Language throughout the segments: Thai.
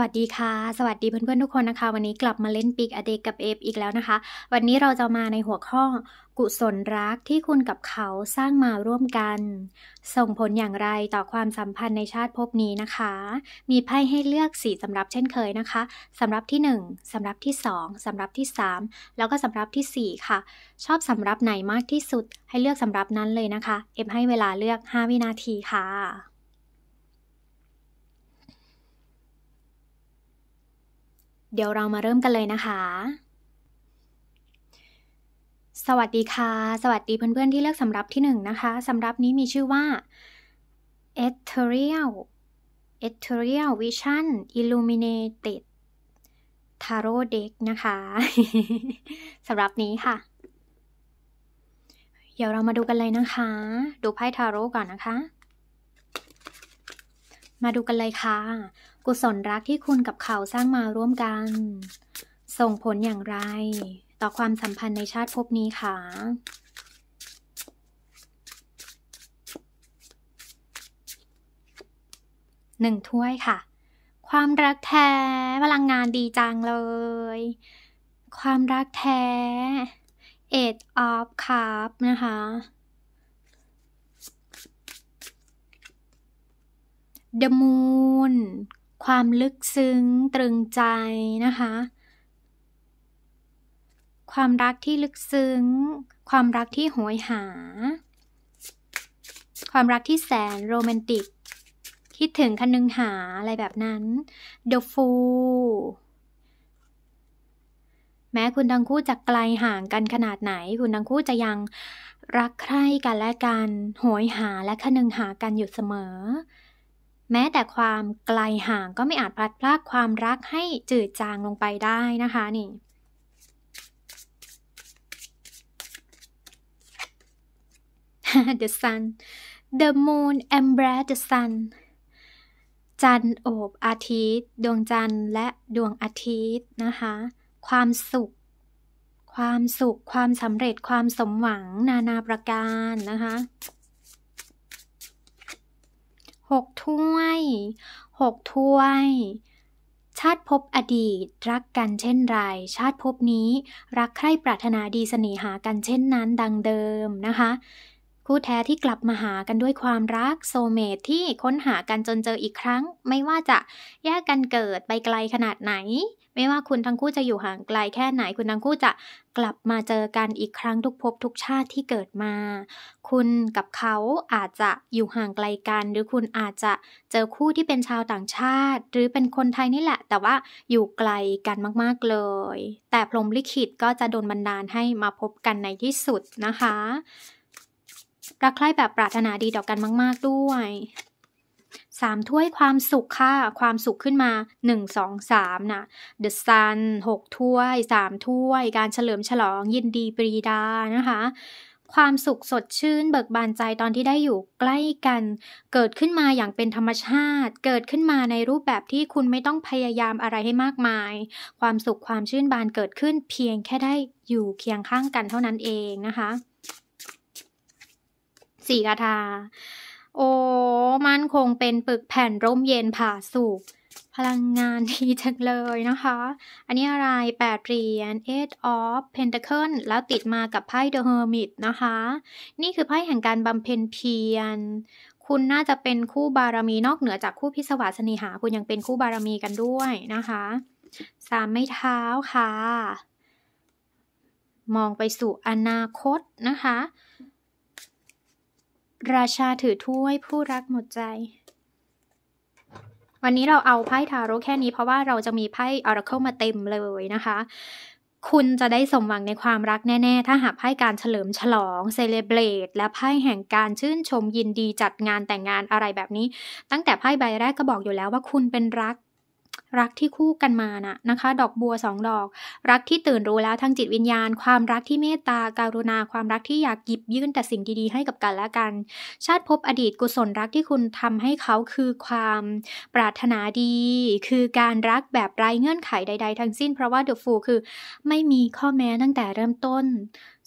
วัสดีค่ะสวัสดีเพื่อนๆ ทุกคนนะคะ วันนี้กลับมาเล่นปีกอเดกกับเอฟอีกแล้วนะคะ วันนี้เราจะมาในหัวข้อกุศลรักที่คุณกับเขาสร้างมาร่วมกัน ส่งผลอย่างไรต่อความสัมพันธ์ในชาติภพนี้นะคะ มีไพ่ให้เลือกสี่สำรับเช่นเคยนะคะ สำรับที่ 1 สำรับที่ 2สำรับที่3แล้วก็สำรับที่4ค่ะ ชอบสำรับไหนมากที่สุด ให้เลือกสำรับนั้นเลยนะคะ เอฟให้เวลาเลือก 5 วินาทีค่ะเดี๋ยวเรามาเริ่มกันเลยนะคะ สวัสดีค่ะ สวัสดีเพื่อนๆที่เลือกสำรับที่หนึ่งนะคะ สำรับนี้มีชื่อว่า Ethereal Ethereal Vision Illuminated Tarot Deck นะคะ สำรับนี้ค่ะ เดี๋ยวเรามาดูกันเลยนะคะ ดูไพ่ทาโร่ก่อนนะคะ มาดูกันเลยค่ะกุศลรักที่คุณกับเขาสร้างมาร่วมกัน ส่งผลอย่างไร ต่อความสัมพันธ์ในชาติภพนี้คะหนึ่งถ้วยค่ะ ความรักแท้พลังงานดีจังเลย ความรักแท้เอ็ดออฟครับนะคะ The Moon ความลึกซึ้งตรึงใจ นะคะ ความรักที่ลึกซึ้งความรักที่โหยหา ความรักที่แสนโรแมนติก คิดถึงคันนึงหาอะไรแบบนั้น The Fool แม้คุณทั้งคู่จะไกลห่างกันขนาดไหน คุณทั้งคู่จะยังรักใคร่กันและกันโหยหาและคนึงหากันอยู่เสมอแม้แต่ความไกลห่างก็ไม่อาจพลัดพรากความรักให้จืดจางลงไปได้นะคะนี่ The sun The moon embrace the sun จันโอบอาทิตย์ดวงจันทร์ และดวงอาทิตย์นะคะ ความสุข ความสุขความสำเร็จความสมหวังนานาประการนะคะหกถ้วย หกถ้วย ชาติพบอดีต รักกันเช่นไร ชาติพบนี้รักใคร่ปรารถนาดีเสน่หากันเช่นนั้นดังเดิมนะคะคู่แท้ที่กลับมาหากันด้วยความรักโซเมทที่ค้นหากันจนเจออีกครั้ง ไม่ว่าจะแยกกันเกิดไปไกลขนาดไหน ไม่ว่าคุณทั้งคู่จะอยู่ห่างไกลแค่ไหน คุณทั้งคู่จะกลับมาเจอกันอีกครั้งทุกภพทุกชาติที่เกิดมา คุณกับเขาอาจจะอยู่ห่างไกลกัน หรือคุณอาจจะเจอคู่ที่เป็นชาวต่างชาติ หรือเป็นคนไทยนี่แหละ แต่ว่าอยู่ไกลกันมากๆเลย แต่พรหมลิขิตก็จะโดนบันดาลให้มาพบกันในที่สุดนะคะรักใคร่แบบปรารถนาดีต่อกันมาก ๆ ด้วยสามถ้วยความสุขค่ะ ความสุขขึ้นมาหนึ่งสอสามนะ The Sun หกถ้วยสามถ้วย การเฉลิมฉลอง ยินดีปรีดานะคะ ความสุขสดชื่น เบิกบานใจตอนที่ได้อยู่ใกล้กัน เกิดขึ้นมาอย่างเป็นธรรมชาติ เกิดขึ้นมาในรูปแบบที่คุณไม่ต้องพยายาม อะไรให้มากมาย ความสุขความชื่นบานเกิดขึ้น เพียงแค่ได้อยู่เคียงข้างกันเท่านั้นเองนะคะสี่คาถา โอ้มันคงเป็นปึกแผ่นร่มเย็นผ่าสูบพลังงานดีจังเลยนะคะ อันนี้อะไรแปดเหรียญ eight of pentacle แล้วติดมากับไพ่ the hermit นะคะ นี่คือไพ่แห่งการบำเพ็ญเพียร คุณน่าจะเป็นคู่บารมีนอกเหนือจากคู่พิศวาสนิหา คุณยังเป็นคู่บารมีกันด้วยนะคะ สามไม้เท้าค่ะ มองไปสู่อนาคตนะคะราชาถือถ้วยผู้รักหมดใจ วันนี้เราเอาไพ่ทาโร่แค่นี้เพราะว่าเราจะมีไพ่ออร์เคิลมาเต็มเลยนะคะ คุณจะได้สมหวังในความรักแน่ๆ ถ้าหากไพ่การเฉลิมฉลองเซเลบรตและไพ่แห่งการชื่นชมยินดีจัดงานแต่งงานอะไรแบบนี้ ตั้งแต่ไพ่ใบแรกก็บอกอยู่แล้วว่าคุณเป็นรักรักที่คู่กันมานะนะคะดอกบัวสองดอก รักที่ตื่นรู้แล้วทั้งจิตวิญญาณ ความรักที่เมตตาการุณาความรักที่อยากหยิบยื่นแต่สิ่งดีๆ ให้กับกันและกัน ชาติพบอดีตกุศลรักที่คุณทำให้เขาคือความ ปรารถนาดี คือการรักแบบไร้เงื่อนไขใดๆ ทั้งสิ้นเพราะว่าเดอะฟูคือไม่มีข้อแม้ตั้งแต่เริ่มต้น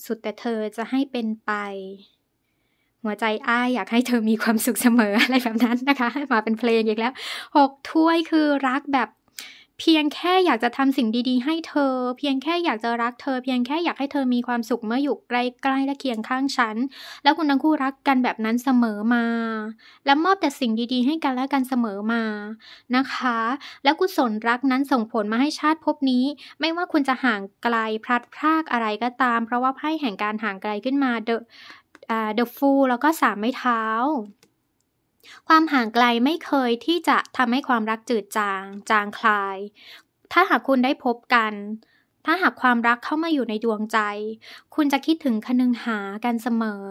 สุดแต่เธอจะให้เป็นไปัวใจ อ้ายอยากให้เธอมีความสุขเสมออะไรแบบนั้นนะคะ มาเป็นเพลงอีกแล้วหกถ้วยคือรักแบบ เพียงแค่อยากจะทำสิ่งดีๆ ให้เธอ เพียงแค่อยากจะรักเธอเพียงแค่อยากให้เธอมีความสุขเมื่ออยู่ใกล้ๆและเคียงข้างฉันแล้วคุณทั้งคู่รักกันแบบนั้นเสมอมา และมอบแต่สิ่งดีๆ ให้กันและกันเสมอมานะคะ และกุศลรักนั้นส่งผลมาให้ชาติภพนี้ ไม่ว่าคุณจะห่างไกลพลัดพรากอะไรก็ตาม เพราะว่าไพ่แห่งการห่างไกลขึ้นมาเดอะเดอะฟูลแล้วก็สามไม้เท้า ความห่างไกลไม่เคยที่จะทำให้ความรักจืดจางจางคลาย ถ้าหากคุณได้พบกัน ถ้าหากความรักเข้ามาอยู่ในดวงใจ คุณจะคิดถึงคนึงหากันเสมอ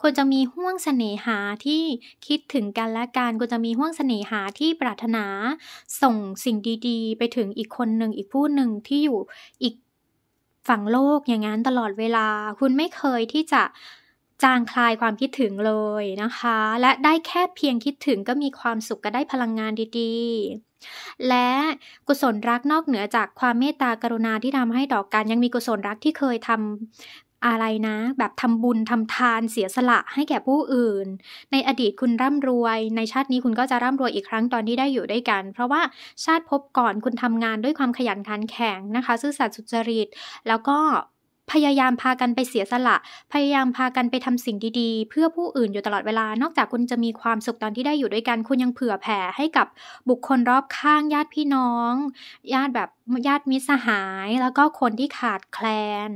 คุณจะมีห่วงเสน่หาที่คิดถึงกันและกัน คุณจะมีห่วงเสน่หาที่ปรารถนา ส่งสิ่งดีๆ ไปถึงอีกคนหนึ่งอีกผู้หนึ่งที่อยู่อีกฝั่งโลกอย่างนั้นตลอดเวลา คุณไม่เคยที่จะจางคลายความคิดถึงเลยนะคะ และได้แค่เพียงคิดถึงก็มีความสุขก็ได้พลังงานดีๆ และกุศลรักนอกเหนือจากความเมตตากรุณาที่ทำให้ดอกกันยังมีกุศลรักที่เคยทำอะไรนะ แบบทำบุญทำทานเสียสละให้แก่ผู้อื่น ในอดีตคุณร่ำรวย ในชาตินี้คุณก็จะร่ำรวยอีกครั้งตอนที่ได้อยู่ด้วยกัน เพราะว่าชาติพบก่อนคุณทำงานด้วยความขยันขันแข็งนะคะซื่อสัตย์สุจริต แล้วก็พยายามพากันไปเสียสละ พยายามพากันไปทำสิ่งดีๆ เพื่อผู้อื่นอยู่ตลอดเวลา นอกจากคุณจะมีความสุขตอนที่ได้อยู่ด้วยกัน คุณยังเผื่อแผ่ให้กับบุคคลรอบข้าง ญาติพี่น้อง ญาติแบบญาติมิตรสหาย แล้วก็คนที่ขาดแคลน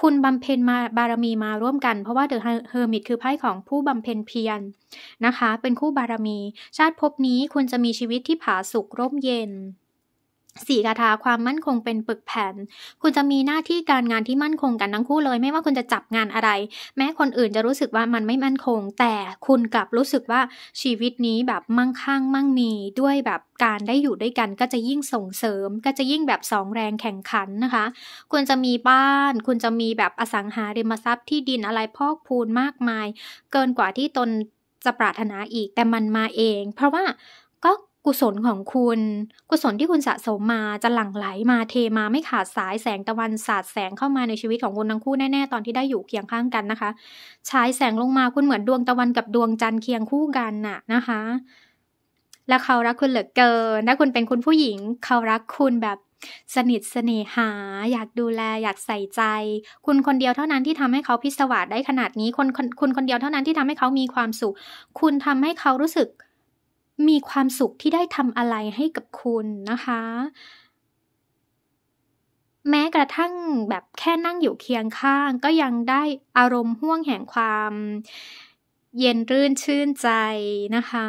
คุณบำเพ็ญมาบารมีมาร่วมกัน เพราะว่าเดอะเฮอร์มิตคือไพ่ของผู้บำเพ็ญเพียรนนะคะ เป็นคู่บารมี ชาติภพนี้คุณจะมีชีวิตที่ผาสุกร่มเย็นสี่คาถาความมั่นคงเป็นปึกแผ่นคุณจะมีหน้าที่การงานที่มั่นคงกันทั้งคู่เลย ไม่ว่าคุณจะจับงานอะไร แม้คนอื่นจะรู้สึกว่ามันไม่มั่นคง แต่คุณกลับรู้สึกว่าชีวิตนี้แบบมั่งคั่งมั่งมีด้วยแบบการได้อยู่ด้วยกันก็จะยิ่งส่งเสริม ก็จะยิ่งแบบสองแรงแข่งขันนะคะ คุณจะมีบ้าน คุณจะมีแบบอสังหาริมทรัพย์ ที่ดินอะไรพอกพูนมากมาย เกินกว่าที่ตนจะปรารถนาอีกแต่มันมาเอง เพราะว่าก็กุศลของคุณกุศลที่คุณสะสมมาจะหลั่งไหลมาเทมาไม่ขาดสายแสงตะวันสาดแสงเข้ามาในชีวิตของคุณทั้งคู่แน่ๆตอนที่ได้อยู่เคียงข้างกันนะคะฉายแสงลงมาคุณเหมือนดวงตะวันกับดวงจันทร์เคียงคู่กันน่ะนะคะ และเขารักคุณเหลือเกินถ้าคุณเป็นคุณผู้หญิง เขารักคุณแบบสนิทเสน่หา อยากดูแลอยากใส่ใจ คุณคนเดียวเท่านั้นที่ทำให้เขาพิศวาสได้ขนาดนี้ คนคุณคนเดียวเท่านั้นที่ทำให้เขามีความสุข คุณทำให้เขารู้สึกมีความสุขที่ได้ทำอะไรให้กับคุณนะคะ แม้กระทั่งแบบแค่นั่งอยู่เคียงข้างก็ยังได้อารมณ์ห่วงแห่งความ เย็นรื่นชื่นใจนะคะ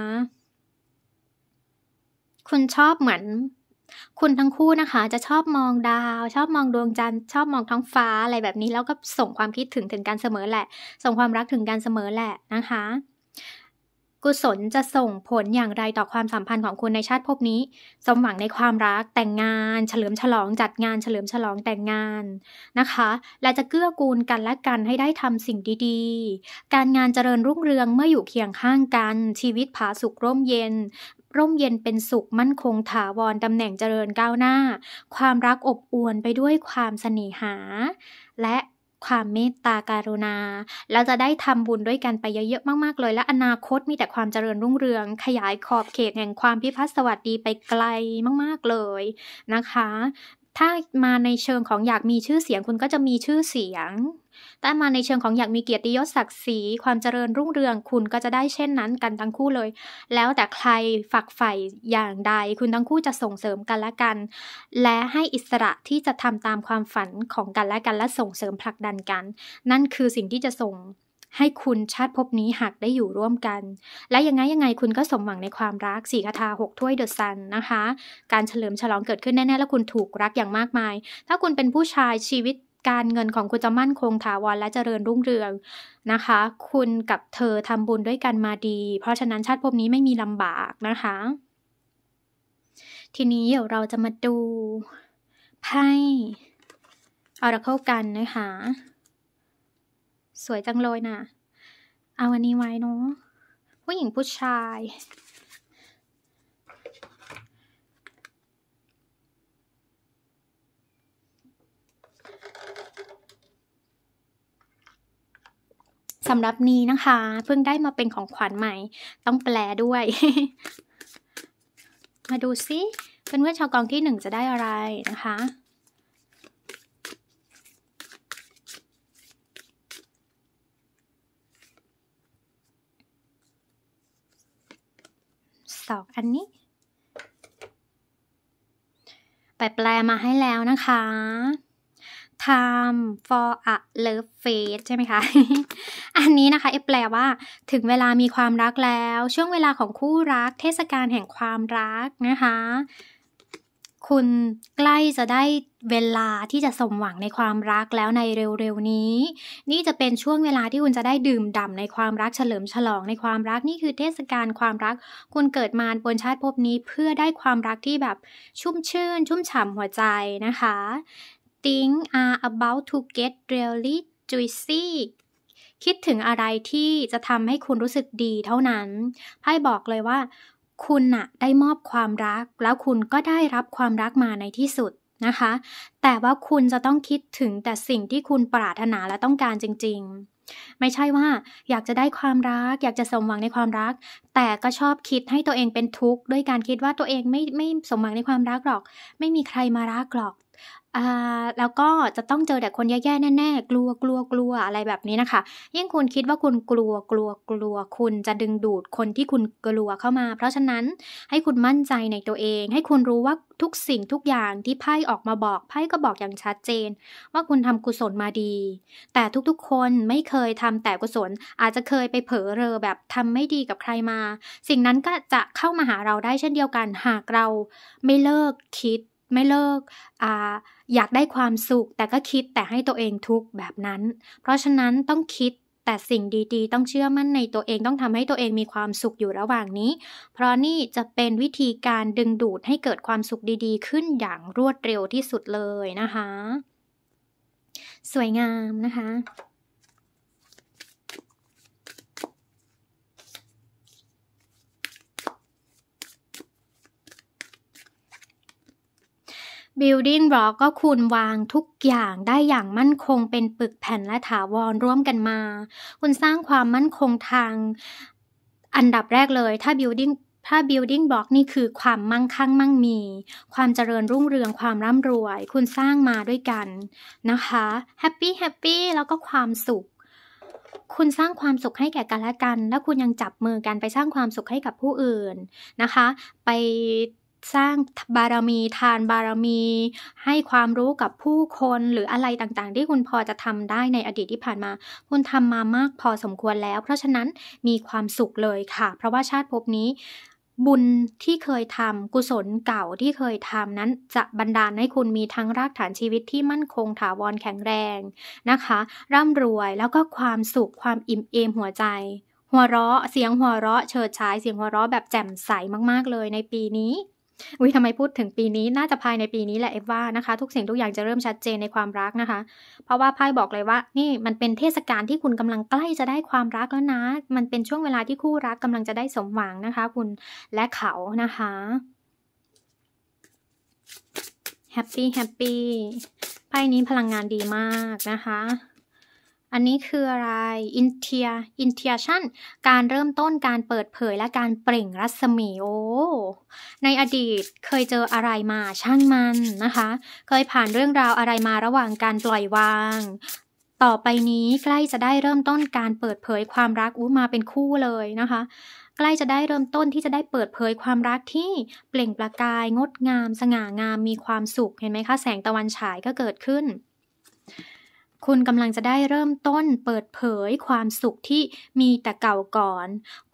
คุณชอบเหมือน คุณทั้งคู่นะคะ จะชอบมองดาว ชอบมองดวงจันทร์ชอบมองท้องฟ้า อะไรแบบนี้ แล้วก็ส่งความคิดถึงถึงกันเสมอแหละ ส่งความรักถึงกันเสมอแหละนะคะกุศลจะส่งผลอย่างไรต่อความสัมพันธ์ของคุณในชาติภพนี้ สมหวังในความรักแต่งงาน เฉลิมฉลอง จัดงานเฉลิมฉลองแต่งงานนะคะ และจะเกื้อกูลกันและกันให้ได้ทำสิ่งดีๆ การงานเจริญรุ่งเรืองเมื่ออยู่เคียงข้างกัน ชีวิตผาสุกร่มเย็น ร่มเย็นเป็นสุขมั่นคง ถาวรตำแหน่งเจริญก้าวหน้า ความรักอบอวลไปด้วยความเสน่หา และความเมตตาการุณาแล้วจะได้ทำบุญด้วยกันไปเยอะๆมากๆเลย และอนาคตมีแต่ความเจริญรุ่งเรืองขยายขอบเขตแห่งความพิพัฒน์สวัสดีไปไกลมากๆเลยนะคะถ้ามาในเชิงของอยากมีชื่อเสียงคุณก็จะมีชื่อเสียง แต่มาในเชิงของอยากมีเกียรติยศศักดิ์ศรีความเจริญรุ่งเรืองคุณก็จะได้เช่นนั้นกันทั้งคู่เลย แล้วแต่ใครฝักใฝ่อย่างใดคุณทั้งคู่จะส่งเสริมกันและกัน และให้อิสระที่จะทำตามความฝันของกันและกันและส่งเสริมผลักดันกัน นั่นคือสิ่งที่จะส่งให้คุณชาติภพนี้หักได้อยู่ร่วมกัน และยังไงยังไงคุณก็สมหวังในความรักสี่คาถาหกถ้วยเดอะซันนะคะ การเฉลิมฉลองเกิดขึ้นแน่ๆ แล้วคุณถูกรักอย่างมากมาย ถ้าคุณเป็นผู้ชายชีวิตการเงินของคุณจะมั่นคงถาวรและเจริญรุ่งเรืองนะคะ คุณกับเธอทำบุญด้วยกันมาดี เพราะฉะนั้นชาติภพนี้ไม่มีลำบากนะคะ ทีนี้เดี๋ยวเราจะมาดูไพ่ออร์เคิลกันนะคะสวยจังเลยนะเอาอันนี้ไว้เนาะ ผู้หญิงผู้ชาย สำหรับนี้นะคะ เพิ่งได้มาเป็นของขวัญใหม่ต้องแปลด้วย มาดูซิ เพื่อนเพื่อนชาวกองที่หนึ่งจะได้อะไรนะคะสองอันนี้ ไปแปลมาให้แล้วนะคะ time for a love phase ใช่ไหมคะ อันนี้นะคะ เอแปลว่าถึงเวลามีความรักแล้ว ช่วงเวลาของคู่รักเทศกาลแห่งความรักนะคะคุณใกล้จะได้เวลาที่จะสมหวังในความรักแล้วในเร็วๆนี้ นี่จะเป็นช่วงเวลาที่คุณจะได้ดื่มด่ำในความรักเฉลิมฉลองในความรักนี่คือเทศกาลความรัก คุณเกิดมาบนชาติภพนี้เพื่อได้ความรักที่แบบ ชุ่มชื่น ชุ่มฉ่ำหัวใจนะคะ Things are about to get really juicy คิดถึงอะไรที่จะทำให้คุณรู้สึกดีเท่านั้นไพ่บอกเลยว่าคุณน่ะได้มอบความรักแล้วคุณก็ได้รับความรักมาในที่สุดนะคะ แต่ว่าคุณจะต้องคิดถึงแต่สิ่งที่คุณปรารถนาและต้องการจริงๆ ไม่ใช่ว่าอยากจะได้ความรักอยากจะสมหวังในความรัก แต่ก็ชอบคิดให้ตัวเองเป็นทุกข์ด้วยการคิดว่าตัวเองไม่ไม่สมหวังในความรักหรอก ไม่มีใครมารักหรอกอ่าแล้วก็จะต้องเจอแต่คนแย่ๆแน่ๆกลัวกลัวกลัวอะไรแบบนี้นะคะ ยิ่งคุณคิดว่าคุณกลัว กลัว กลัว คุณจะดึงดูดคนที่คุณกลัวเข้ามา เพราะฉะนั้นให้คุณมั่นใจในตัวเอง ให้คุณรู้ว่าทุกสิ่งทุกอย่างที่ไพ่ออกมาบอก ไพ่ก็บอกอย่างชัดเจน ว่าคุณทำกุศลมาดี แต่ทุกๆคนไม่เคยทำแต่กุศล อาจจะเคยไปเผลอเรอแบบทำไม่ดีกับใครมา สิ่งนั้นก็จะเข้ามาหาเราได้เช่นเดียวกัน หากเรา ไม่เลิกคิด ไม่เลิกอ่าอยากได้ความสุขแต่ก็คิดแต่ให้ตัวเองทุกข์แบบนั้น เพราะฉะนั้นต้องคิดแต่สิ่งดี ๆ ต้องเชื่อมั่นในตัวเองต้องทำให้ตัวเองมีความสุขอยู่ระหว่างนี้ เพราะนี่จะเป็นวิธีการดึงดูดให้เกิดความสุขดีๆ ขึ้นอย่างรวดเร็วที่สุดเลยนะคะ สวยงามนะคะ Building Block ก็คุณวางทุกอย่างได้อย่างมั่นคงเป็นปึกแผ่นและถาวรร่วมกันมา คุณสร้างความมั่นคงทาง อันดับแรกเลย ถ้า Building ถ้า building block นี่คือความมั่งคั่งมั่งมีความเจริญรุ่งเรืองความร่ำรวย คุณสร้างมาด้วยกันนะคะ happy happy แล้วก็ความสุข คุณสร้างความสุขให้แก่กันและกัน แล้วคุณยังจับมือกันไปสร้างความสุขให้กับผู้อื่นนะคะ ไปสร้างบารมีทานบารมี ให้ความรู้กับผู้คนหรืออะไรต่างๆที่คุณพอจะทำได้ในอดีตที่ผ่านมา คุณทำมามากพอสมควรแล้ว เพราะฉะนั้นมีความสุขเลยค่ะ เพราะว่าชาติภพนี้ บุญที่เคยทำกุศลเก่าที่เคยทำนั้นจะบันดาลให้คุณมีทั้งรากฐานชีวิตที่มั่นคงถาวรแข็งแรงนะคะ ร่ำรวยแล้วก็ความสุขความอิ่มเอมหัวใจ หัวเราะ เสียงหัวเราะเฉิดฉายเสียงหัวเราะแบบแจ่มใสมากๆเลยในปีนี้วิทำไมพูดถึงปีนี้น่าจะภายในปีนี้แหละเอฟว่านะคะ ทุกสิ่งทุกอย่างจะเริ่มชัดเจนในความรักนะคะ เพราะว่าไพ่บอกเลยว่านี่มันเป็นเทศกาลที่คุณกำลังใกล้จะได้ความรักแล้วนะมันเป็นช่วงเวลาที่คู่รักกำลังจะได้สมหวังนะคะคุณและเขานะคะแฮปปี้แฮปปี้ไพ่นี้พลังงานดีมากนะคะอันนี้คืออะไร intia ิน t ท i ยช o n การเริ่มต้นการเปิดเผยและการเปล่งรัศมีโอ้ในอดีตเคยเจออะไรมาช่างมันนะคะ เคยผ่านเรื่องราวอะไรมาระหว่างการปล่อยวาง ต่อไปนี้ใกล้จะได้เริ่มต้นการเปิดเผยความรักอู้มาเป็นคู่เลยนะคะ ใกล้จะได้เริ่มต้นที่จะได้เปิดเผยความรักที่เปล่งประกายงดงาม สง่างามมีความสุขเห็นไหมคะแสงตะวันฉายก็เกิดขึ้นคุณกำลังจะได้เริ่มต้นเปิดเผยความสุขที่มีแต่เก่าก่อน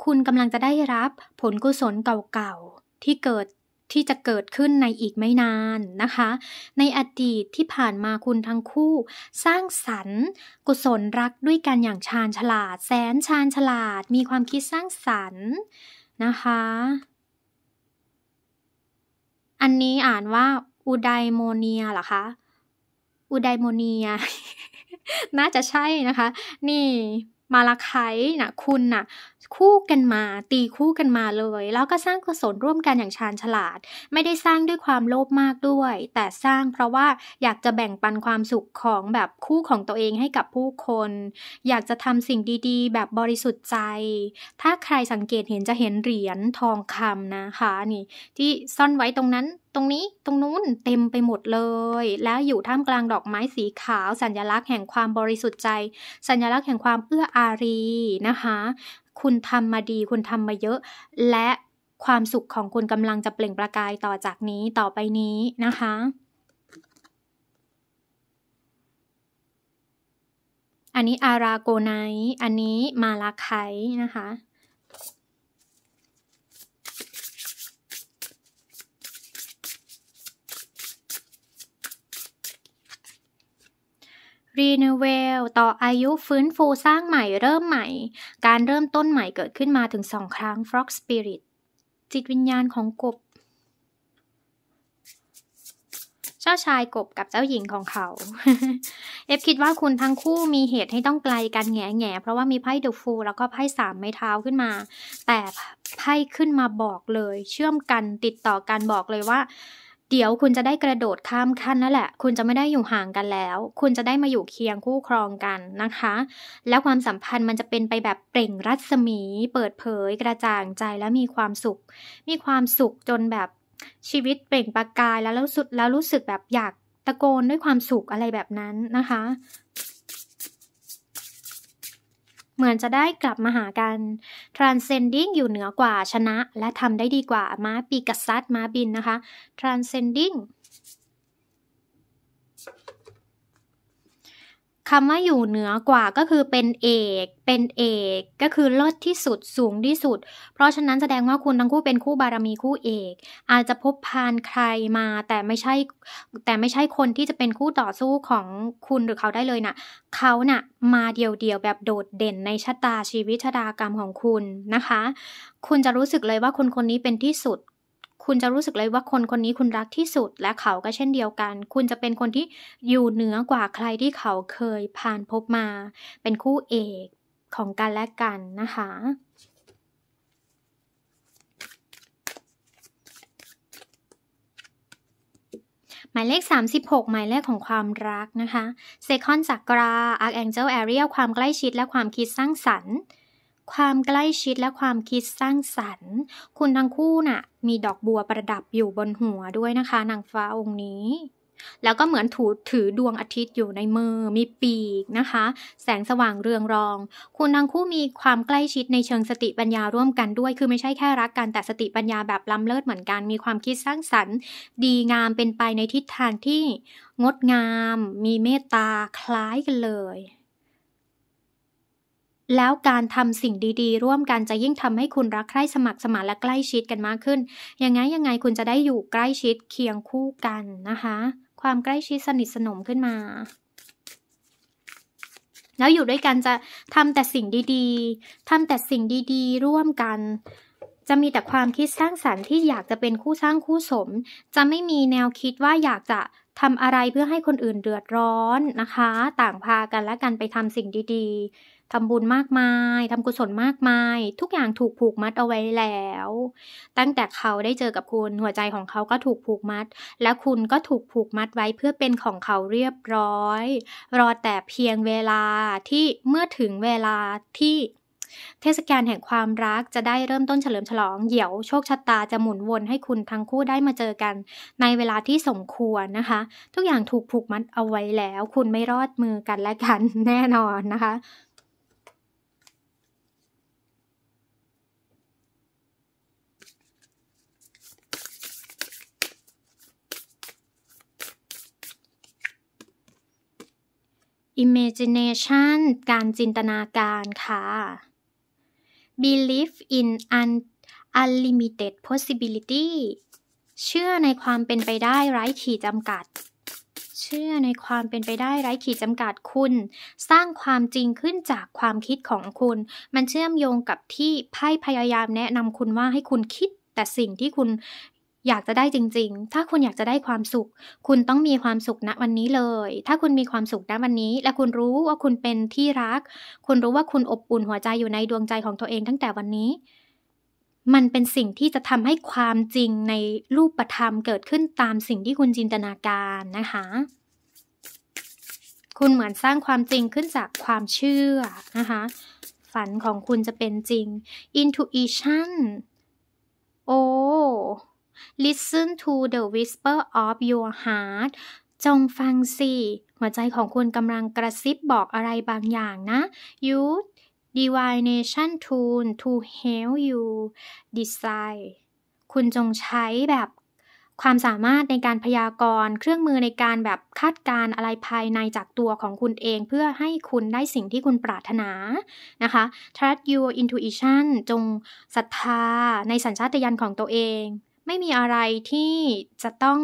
คุณกำลังจะได้รับผลกุศลเก่าๆ ที่เกิดที่จะเกิดขึ้นในอีกไม่นานนะคะ ในอดีตที่ผ่านมาคุณทั้งคู่ สร้างสรรค์ กุศลรักด้วยกันอย่างชาญฉลาด แสนชาญฉลาด มีความคิดสร้างสรรค์นะคะ อันนี้อ่านว่าอุไดโมเนียเหรอคะอูไดโมเนีย น่าจะใช่นะคะ นี่มาลาไคนะคุณนะ่ะคู่กันมาตีคู่กันมาเลย แล้วก็สร้างกุศลร่วมกันอย่างชาญฉลาด ไม่ได้สร้างด้วยความโลภมากด้วย แต่สร้างเพราะว่าอยากจะแบ่งปันความสุขของแบบคู่ของตัวเองให้กับผู้คน อยากจะทำสิ่งดีๆ แบบบริสุทธิ์ใจ ถ้าใครสังเกตเห็นจะเห็นเหรียญทองคำนะคะนี่ ที่ซ่อนไว้ตรงนั้นตรงนี้ตรงนู้นเต็มไปหมดเลย แล้วอยู่ท่ามกลางดอกไม้สีขาวสัญลักษณ์แห่งความบริสุทธิ์ใจสัญลักษณ์แห่งความเอื้ออารีนะคะคุณทำมาดี คุณทำมาเยอะ และความสุขของคุณกำลังจะเปล่งประกายต่อจากนี้ต่อไปนี้นะคะ อันนี้อาราโกไน อันนี้มาลาไค นะคะรีเนเวลต่ออายุฟื้นฟูสร้างใหม่ เริ่มใหม่ การเริ่มต้นใหม่เกิดขึ้นมาถึงสองครั้ง Frog Spirit จิตวิญญาณของกบเจ้าชายกบกับเจ้าหญิงของเขา เอฟคิดว่าคุณทั้งคู่มีเหตุให้ต้องไกลกันแง่แง่เพราะว่ามีไพ่เดอะฟูแล้วก็ไพ่สามไม้เท้าขึ้นมา แต่ไพ่ขึ้นมาบอกเลย เชื่อมกันติดต่อกันบอกเลยว่าเดี๋ยวคุณจะได้กระโดดข้ามขั้นนั่นแหละ คุณจะไม่ได้อยู่ห่างกันแล้ว คุณจะได้มาอยู่เคียงคู่ครองกันนะคะ แล้วความสัมพันธ์มันจะเป็นไปแบบเปล่งรัศมี เปิดเผย กระจ่างใจและมีความสุข มีความสุขจนแบบชีวิตเปล่งประกายแล้วแล้วสุดแล้วรู้สึกแบบอยากตะโกนด้วยความสุขอะไรแบบนั้นนะคะเหมือนจะได้กลับมาหากัน transcending อยู่เหนือกว่าชนะและทำได้ดีกว่าม้าปีกัสซัดม้าบินนะคะ transcending คำว่าอยู่เหนือกว่าก็คือเป็นเอก เป็นเอกก็คือเลิศที่สุดสูงที่สุด เพราะฉะนั้นแสดงว่าคุณทั้งคู่เป็นคู่บารมีคู่เอก อาจจะพบพานใครมาแต่ไม่ใช่แต่ไม่ใช่คนที่จะเป็นคู่ต่อสู้ของคุณหรือเขาได้เลยนะ่ะเขานะ่ะมาเดียวเดียวแบบโดดเด่น ในชะตาชีวิตชะตากรรมของคุณนะคะ คุณจะรู้สึกเลยว่าคนคนนี้เป็นที่สุดคุณจะรู้สึกเลยว่าคนคนนี้คุณรักที่สุดและเขาก็เช่นเดียวกัน คุณจะเป็นคนที่อยู่เหนือกว่าใครที่เขาเคยผ่านพบมา เป็นคู่เอกของกันและกันนะคะ หมายเลข 36 หมายเลขของความรักนะคะ เซคอนจักราอาร์แองเจลแอเรียลความใกล้ชิดและความคิดสร้างสรรค์ความใกล้ชิดและความคิดสร้างสรรค์ คุณทั้งคู่นะ่ะมีดอกบัวประดับอยู่บนหัวด้วยนะคะนางฟ้าองค์นี้ แล้วก็เหมือนถูถือดวงอาทิตย์อยู่ในมือ มีปีกนะคะ แสงสว่างเรืองรอง คุณทั้งคู่มีความใกล้ชิดในเชิงสติปัญญาร่วมกันด้วย คือไม่ใช่แค่รักกันแต่สติปัญญาแบบล้ำเลิศเหมือนกัน มีความคิดสร้างสรรค์ ดีงามเป็นไปในทิศทางที่งดงาม มีเมตตาคล้ายกันเลยแล้วการทำสิ่งดีๆ ร่วมกันจะยิ่งทำให้คุณรักใคร่สมัครสมานและ ใกล้ชิดกันมากขึ้น ยังไงยังไงคุณจะได้อยู่ใกล้ชิดเคียงคู่กันนะคะ ความใกล้ชิดสนิทสนมขึ้นมา แล้วอยู่ด้วยกันจะทำแต่สิ่งดีๆ ทำแต่สิ่งดีๆ ร่วมกัน จะมีแต่ความคิดสร้างสารรค์ที่อยากจะเป็นคู่สร้างคู่สม จะไม่มีแนวคิดว่าอยากจะทำอะไรเพื่อให้คนอื่นเดือดร้อนนะคะ ต่างพากันและกันไปทำสิ่งดีๆทำบุญมากมาย ทำกุศลมากมาย ทุกอย่างถูกผูกมัดเอาไว้แล้ว ตั้งแต่เขาได้เจอกับคุณ หัวใจของเขาก็ถูกผูกมัด และคุณก็ถูกผูกมัดไว้เพื่อเป็นของเขาเรียบร้อย รอแต่เพียงเวลาที่เมื่อถึงเวลาที่ เทศกาลแห่งความรักจะได้เริ่มต้นเฉลิมฉลอง เหี่ยวโชคชะตาจะหมุนวนให้คุณทั้งคู่ได้มาเจอกัน ในเวลาที่สมควรนะคะ ทุกอย่างถูกผูกมัดเอาไว้แล้ว คุณไม่รอดมือกันและกันแน่นอนนะคะ imagination การจินตนาการค่ะ belief in un unlimited possibility เชื่อในความเป็นไปได้ไร้ขีดจำกัด เชื่อในความเป็นไปได้ไร้ขีดจำกัดคุณ สร้างความจริงขึ้นจากความคิดของคุณ มันเชื่อมโยงกับที่ไพ่พยายามแนะนำคุณว่าให้คุณคิดแต่สิ่งที่คุณอยากจะได้จริง ๆ ถ้าคุณอยากจะได้ความสุข คุณต้องมีความสุขณวันนี้เลย ถ้าคุณมีความสุขณวันนี้ และคุณรู้ว่าคุณเป็นที่รัก คุณรู้ว่าคุณอบอุ่นหัวใจอยู่ในดวงใจของตัวเองตั้งแต่วันนี้ มันเป็นสิ่งที่จะทำให้ความจริงในรูปธรรมเกิดขึ้นตามสิ่งที่คุณจินตนาการนะคะ คุณเหมือนสร้างความจริงขึ้นจากความเชื่อนะคะ ฝันของคุณจะเป็นจริง intuition โอ Listen to the whisper of your heart จงฟังสิ หัวใจของคุณกำลังกระซิบบอกอะไรบางอย่างนะ You divination tool to help you decide คุณจงใช้แบบความสามารถในการพยากรณ์เครื่องมือในการแบบคาดการอะไรภายในจากตัวของคุณเอง เพื่อให้คุณได้สิ่งที่คุณปรารถนา นะคะ trust your intuition จงศรัทธาในสัญชาตญาณของตัวเองไม่มีอะไรที่จะต้อง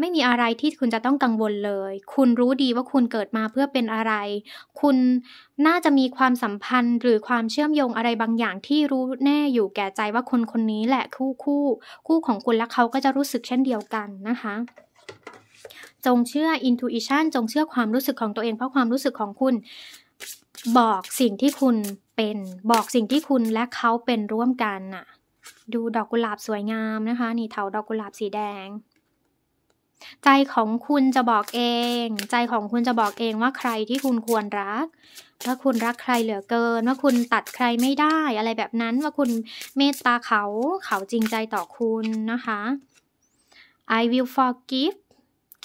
ไม่มีอะไรที่คุณจะต้องกังวลเลย คุณรู้ดีว่าคุณเกิดมาเพื่อเป็นอะไร คุณน่าจะมีความสัมพันธ์หรือความเชื่อมโยงอะไรบางอย่างที่รู้แน่อยู่แก่ใจว่าคนคนนี้แหละคู่คู่คู่ของคุณและเขาก็จะรู้สึกเช่นเดียวกันนะคะ จงเชื่อ intuition จงเชื่อความรู้สึกของตัวเอง เพราะความรู้สึกของคุณ บอกสิ่งที่คุณเป็นบอกสิ่งที่คุณและเขาเป็นร่วมกันน่ะดูดอกกุหลาบสวยงามนะคะ นี่เถาดอกกุหลาบสีแดง ใจของคุณจะบอกเอง ใจของคุณจะบอกเองว่าใครที่คุณควรรักว่าคุณรักใครเหลือเกิน ว่าคุณตัดใครไม่ได้อะไรแบบนั้นว่าคุณเมตตาเขาเขาจริงใจต่อคุณนะคะ I will forgive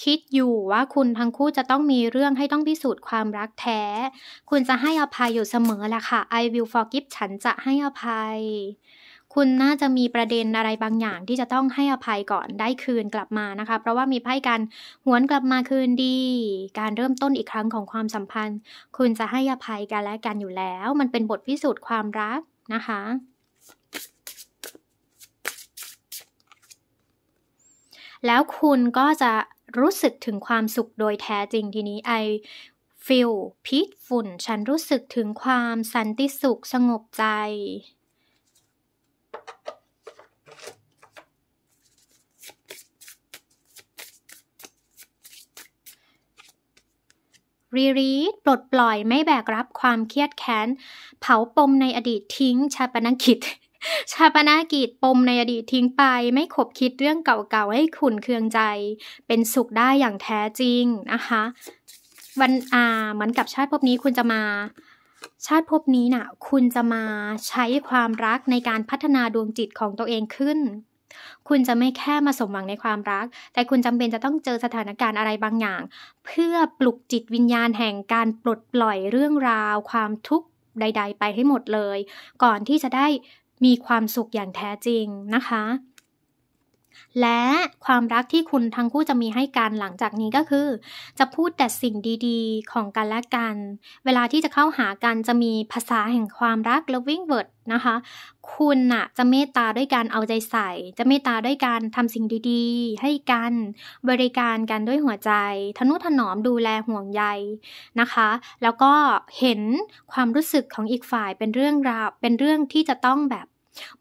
คิดอยู่ว่าคุณทั้งคู่จะต้องมีเรื่องให้ต้องพิสูจน์ความรักแท้ คุณจะให้อภัยอยู่เสมอแหละค่ะ I will forgive ฉันจะให้อภัยคุณน่าจะมีประเด็นอะไรบางอย่างที่จะต้องให้อภัยก่อนได้คืนกลับมานะคะ เพราะว่ามีไพ่การหวนกลับมาคืนดี การเริ่มต้นอีกครั้งของความสัมพันธ์ คุณจะให้อภัยกันและกันอยู่แล้ว มันเป็นบทพิสูจน์ความรักนะคะ แล้วคุณก็จะรู้สึกถึงความสุขโดยแท้จริง ทีนี้ I feel peaceful ฉันรู้สึกถึงความสันติสุขสงบใจรีรีดปลด ปล่อยไม่แบกรับความเครียดแค้นเผาปมในอดีตทิ้ง ชาปนกิจ ชาปนากิจปมในอดีตทิ้งไปไม่ขบคิดเรื่องเก่าๆให้ขุนเคืองใจ เป็นสุขได้อย่างแท้จริงนะคะวันอาเหมือนกับชาติภพนี้คุณจะมาชาติภพนี้นะ่ะ คุณจะมาใช้ความรักในการพัฒนาดวงจิตของตัวเองขึ้นคุณจะไม่แค่มาสมหวังในความรัก แต่คุณจำเป็นจะต้องเจอสถานการณ์อะไรบางอย่าง เพื่อปลุกจิตวิญญาณแห่งการปลดปล่อยเรื่องราว ความทุกข์ใด ๆ ไปให้หมดเลย ก่อนที่จะได้มีความสุขอย่างแท้จริงนะคะและความรักที่คุณทั้งคู่จะมีให้กันหลังจากนี้ก็คือ จะพูดแต่สิ่งดีๆของกันและกัน เวลาที่จะเข้าหากันจะมีภาษาแห่งความรัก loving word นะคะ คุณน่ะจะเมตตาด้วยการเอาใจใส่ จะเมตตาด้วยการทำสิ่งดีๆ ให้กัน บริการกันด้วยหัวใจ ทนุถนอมดูแลห่วงใยนะคะ แล้วก็เห็นความรู้สึกของอีกฝ่ายเป็นเรื่องราว เป็นเรื่องที่จะต้องแบบ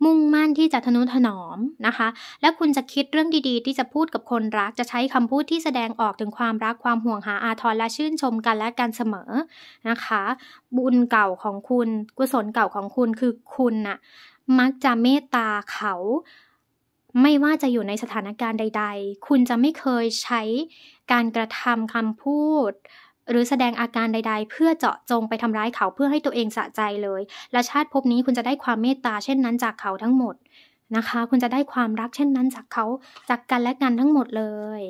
มุ่งมั่นที่จะทนุถนอมนะคะ และคุณจะคิดเรื่องดีๆที่จะพูดกับคนรัก จะใช้คำพูดที่แสดงออกถึงความรักความห่วงหาอาทรและชื่นชมกันและกันเสมอนะคะ บุญเก่าของคุณกุศลเก่าของคุณคือคุณนะ่ะมักจะเมตตาเขา ไม่ว่าจะอยู่ในสถานการณ์ใดๆ คุณจะไม่เคยใช้การกระทำคำพูดหรือแสดงอาการใดๆ เพื่อเจาะจงไปทำร้ายเขาเพื่อให้ตัวเองสะใจเลยและชาติภพนี้คุณจะได้ความเมตตาเช่นนั้นจากเขาทั้งหมดนะคะ คุณจะได้ความรักเช่นนั้นจากเขาจากกันและกันทั้งหมดเลย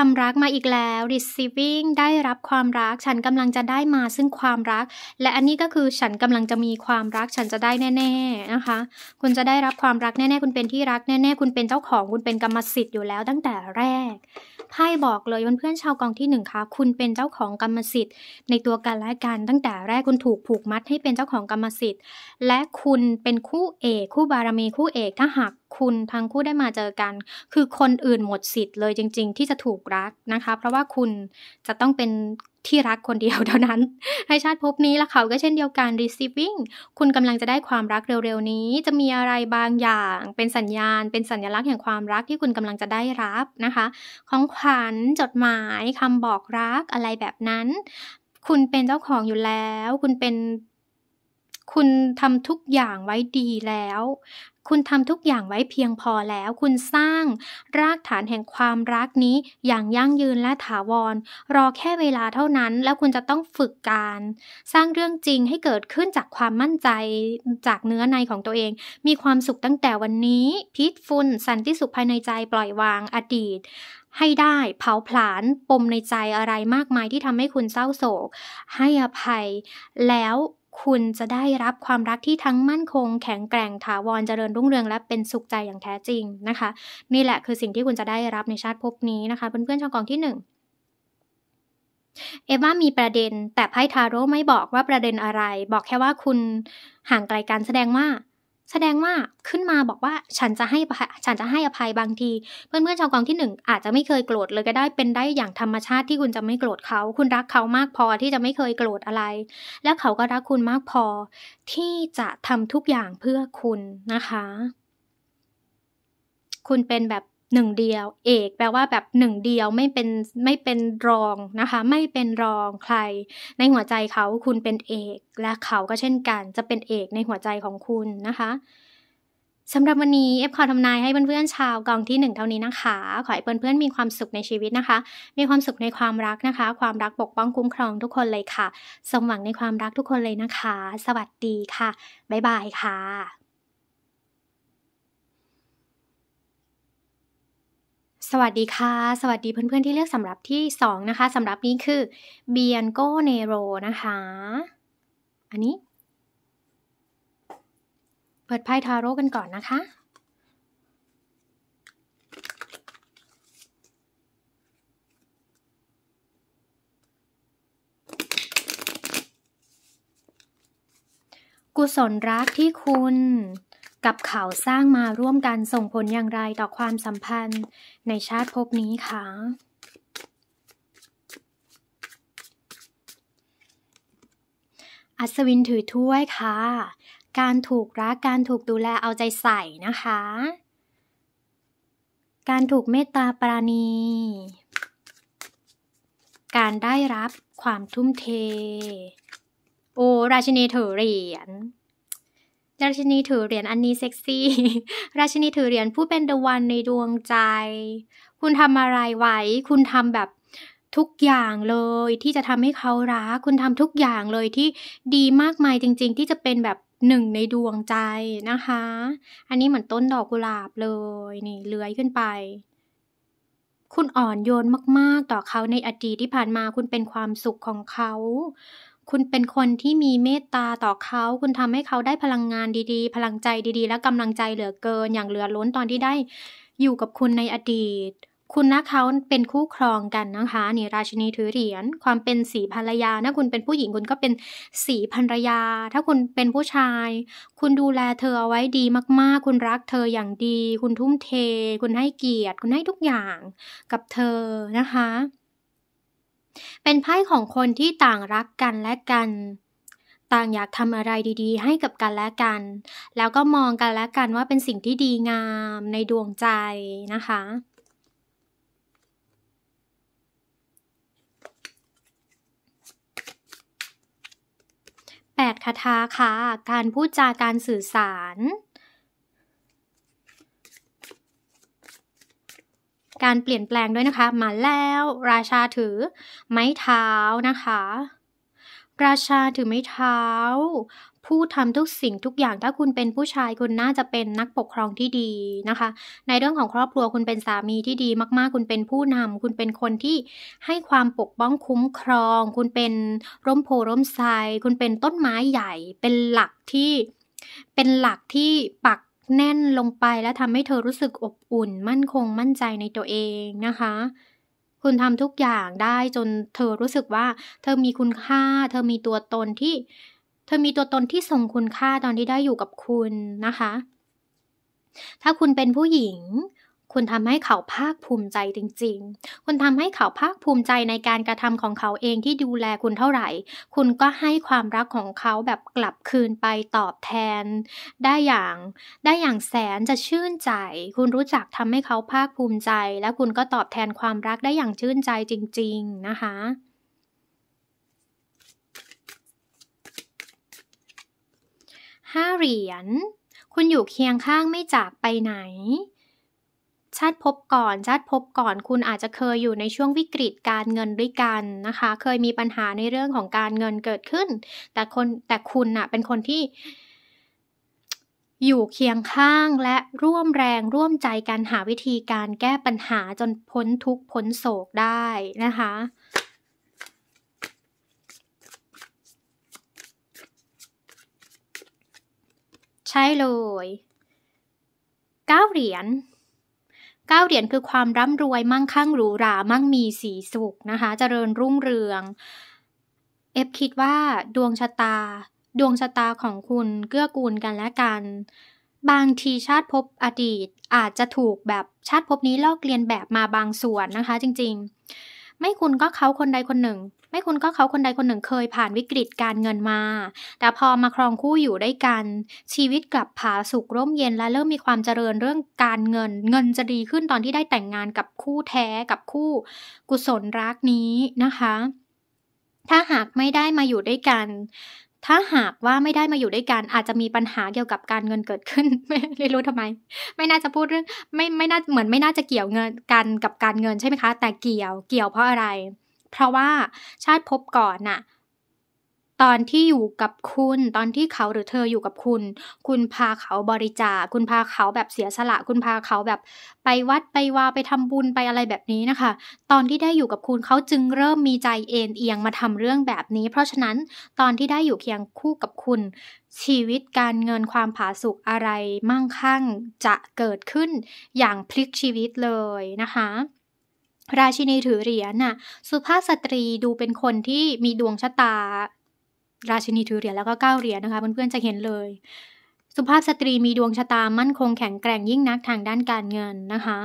คำรักมาอีกแล้ว receiving ได้รับความรักฉันกำลังจะได้มาซึ่งความรัก และอันนี้ก็คือฉันกำลังจะมีความรักฉันจะได้แน่ ๆนะคะ คุณจะได้รับความรักแน่ๆคุณเป็นที่รักแน่ ๆ คุณเป็นเจ้าของคุณเป็นกรรมสิทธิ์อยู่แล้ว ตั้งแต่แรกไพ่บอกเลยเพื่อนๆชาวกองที่หนึ่งคะคุณเป็นเจ้าของกรรมสิทธิ์ ในตัวกันและกัน ตั้งแต่แรกคุณถูกผูกมัดให้เป็นเจ้าของกรรมสิทธิ์ และคุณเป็นคู่เอก คู่บารมีคู่เอกถ้าหากคุณทั้งคู่ได้มาเจอกัน คือคนอื่นหมดสิทธิ์เลย จริง ๆที่จะถูกรักนะคะ เพราะว่าคุณจะต้องเป็นที่รักคนเดียวเท่านั้นในชาติภพนี้ละเขาก็เช่นเดียวกัน receiving คุณกำลังจะได้ความรักเร็วๆนี้จะมีอะไรบางอย่างเป็นสัญญาณเป็นสัญลักษณ์แห่งความรักที่คุณกำลังจะได้รับนะคะ ของขวัญจดหมายคำบอกรักอะไรแบบนั้น คุณเป็นเจ้าของอยู่แล้ว คุณเป็นคุณทำทุกอย่างไว้ดีแล้วคุณทำทุกอย่างไว้เพียงพอแล้วคุณสร้างรากฐานแห่งความรักนี้ อย่างยั่งยืนและถาวร รอแค่เวลาเท่านั้นแล้วคุณจะต้องฝึกการ สร้างเรื่องจริงให้เกิดขึ้นจากความมั่นใจจากเนื้อในของตัวเอง มีความสุขตั้งแต่วันนี้พิษฟุ่นสันติสุขภายในใจปล่อยวางอดีต ให้ได้เผาผลาญปมในใจอะไรมากมายที่ทำให้คุณเศร้าโศก ให้อภัยแล้วคุณจะได้รับความรักที่ทั้งมั่นคงแข็งแกร่งถาวรเจริญรุ่งเรือง และเป็นสุขใจอย่างแท้จริงนะคะ นี่แหละคือสิ่งที่คุณจะได้รับในชาติภพนี้นะคะเพื่อนๆช่องกองที่หนึ่งเอว่ามีประเด็นแต่ไพ่ทาโร่ไม่บอกว่าประเด็นอะไร บอกแค่ว่าคุณห่างไกลกันแสดงว่าแสดงว่าขึ้นมาบอกว่าฉันจะให้ฉันจะให้อภัยบางที เพื่อนเพื่อนชาวกองที่หนึ่ง อาจจะไม่เคยโกรธเลยก็ได้เป็นได้อย่างธรรมชาติที่คุณจะไม่โกรธเขา คุณรักเขามากพอที่จะไม่เคยโกรธอะไร แล้วเขาก็รักคุณมากพอที่จะทำทุกอย่างเพื่อคุณนะคะ คุณเป็นแบบหนึ่งเดียวเอกแปลว่าแบบหนึ่งเดียวไม่เป็นไม่เป็นรองนะคะ ไม่เป็นรองใคร ในหัวใจเขาคุณเป็นเอก และเขาก็เช่นกัน จะเป็นเอกในหัวใจของคุณนะคะสำหรับวันนี้เอฟขอทำนายให้เพื่อนๆชาวกองที่หนึ่งเท่านี้นะคะ ขอให้เพื่อนๆมีความสุขในชีวิตนะคะ มีความสุขในความรักนะคะ ความรักปกป้องคุ้มครองทุกคนเลยค่ะสมหวังในความรักทุกคนเลยนะคะ สวัสดีค่ะบ๊ายบายค่ะสวัสดีค่ะ สวัสดีเพื่อนๆที่เลือกสำหรับที่ 2 นะคะสำหรับนี้คือเบียนโกเนโรนะคะ อันนี้ เปิดไพ่ทาโร่กันก่อนนะคะ กุศลรักที่คุณกับเขาสร้างมาร่วมกันส่งผลอย่างไรต่อความสัมพันธ์ในชาติภพนี้คะ อัศวินถือถ้วยค่ะ การถูกรักการถูกดูแลเอาใจใส่นะคะ การถูกเมตตาปราณี การได้รับความทุ่มเท โอราชินีถือเหรียญราชินีถือเหรียญอันนี้เซ็กซี่ ราชินีถือเหรียญผู้เป็นเดอะวันในดวงใจ คุณทำอะไรไว้ คุณทำแบบทุกอย่างเลย ที่จะทำให้เขารัก คุณทำทุกอย่างเลยที่ดีมากมายจริง ๆ ที่จะเป็นแบบหนึ่งในดวงใจนะคะ อันนี้เหมือนต้นดอกกุหลาบเลย นี่เลื้อยขึ้นไป คุณอ่อนโยนมากๆ ต่อเขาในอดีตที่ผ่านมา คุณเป็นความสุขของเขาคุณเป็นคนที่มีเมตตาต่อเขา คุณทำให้เขาได้พลังงานดีๆ พลังใจดีๆ และกำลังใจเหลือเกินอย่างเหลือล้นตอนที่ได้อยู่กับคุณในอดีต คุณนะเขาเป็นคู่ครองกันนะคะ นี่ราชินีถือเหรียญ ความเป็นสีภรรยาถ้าคุณเป็นผู้หญิงคุณก็เป็นสีภรรยา ถ้าคุณเป็นผู้ชาย คุณดูแลเธอเอาไว้ดีมาก ๆ คุณรักเธออย่างดี คุณทุ่มเท คุณให้เกียรติ คุณให้ทุกอย่างกับเธอนะคะเป็นไพ่ของคนที่ต่างรักกันและกัน ต่างอยากทำอะไรดีๆ ให้กับกันและกัน แล้วก็มองกันและกันว่าเป็นสิ่งที่ดีงามในดวงใจนะคะแปดคาถาค่ะ การพูดจาการสื่อสารการเปลี่ยนแปลงด้วยนะคะมาแล้วราชาถือไม้เท้านะคะ ราชาถือไม้เท้า ผู้ทำทุกสิ่งทุกอย่างถ้าคุณเป็นผู้ชายคุณน่าจะเป็นนักปกครองที่ดีนะคะ ในเรื่องของครอบครัวคุณเป็นสามีที่ดีมากๆ คุณเป็นผู้นำคุณเป็นคนที่ให้ความปกป้องคุ้มครอง คุณเป็นร่มโพร่มไทรคุณเป็นต้นไม้ใหญ่ เป็นหลักที่เป็นหลักที่ปักแน่นลงไปและทำให้เธอรู้สึกอบอุ่น มั่นคงมั่นใจในตัวเองนะคะ คุณทำทุกอย่างได้จนเธอรู้สึกว่า เธอมีคุณค่า เธอมีตัวตนที่ เธอมีตัวตนที่ทรงคุณค่าตอนที่ได้อยู่กับคุณนะคะ ถ้าคุณเป็นผู้หญิงคุณทำให้เขาภาคภูมิใจจริงๆ คุณทำให้เขาภาคภูมิใจในการกระทำของเขาเองที่ดูแลคุณเท่าไหร่ คุณก็ให้ความรักของเขาแบบกลับคืนไปตอบแทน ได้อย่างได้อย่างแสนจะชื่นใจ คุณรู้จักทำให้เขาภาคภูมิใจ และคุณก็ตอบแทนความรักได้อย่างชื่นใจจริงๆ นะคะห้าเหรียญคุณอยู่เคียงข้างไม่จากไปไหนชาติพบก่อน ชาติพบก่อน คุณอาจจะเคยอยู่ในช่วงวิกฤตการเงินด้วยกันนะคะ เคยมีปัญหาในเรื่องของการเงินเกิดขึ้น แต่คนแต่คุณนะ่ะเป็นคนที่อยู่เคียงข้างและร่วมแรงร่วมใจกันหาวิธีการแก้ปัญหาจนพ้นทุกพ้นโศกได้นะคะ ใช่เลย9เหรียญก้าเหรียญคือความร่ำรวยมั่งคั่งหรูหรา มั่งมีสีสุขนะคะเจริญรุ่งเรือง เอฟคิดว่าดวงชะตา ดวงชะตาของคุณเกื้อกูลกันและกัน บางทีชาติพบอดีตอาจจะถูกแบบชาติพบนี้ลอกเลียนแบบมาบางส่วนนะคะ จริงๆ ไม่คุณก็เขาคนใดคนหนึ่งไม่คุณก็เขาคนใดคนหนึ่งเคยผ่านวิกฤตการเงินมา แต่พอมาครองคู่อยู่ด้วยกัน ชีวิตกลับผาสุกร่มเย็นและเริ่มมีความเจริญเรื่องการเงิน เงินจะดีขึ้นตอนที่ได้แต่งงานกับคู่แท้กับคู่กุศลรักนี้นะคะ ถ้าหากไม่ได้มาอยู่ด้วยกัน ถ้าหากว่าไม่ได้มาอยู่ด้วยกันอาจจะมีปัญหาเกี่ยวกับการเงินเกิดขึ้น ไม่รู้ทำไม ไม่น่าจะพูดเรื่อง ไม่ไม่น่าเหมือนไม่น่าจะเกี่ยวเงินกันกับการเงินใช่ไหมคะ แต่เกี่ยวเกี่ยวเพราะอะไรเพราะว่าชาติพบก่อนน่ะ ตอนที่อยู่กับคุณ ตอนที่เขาหรือเธออยู่กับคุณ คุณพาเขาบริจาคคุณพาเขาแบบเสียสละคุณพาเขาแบบไปวัดไปวาไปทำบุญไปอะไรแบบนี้นะคะ ตอนที่ได้อยู่กับคุณเขาจึงเริ่มมีใจเอ็นเอียงมาทำเรื่องแบบนี้ เพราะฉะนั้น ตอนที่ได้อยู่เคียงคู่กับคุณ ชีวิตการเงินความผาสุกอะไรมั่งคั่ง จะเกิดขึ้นอย่างพลิกชีวิตเลยนะคะราชินีถือเหรียญน่ะ สุภาพสตรีดูเป็นคนที่มีดวงชะตา ราชินีถือเหรียญแล้วก็ก้าวเหรียญนะคะเพื่อนๆจะเห็นเลย สุภาพสตรีมีดวงชะตามั่นคงแข็งแกร่งยิ่งนักทางด้านการเงินนะคะ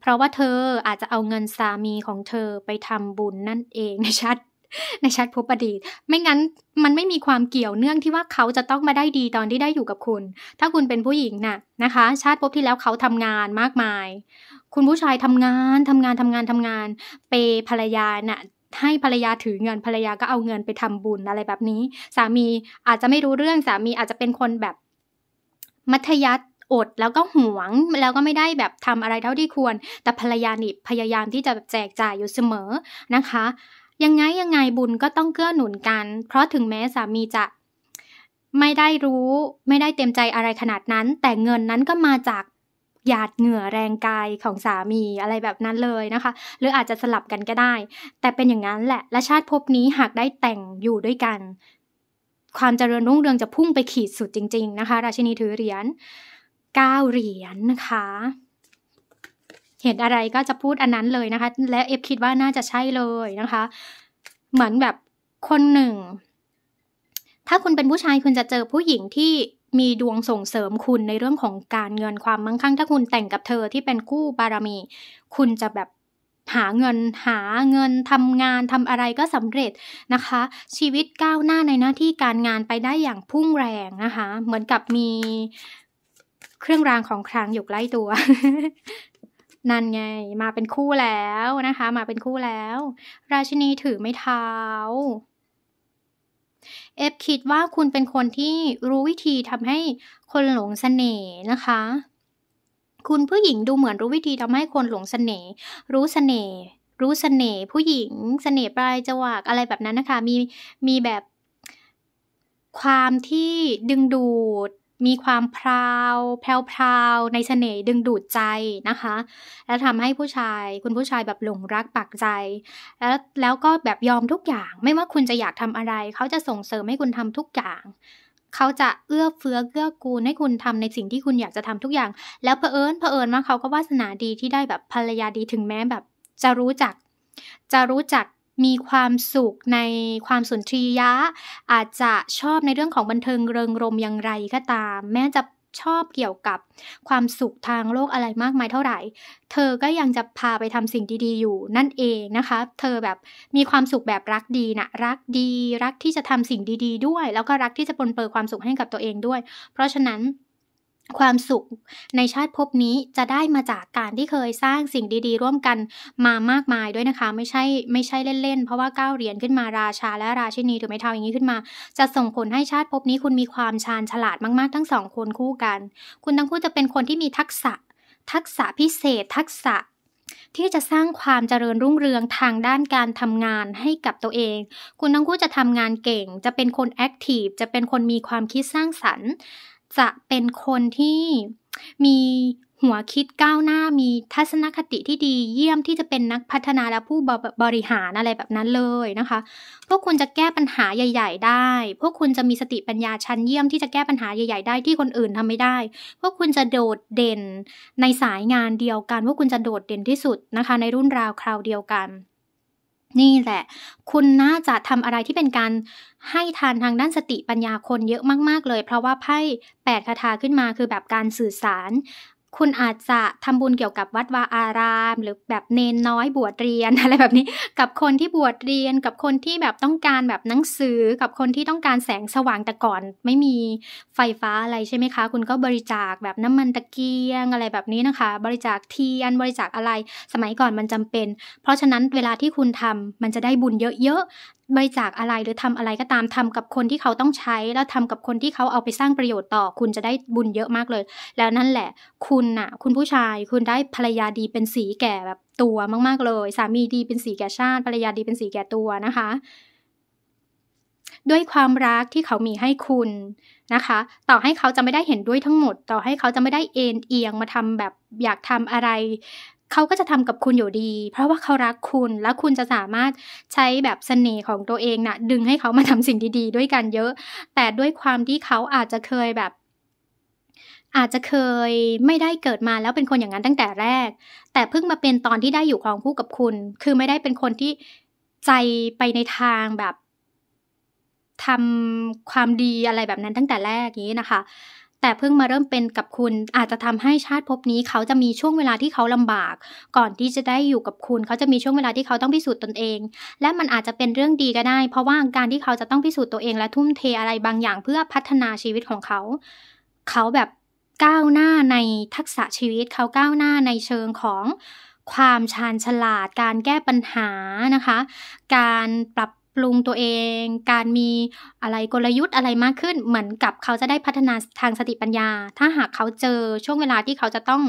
เพราะว่าเธออาจจะเอาเงินสามีของเธอไปทำบุญนั่นเองในชัดในชัดพบอดีตไม่งั้นมันไม่มีความเกี่ยวเนื่องที่ว่าเขาจะต้องมาได้ดีตอนที่ได้อยู่กับคุณ ถ้าคุณเป็นผู้หญิงนะ่ะนะคะ ชาติพบที่แล้วเขาทำงานมากมายคุณผู้ชายทำงานทำงานทำงานทำงาน เปภรรยาน่ะ ให้ภรรยาถือเงินภรรยาก็เอาเงินไปทำบุญอะไรแบบนี้ สามีอาจจะไม่รู้เรื่องสามีอาจจะเป็นคนแบบ มัธยัติอดแล้วก็หวงแล้วก็ไม่ได้แบบทำอะไรเท่าที่ควร แต่ภรรยานี่พยายามที่จะแจกจ่ายอยู่เสมอนะคะ ยังไงยังไงบุญก็ต้องเกื้อหนุนกัน เพราะถึงแม้สามีจะไม่ได้รู้ ไม่ได้เต็มใจอะไรขนาดนั้น แต่เงินนั้นก็มาจากหยาดเหงื่อแรงกายของสามีอะไรแบบนั้นเลยนะคะ หรืออาจจะสลับกันก็ได้ แต่เป็นอย่างนั้นแหละ และชาติภพนี้หากได้แต่งอยู่ด้วยกัน ความเจริญรุ่งเรืองจะพุ่งไปขีดสุดจริง ๆนะคะ ราชินีถือเหรียญ9เหรียญนนะคะ เห็นอะไรก็จะพูดอันนั้นเลยนะคะ และเอฟคิดว่าน่าจะใช่เลยนะคะ เหมือนแบบคนหนึ่ง ถ้าคุณเป็นผู้ชายคุณจะเจอผู้หญิงที่มีดวงส่งเสริมคุณในเรื่องของการเงินความมั่งคั่งถ้าคุณแต่งกับเธอที่เป็นคู่บารมี คุณจะแบบหาเงินหาเงินทำงานทำอะไรก็สำเร็จนะคะ ชีวิตก้าวหน้าในหน้าที่การงานไปได้อย่างพุ่งแรงนะคะ เหมือนกับมี เครื่องรางของครังอยู่ใกล้ตัว นั่นไง มาเป็นคู่แล้วนะคะ มาเป็นคู่แล้ว ราชินีถือไม้เท้าเอฟคิดว่าคุณเป็นคนที่รู้วิธีทำให้คนหลงสเสน่ห์นะคะ คุณผู้หญิงดูเหมือนรู้วิธีทำให้คนหลงสเสน่ห์รู้สเสน่ห์รู้สเสน่ห์ผู้หญิงสเสน่ห์ปลายจวากอะไรแบบนั้นนะคะมี มีแบบความที่ดึงดูดมีความพราวแพรววในเสน่ห์ดึงดูดใจนะคะ แล้วทำให้ผู้ชายคุณผู้ชายแบบหลงรักปักใจ แล้วแล้วก็แบบยอมทุกอย่างไม่ว่าคุณจะอยากทำอะไร เขาจะส่งเสริมให้คุณทำทุกอย่าง เขาจะเอื้อเฟื้อเกื้อกูลให้คุณทำในสิ่งที่คุณอยากจะทำทุกอย่าง แล้วเผอิญเผอิญว่าเขาก็วาสนาดีที่ได้แบบภรรยาดีถึงแม้แบบจะรู้จัก จะรู้จักมีความสุขในความสุนทรียะ อาจจะชอบในเรื่องของบันเทิงเริงรมอย่างไรก็ตาม แม้จะชอบเกี่ยวกับ ความสุขทางโลกอะไรมากมายเท่าไหร่ เธอก็ยังจะพาไปทำสิ่งดี ๆอยู่ นั่นเองนะคะเธอแบบมีความสุขแบบรักดีนะรักดีรักที่จะทำสิ่งดี ๆด้วย แล้วก็รักที่จะปนเปื้อความสุขให้กับตัวเองด้วย เพราะฉะนั้นความสุขในชาติภพนี้จะได้มาจากการที่เคยสร้างสิ่งดีๆ ร่วมกันมามากมายด้วยนะคะ ไม่ใช่ไม่ใช่เล่นๆ เพราะว่าก้าวเหรียญขึ้นมาราชาและราชินีถือไม้เท้าอย่างนี้ขึ้นมา จะส่งผลให้ชาติภพนี้คุณมีความชาญฉลาดมากๆ ทั้งสองคนคู่กัน คุณทั้งคู่จะเป็นคนที่มีทักษะ ทักษะพิเศษ ทักษะ ที่จะสร้างความเจริญรุ่งเรืองทางด้านการทำงานให้กับตัวเอง คุณทั้งคู่จะทำงานเก่ง จะเป็นคนแอคทีฟจะเป็นคนมีความคิดสร้างสรรค์จะเป็นคนที่มีหัวคิดก้าวหน้ามีทัศนคติที่ดีเยี่ยมที่จะเป็นนักพัฒนาและผู้บริหารอะไรแบบนั้นเลยนะคะ พวกคุณจะแก้ปัญหาใหญ่ ๆ ได้ พวกคุณจะมีสติปัญญาชั้นเยี่ยมที่จะแก้ปัญหาใหญ่ๆได้ที่คนอื่นทำไม่ได้ พวกคุณจะโดดเด่นในสายงานเดียวกันพวกคุณจะโดดเด่นที่สุดนะคะในรุ่นราวคราวเดียวกันนี่แหละคุณน่าจะทำอะไรที่เป็นการให้ทานทางด้านสติปัญญาคนเยอะมาก ๆเลย เพราะว่าไพ่แปดคาถาขึ้นมาคือแบบการสื่อสารคุณอาจจะทำบุญเกี่ยวกับวัดวาอาราม หรือแบบเนนน้อยบวชเรียนอะไรแบบนี้กับคนที่บวชเรียน กับคนที่แบบต้องการแบบหนังสือกับคนที่ต้องการแสงสว่างแต่ก่อนไม่มีไฟฟ้าอะไรใช่ไหมคะ คุณก็บริจาคแบบน้ำมันตะเกียงอะไรแบบนี้นะคะ บริจาคเทียนบริจาคอะไรสมัยก่อนมันจำเป็น เพราะฉะนั้นเวลาที่คุณทำมันจะได้บุญเยอะๆบริจาคอะไรหรือทำอะไรก็ตามทำกับคนที่เขาต้องใช้แล้วทำกับคนที่เขาเอาไปสร้างประโยชน์ต่อ คุณจะได้บุญเยอะมากเลย แล้วนั่นแหละ คุณคุณน่ะคุณผู้ชายคุณได้ภรรยาดีเป็นสีแก่แบบตัวมากๆเลย สามีดีเป็นสีแก่ชาติ ภรรยาดีเป็นสีแก่ตัวนะคะ ด้วยความรักที่เขามีให้คุณนะคะ ต่อให้เขาจะไม่ได้เห็นด้วยทั้งหมด ต่อให้เขาจะไม่ได้เอ็นเอียงมาทำแบบอยากทำอะไร เขาก็จะทำกับคุณอยู่ดี เพราะว่าเขารักคุณ และคุณจะสามารถใช้แบบเสน่ห์ของตัวเองนะ่ะ ดึงให้เขามาทำสิ่งดีๆด้วยกันเยอะ แต่ด้วยความที่เขาอาจจะเคยแบบอาจจะเคยไม่ได้เกิดมาแล้วเป็นคนอย่างนั้นตั้งแต่แรก แต่เพิ่งมาเป็นตอนที่ได้อยู่ครองคู่กับคุณ คือไม่ได้เป็นคนที่ใจไปในทางแบบทำความดีอะไรแบบนั้นตั้งแต่แรกนี้นะคะ แต่เพิ่งมาเริ่มเป็นกับคุณ อาจจะทำให้ชาติภพนี้ เขาจะมีช่วงเวลาที่เขาลำบาก ก่อนที่จะได้อยู่กับคุณ เขาจะมีช่วงเวลาที่เขาต้องพิสูจน์ตนเอง และมันอาจจะเป็นเรื่องดีก็ได้ เพราะว่าการที่เขาจะต้องพิสูจน์ตัวเองและ ทุ่มเทอะไรบางอย่างเพื่อพัฒนาชีวิตของเขา เขาแบบก้าวหน้าในทักษะชีวิตเขาก้าวหน้าในเชิงของความชาญฉลาด การแก้ปัญหานะคะ การปรับปรุงตัวเอง การมีอะไรกลยุทธ์อะไรมากขึ้น เหมือนกับเขาจะได้พัฒนาทางสติปัญญา ถ้าหากเขาเจอช่วงเวลาที่เขาจะต้อง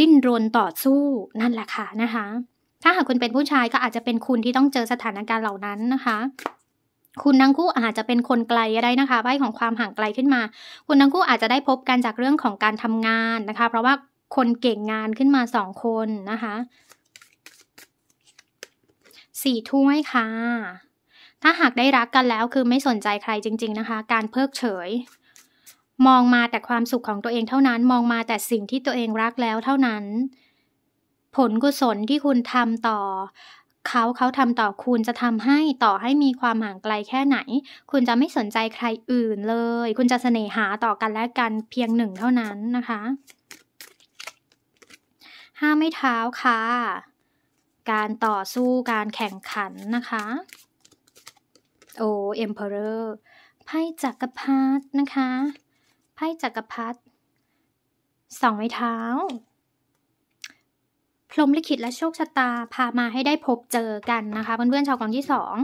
ดิ้นรนต่อสู้นั่นแหละค่ะนะคะ ถ้าหากคุณเป็นผู้ชายก็อาจจะเป็นคุณที่ต้องเจอสถานการณ์เหล่านั้นนะคะคุณทั้งคู่อาจจะเป็นคนไกลก็ได้นะคะ ใบของความห่างไกลขึ้นมา คุณทั้งคู่อาจจะได้พบกันจากเรื่องของการทำงานนะคะ เพราะว่าคนเก่งงานขึ้นมาสองคนนะคะ สี่ถ้วยค่ะ ถ้าหากได้รักกันแล้วคือไม่สนใจใครจริง ๆนะคะ การเพิกเฉย มองมาแต่ความสุขของตัวเองเท่านั้น มองมาแต่สิ่งที่ตัวเองรักแล้ว เท่านั้น ผลกุศลที่คุณทำต่อเขาเขาทำต่อคุณจะทำให้ต่อให้มีความห่างไกลแค่ไหน คุณจะไม่สนใจใครอื่นเลย คุณจะเสน่หาต่อกันและกันเพียงหนึ่งเท่านั้นนะคะ ห้าไม่เท้าค่ะ การต่อสู้การแข่งขันนะคะโอ้เอ็มเพอเรอร์ไพ่จักรพรรดินะคะไพ่จักรพรรดิสองไม้เท้าลมลิขิตและโชคชะตา พามาให้ได้พบเจอกันนะคะเพื่อนๆชาวกองที่สอง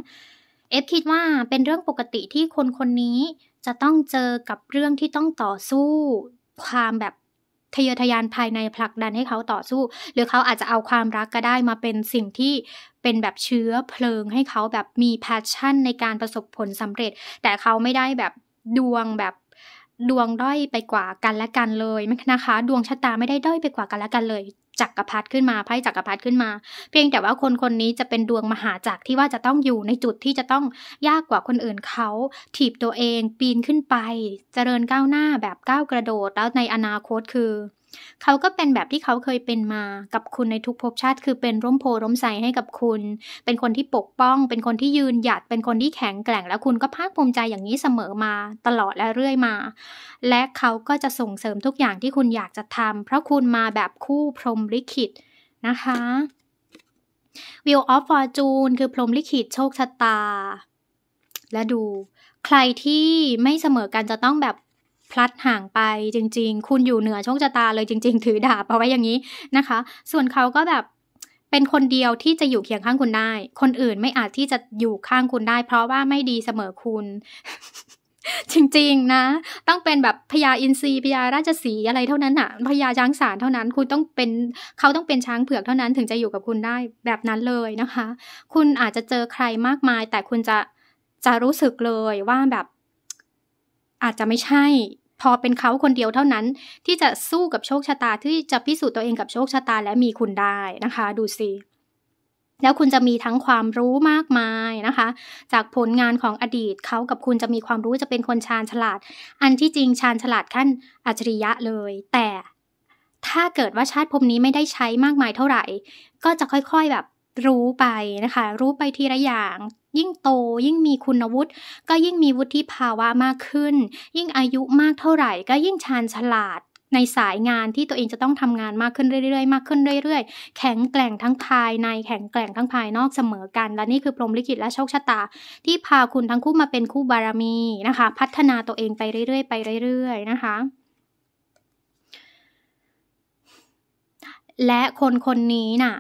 เอฟคิดว่าเป็นเรื่องปกติที่คนคนนี้จะต้องเจอกับเรื่องที่ต้องต่อสู้ ความแบบทะเยอทะยานภายในผลักดันให้เขาต่อสู้ หรือเขาอาจจะเอาความรักก็ได้มาเป็นสิ่งที่เป็นแบบเชื้อเพลิงให้เขาแบบมีแพชชั่นในการประสบผลสำเร็จ แต่เขาไม่ได้แบบดวงแบบดวงด้อยไปกว่ากันและกันเลยนะคะดวงชะตาไม่ได้ด้อยไปกว่ากันและกันเลย จักรพรรดิขึ้นมาไพ่จักรพรรดิขึ้นมา เพียงแต่ว่าคนคนนี้จะเป็นดวงมหาจักรที่ว่าจะต้องอยู่ในจุดที่จะต้องยากกว่าคนอื่นเขา ถีบตัวเองปีนขึ้นไป เจริญก้าวหน้าแบบก้าวกระโดด แล้วในอนาคตคือเขาก็เป็นแบบที่เขาเคยเป็นมากับคุณในทุกภพชาติคือเป็นร่มโพร่มใสให้กับคุณ เป็นคนที่ปกป้อง เป็นคนที่ยืนหยัดเป็นคนที่แข็งแกร่ง แล้วคุณก็ภาคภูมิใจอย่างนี้เสมอมาตลอดและเรื่อยมา และเขาก็จะส่งเสริมทุกอย่างที่คุณอยากจะทำเพราะคุณมาแบบคู่พรหมลิขิตนะคะ wheel of fortune คือพรหมลิขิตโชคชะตา และดูใครที่ไม่เสมอกันจะต้องแบบพลัดห่างไปจริง ๆ คุณอยู่เหนือโชคชะตาเลยจริงๆ ถือดาบเอาไว้อย่างนี้นะคะ ส่วนเขาก็แบบเป็นคนเดียวที่จะอยู่เคียงข้างคุณได้ คนอื่นไม่อาจที่จะอยู่ข้างคุณได้ เพราะว่าไม่ดีเสมอคุณ จริงๆนะ ต้องเป็นแบบพญาอินทรีพญาราชสีอะไรเท่านั้นอะพญาช้างสารเท่านั้น คุณต้องเป็นเขาต้องเป็นช้างเผือกเท่านั้น ถึงจะอยู่กับคุณได้ แบบนั้นเลยนะคะ คุณอาจจะเจอใครมากมาย แต่คุณจะจะรู้สึกเลยว่าแบบอาจจะไม่ใช่พอเป็นเขาคนเดียวเท่านั้นที่จะสู้กับโชคชะตาที่จะพิสูจน์ตัวเองกับโชคชะตาและมีคุณได้นะคะ ดูสิแล้วคุณจะมีทั้งความรู้มากมายนะคะ จากผลงานของอดีตเขากับคุณจะมีความรู้จะเป็นคนชาญฉลาด อันที่จริงชาญฉลาดขั้นอัจฉริยะเลย แต่ถ้าเกิดว่าชาติภพนี้ไม่ได้ใช้มากมายเท่าไหร่ ก็จะค่อยๆแบบรู้ไปนะคะ รู้ไปทีละอย่างยิ่งโตยิ่งมีคุณวุฒิก็ยิ่งมีวุฒิภาวะมากขึ้น ยิ่งอายุมากเท่าไหร่ ก็ยิ่งชาญฉลาดในสายงานที่ตัวเองจะต้องทำงานมากขึ้นเรื่อยๆ มากขึ้นเรื่อย ๆ แข็งแกร่งทั้งภายในแข็งแกร่งทั้งภายนอกเสมอกันและนี่คือพรหมลิขิตและโชคชะตาที่พาคุณทั้งคู่มาเป็นคู่บารมีนะคะ พัฒนาตัวเองไปเรื่อยๆไปเรื่อยๆนะคะและคนคนนี้น่ะ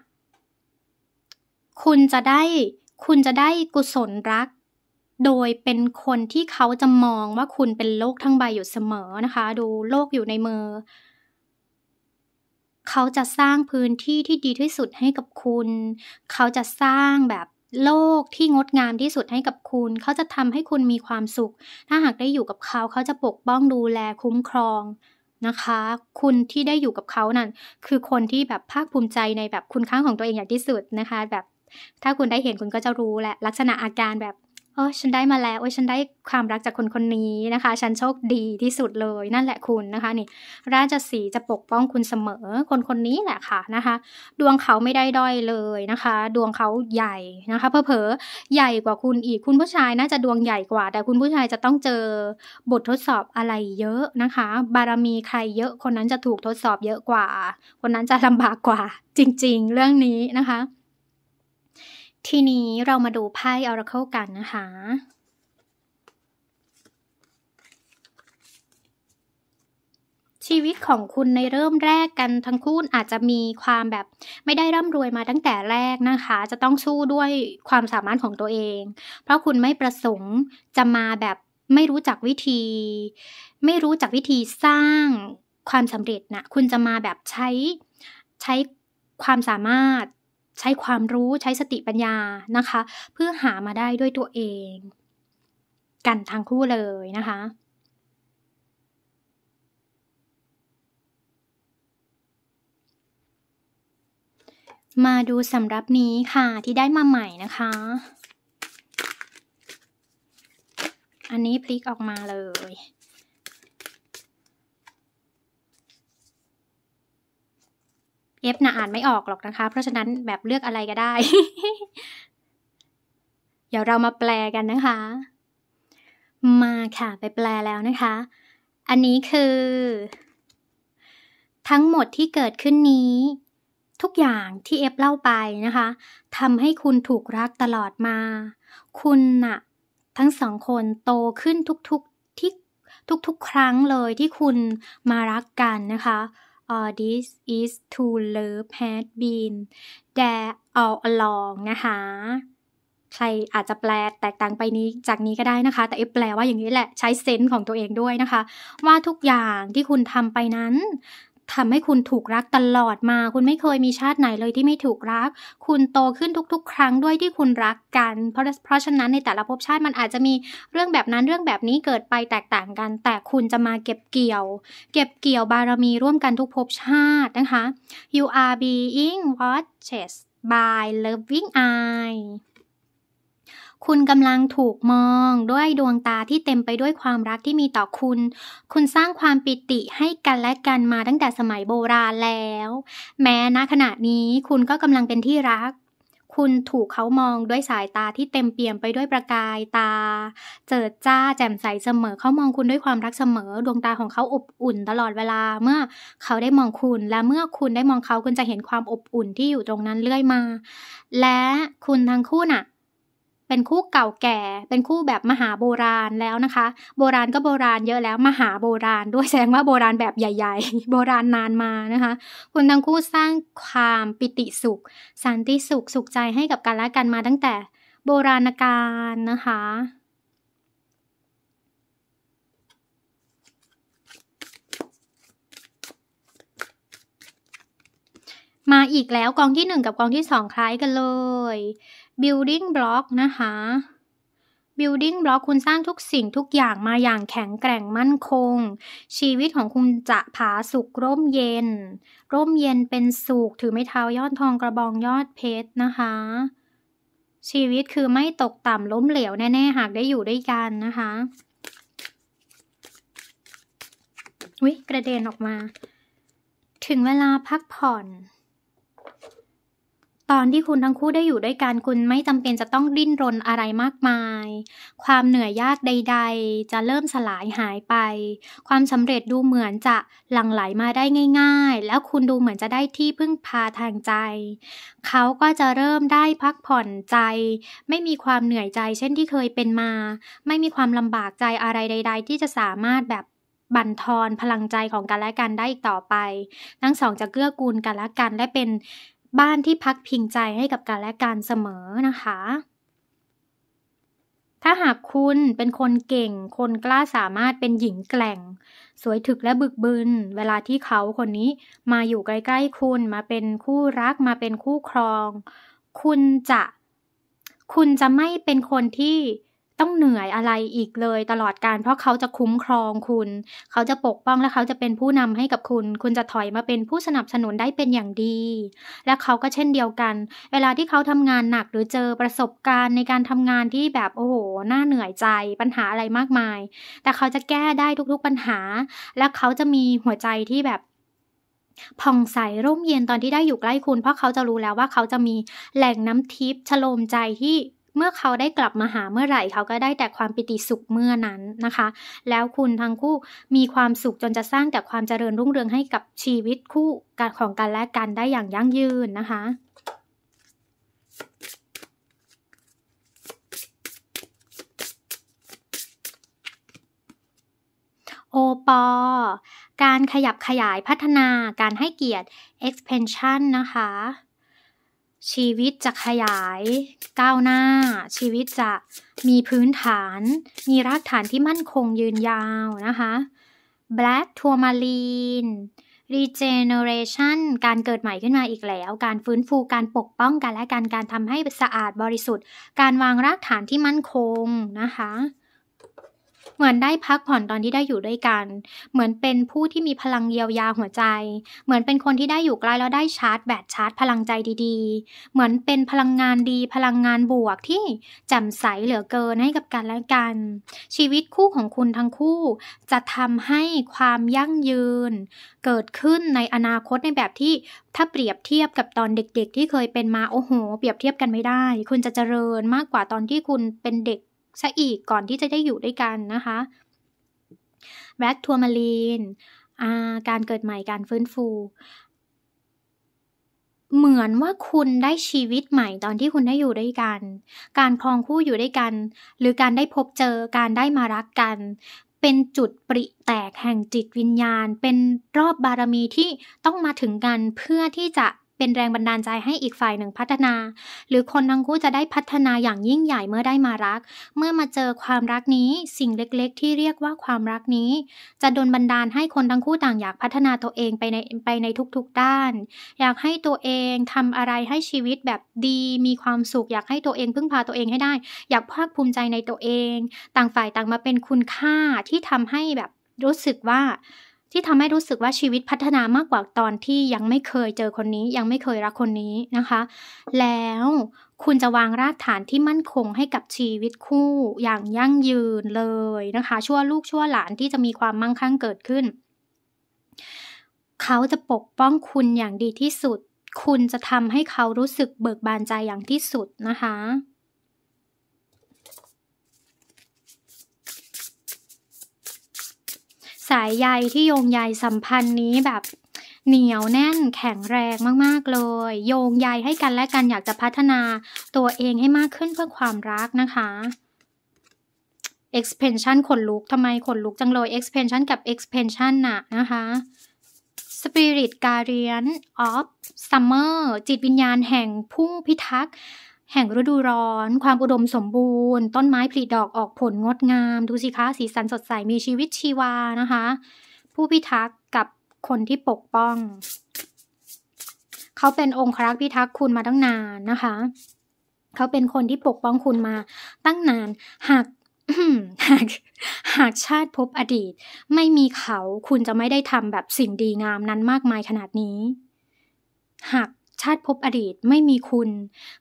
คุณจะได้คุณจะได้กุศลรัก โดยเป็นคนที่เขาจะมองว่าคุณเป็นโลกทั้งใบอยู่เสมอนะคะ ดูโลกอยู่ในมือ เขาจะสร้างพื้นที่ที่ดีที่สุดให้กับคุณ เขาจะสร้างแบบโลกที่งดงามที่สุดให้กับคุณ เขาจะทำให้คุณมีความสุข ถ้าหากได้อยู่กับเขา เขาจะปกป้องดูแลคุ้มครองนะคะ คุณที่ได้อยู่กับเขานั่นคือคนที่แบบภาคภูมิใจในแบบคุณค่าของตัวเองอย่างที่สุดนะคะ แบบถ้าคุณได้เห็นคุณก็จะรู้แหละลักษณะอาการแบบโอ้ฉันได้มาแล้วโอ้ฉันได้ความรักจากคนคนนี้นะคะ ฉันโชคดีที่สุดเลยนั่นแหละคุณนะคะนี่ราชสีจะปกป้องคุณเสมอ คนคนนี้แหละค่ะนะคะ ดวงเขาไม่ได้ด้อยเลยนะคะ ดวงเขาใหญ่นะคะ เพอเพอใหญ่กว่าคุณอีกคุณผู้ชายน่าจะดวงใหญ่กว่าแต่คุณผู้ชายจะต้องเจอบททดสอบอะไรเยอะนะคะ บารมีใครเยอะคนนั้นจะถูกทดสอบเยอะกว่า คนนั้นจะลำบากกว่า จริงๆเรื่องนี้นะคะทีนี้เรามาดูไพ่ o r a ค l e กันนะคะชีวิตของคุณในเริ่มแรกกันทั้งคู่อาจจะมีความแบบไม่ได้ร่ำรวยมาตั้งแต่แรกนะคะ จะต้องสู้ด้วยความสามารถของตัวเอง เพราะคุณไม่ประสงค์จะมาแบบไม่รู้จักวิธี ไม่รู้จักวิธีสร้างความสำเร็จนะคุณจะมาแบบใช้ใช้ความสามารถใช้ความรู้ใช้สติปัญญานะคะ เพื่อหามาได้ด้วยตัวเอง กันทั้งคู่เลยนะคะ มาดูสำรับนี้ค่ะที่ได้มาใหม่นะคะ อันนี้พลิกออกมาเลยเอฟนะอ่านไม่ออกหรอกนะคะ เพราะฉะนั้นแบบเลือกอะไรก็ได้ เดี๋ยวเรามาแปลกันนะคะ มาค่ะไปแปลแล้วนะคะ อันนี้คือ ทั้งหมดที่เกิดขึ้นนี้ ทุกอย่างที่เอฟเล่าไปนะคะทำให้คุณถูกรักตลอดมา คุณน่ะ ทั้งสองคนโตขึ้นทุกๆที่ทุกๆครั้งเลยที่คุณมารักกันนะคะ all this is to love had been there all along นะคะ ใครอาจจะแปลแตกต่างไปนี้จากนี้ก็ได้นะคะ แต่เอฟแปลว่าอย่างนี้แหละ ใช้เซนส์ของตัวเองด้วยนะคะ ว่าทุกอย่างที่คุณทำไปนั้นทำให้คุณถูกรักตลอดมา คุณไม่เคยมีชาติไหนเลยที่ไม่ถูกรัก คุณโตขึ้นทุก ๆ ครั้งด้วยที่คุณรักกัน เพราะเพราะฉะนั้นในแต่ละภพชาติมันอาจจะมีเรื่องแบบนั้นเรื่องแบบนี้เกิดไปแตกต่างกัน แต่คุณจะมาเก็บเกี่ยว เก็บเกี่ยวบารมีร่วมกันทุกภพชาตินะคะ you are being watched by loving eye คุณกำลังถูกมองด้วยดวงตาที่เต็มไปด้วยความรักที่มีต่อคุณ คุณสร้างความปิติให้กันและกันมาตั้งแต่สมัยโบราณแล้ว แม้ณขณะนี้คุณก็กำลังเป็นที่รัก คุณถูกเขามองด้วยสายตาที่เต็มเปี่ยมไปด้วยประกายตา เจิดจ้าแจ่มใสเสมอ เขามองคุณด้วยความรักเสมอ ดวงตาของเขาอบอุ่น ตลอดเวลาเมื่อเขาได้มองคุณ และเมื่อคุณได้มองเขาคุณจะเห็นความอบอุ่นที่อยู่ตรงนั้นเรื่อยมา และคุณทั้งคู่น่ะเป็นคู่เก่าแก่ เป็นคู่แบบมหาโบราณแล้วนะคะ โบราณก็โบราณเยอะแล้วมหาโบราณด้วยแสดงว่าโบราณแบบใหญ่ ๆ โบราณนานมานะคะ คุณทั้งคู่สร้างความปิติสุข สันติสุขสุขใจให้กับกันและกันมาตั้งแต่โบราณกาลนะคะ มาอีกแล้วกองที่ 1 กับกองที่2คล้ายกันเลย building block นะคะ building block คุณสร้างทุกสิ่งทุกอย่างมาอย่างแข็งแกร่งมั่นคง ชีวิตของคุณจะผาสุกร่มเย็น ร่มเย็นเป็นสุขถือไม้เท้ายอดทองกระบองยอดเพชรนะคะ ชีวิตคือไม่ตกต่ำล้มเหลวแน่ ๆ หากได้อยู่ด้วยกันนะคะวิกระเด็นออกมา ถึงเวลาพักผ่อนตอนที่คุณทั้งคู่ได้อยู่ด้วยกัน คุณไม่จำเป็นจะต้องดิ้นรนอะไรมากมาย ความเหนื่อยยากใด ๆ จะเริ่มสลายหายไป ความสำเร็จดูเหมือนจะหลั่งไหลมาได้ง่าย ๆ แล้วคุณดูเหมือนจะได้ที่พึ่งพาทางใจ เขาก็จะเริ่มได้พักผ่อนใจ ไม่มีความเหนื่อยใจ เช่นที่เคยเป็นมา ไม่มีความลำบากใจอะไรใดๆ ที่จะสามารถแบบบั่นทอนพลังใจของกันและกันได้อีกต่อไป ทั้งสองจะเกื้อกูลกันและกันและเป็นบ้านที่พักพิงใจให้กับกันและกันเสมอนะคะ ถ้าหากคุณเป็นคนเก่ง คนกล้าสามารถเป็นหญิงแกล่ง สวยถึกและบึกบึน เวลาที่เขาคนนี้มาอยู่ใกล้ๆคุณ มาเป็นคู่รักมาเป็นคู่ครอง คุณจะ คุณจะไม่เป็นคนที่ต้องเหนื่อยอะไรอีกเลยตลอดการเพราะเขาจะคุ้มครองคุณ เขาจะปกป้องและเขาจะเป็นผู้นำให้กับคุณ คุณจะถอยมาเป็นผู้สนับสนุนได้เป็นอย่างดี และเขาก็เช่นเดียวกัน เวลาที่เขาทำงานหนักหรือเจอประสบการณ์ในการทำงานที่แบบโอ้โห น่าเหนื่อยใจปัญหาอะไรมากมาย แต่เขาจะแก้ได้ทุกๆปัญหา และเขาจะมีหัวใจที่แบบผ่องใสร่มเย็นตอนที่ได้อยู่ใกล้คุณ เพราะเขาจะรู้แล้วว่าเขาจะมีแหล่งน้ำทิพย์ชโลมใจที่เมื่อเขาได้กลับมาหาเมื่อไหร่ เขาก็ได้แต่ความปิติสุขเมื่อนั้นนะคะ แล้วคุณทั้งคู่มีความสุขจนจะสร้างแต่ความเจริญรุ่งเรืองให้กับชีวิตคู่ของกันและกันได้อย่างยั่งยืนนะคะ โอปอ การขยับขยายพัฒนาการให้เกียรติ expansion นะคะชีวิตจะขยายก้าวหน้า ชีวิตจะมีพื้นฐาน มีรากฐานที่มั่นคงยืนยาวนะคะ black tourmaline regeneration การเกิดใหม่ขึ้นมาอีกแล้วการฟื้นฟูการปกป้องกัน และการการทำให้สะอาดบริสุทธิ์ การวางรากฐานที่มั่นคงนะคะเหมือนได้พักผ่อนตอนที่ได้อยู่ด้วยกัน เหมือนเป็นผู้ที่มีพลังเยียวยาหัวใจ เหมือนเป็นคนที่ได้อยู่ใกล้แล้วได้ชาร์จแบตชาร์จ พลังใจดี ๆ เหมือนเป็นพลังงานดีพลังงานบวกที่แจ่มใสเหลือเกินให้กับกันและกัน ชีวิตคู่ของคุณทั้งคู่จะทำให้ความยั่งยืน เกิดขึ้นในอนาคตในแบบที่ถ้าเปรียบเทียบกับตอนเด็ก ๆ ที่เคยเป็นมาโอ้โห เปรียบเทียบกันไม่ได้ คุณจะเจริญมากกว่าตอนที่คุณเป็นเด็กซะอีกก่อนที่จะได้อยู่ด้วยกันนะคะแบล็กทัวมาลีนการเกิดใหม่การฟื้นฟู เหมือนว่าคุณได้ชีวิตใหม่ตอนที่คุณได้อยู่ด้วยกัน การคลองคู่อยู่ด้วยกัน หรือการได้พบเจอการได้มารักกัน เป็นจุดปริแตกแห่งจิตวิญญาณ เป็นรอบบารมีที่ต้องมาถึงกันเพื่อที่จะเป็นแรงบันดาลใจให้อีกฝ่ายหนึ่งพัฒนา หรือคนทั้งคู่จะได้พัฒนาอย่างยิ่งใหญ่เมื่อได้มารัก เมื่อมาเจอความรักนี้สิ่งเล็กๆ ที่เรียกว่าความรักนี้จะดนบันดาลให้คนทั้งคู่ต่างอยากพัฒนาตัวเองไปในไปในทุก ๆด้านอยากให้ตัวเองทำอะไรให้ชีวิตแบบดีมีความสุข อยากให้ตัวเอง พึ่งพาตัวเองให้ได้ อยากภาคภูมิใจในตัวเอง ต่างฝ่ายต่างมาเป็นคุณค่าที่ทำให้แบบรู้สึกว่าที่ทำให้รู้สึกว่าชีวิตพัฒนามากกว่าตอนที่ยังไม่เคยเจอคนนี้ ยังไม่เคยรักคนนี้นะคะ แล้วคุณจะวางรากฐานที่มั่นคงให้กับชีวิตคู่อย่างยั่งยืนเลยนะคะ ชั่วลูกชั่วหลานที่จะมีความมั่งคั่งเกิดขึ้น เขาจะปกป้องคุณอย่างดีที่สุด คุณจะทำให้เขารู้สึกเบิกบานใจอย่างที่สุดนะคะสายใยที่โยงใยสัมพันธ์นี้แบบเหนียวแน่นแข็งแรงมาก ๆ เลย โยงใยให้กันและกันอยากจะพัฒนาตัวเองให้มากขึ้นเพื่อความรักนะคะ expansion ขนลุกทำไมขนลุกจังเลย expansion กับ expansion น่ะนะคะ spirit guardian of summer จิตวิญญาณแห่งพุ่งพิทักษ์แห่งฤดูร้อน ความอุดมสมบูรณ์ ต้นไม้ผลิดอกออกผลงดงาม ดูสิคะสีสันสดใสมีชีวิตชีวานะคะ ผู้พิทักษ์กับคนที่ปกป้อง เขาเป็นองครักษ์พิทักษ์คุณมาตั้งนานนะคะ เขาเป็นคนที่ปกป้องคุณมาตั้งนานหากหากหากชาติพบอดีต ไม่มีเขาคุณจะไม่ได้ทำแบบสิ่งดีงามนั้นมากมาย ขนาดนี้หากชาติพบอดีตไม่มีคุณ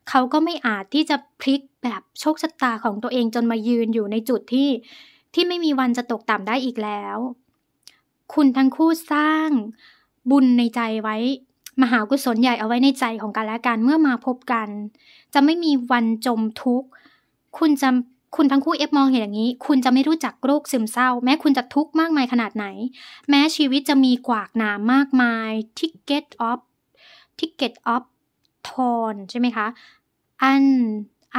เขาก็ไม่อาจที่จะพลิกแบบโชคชะตาของตัวเองจนมายืนอยู่ในจุดที่ ที่ไม่มีวันจะตกต่ำได้อีกแล้ว คุณทั้งคู่สร้างบุญในใจไว้ มหากุศลใหญ่เอาไว้ในใจของกันและกันเมื่อมาพบกัน จะไม่มีวันจมทุกข์ คุณจะคุณทั้งคู่เอฟมองเห็นอย่างนี้ คุณจะไม่รู้จักโรคซึมเศร้า แม้คุณจะทุกข์มากมายขนาดไหน แม้ชีวิตจะมีกวากหนามมากมายที่ก e t o อ f ticket of torn ใช่ไหมคะ un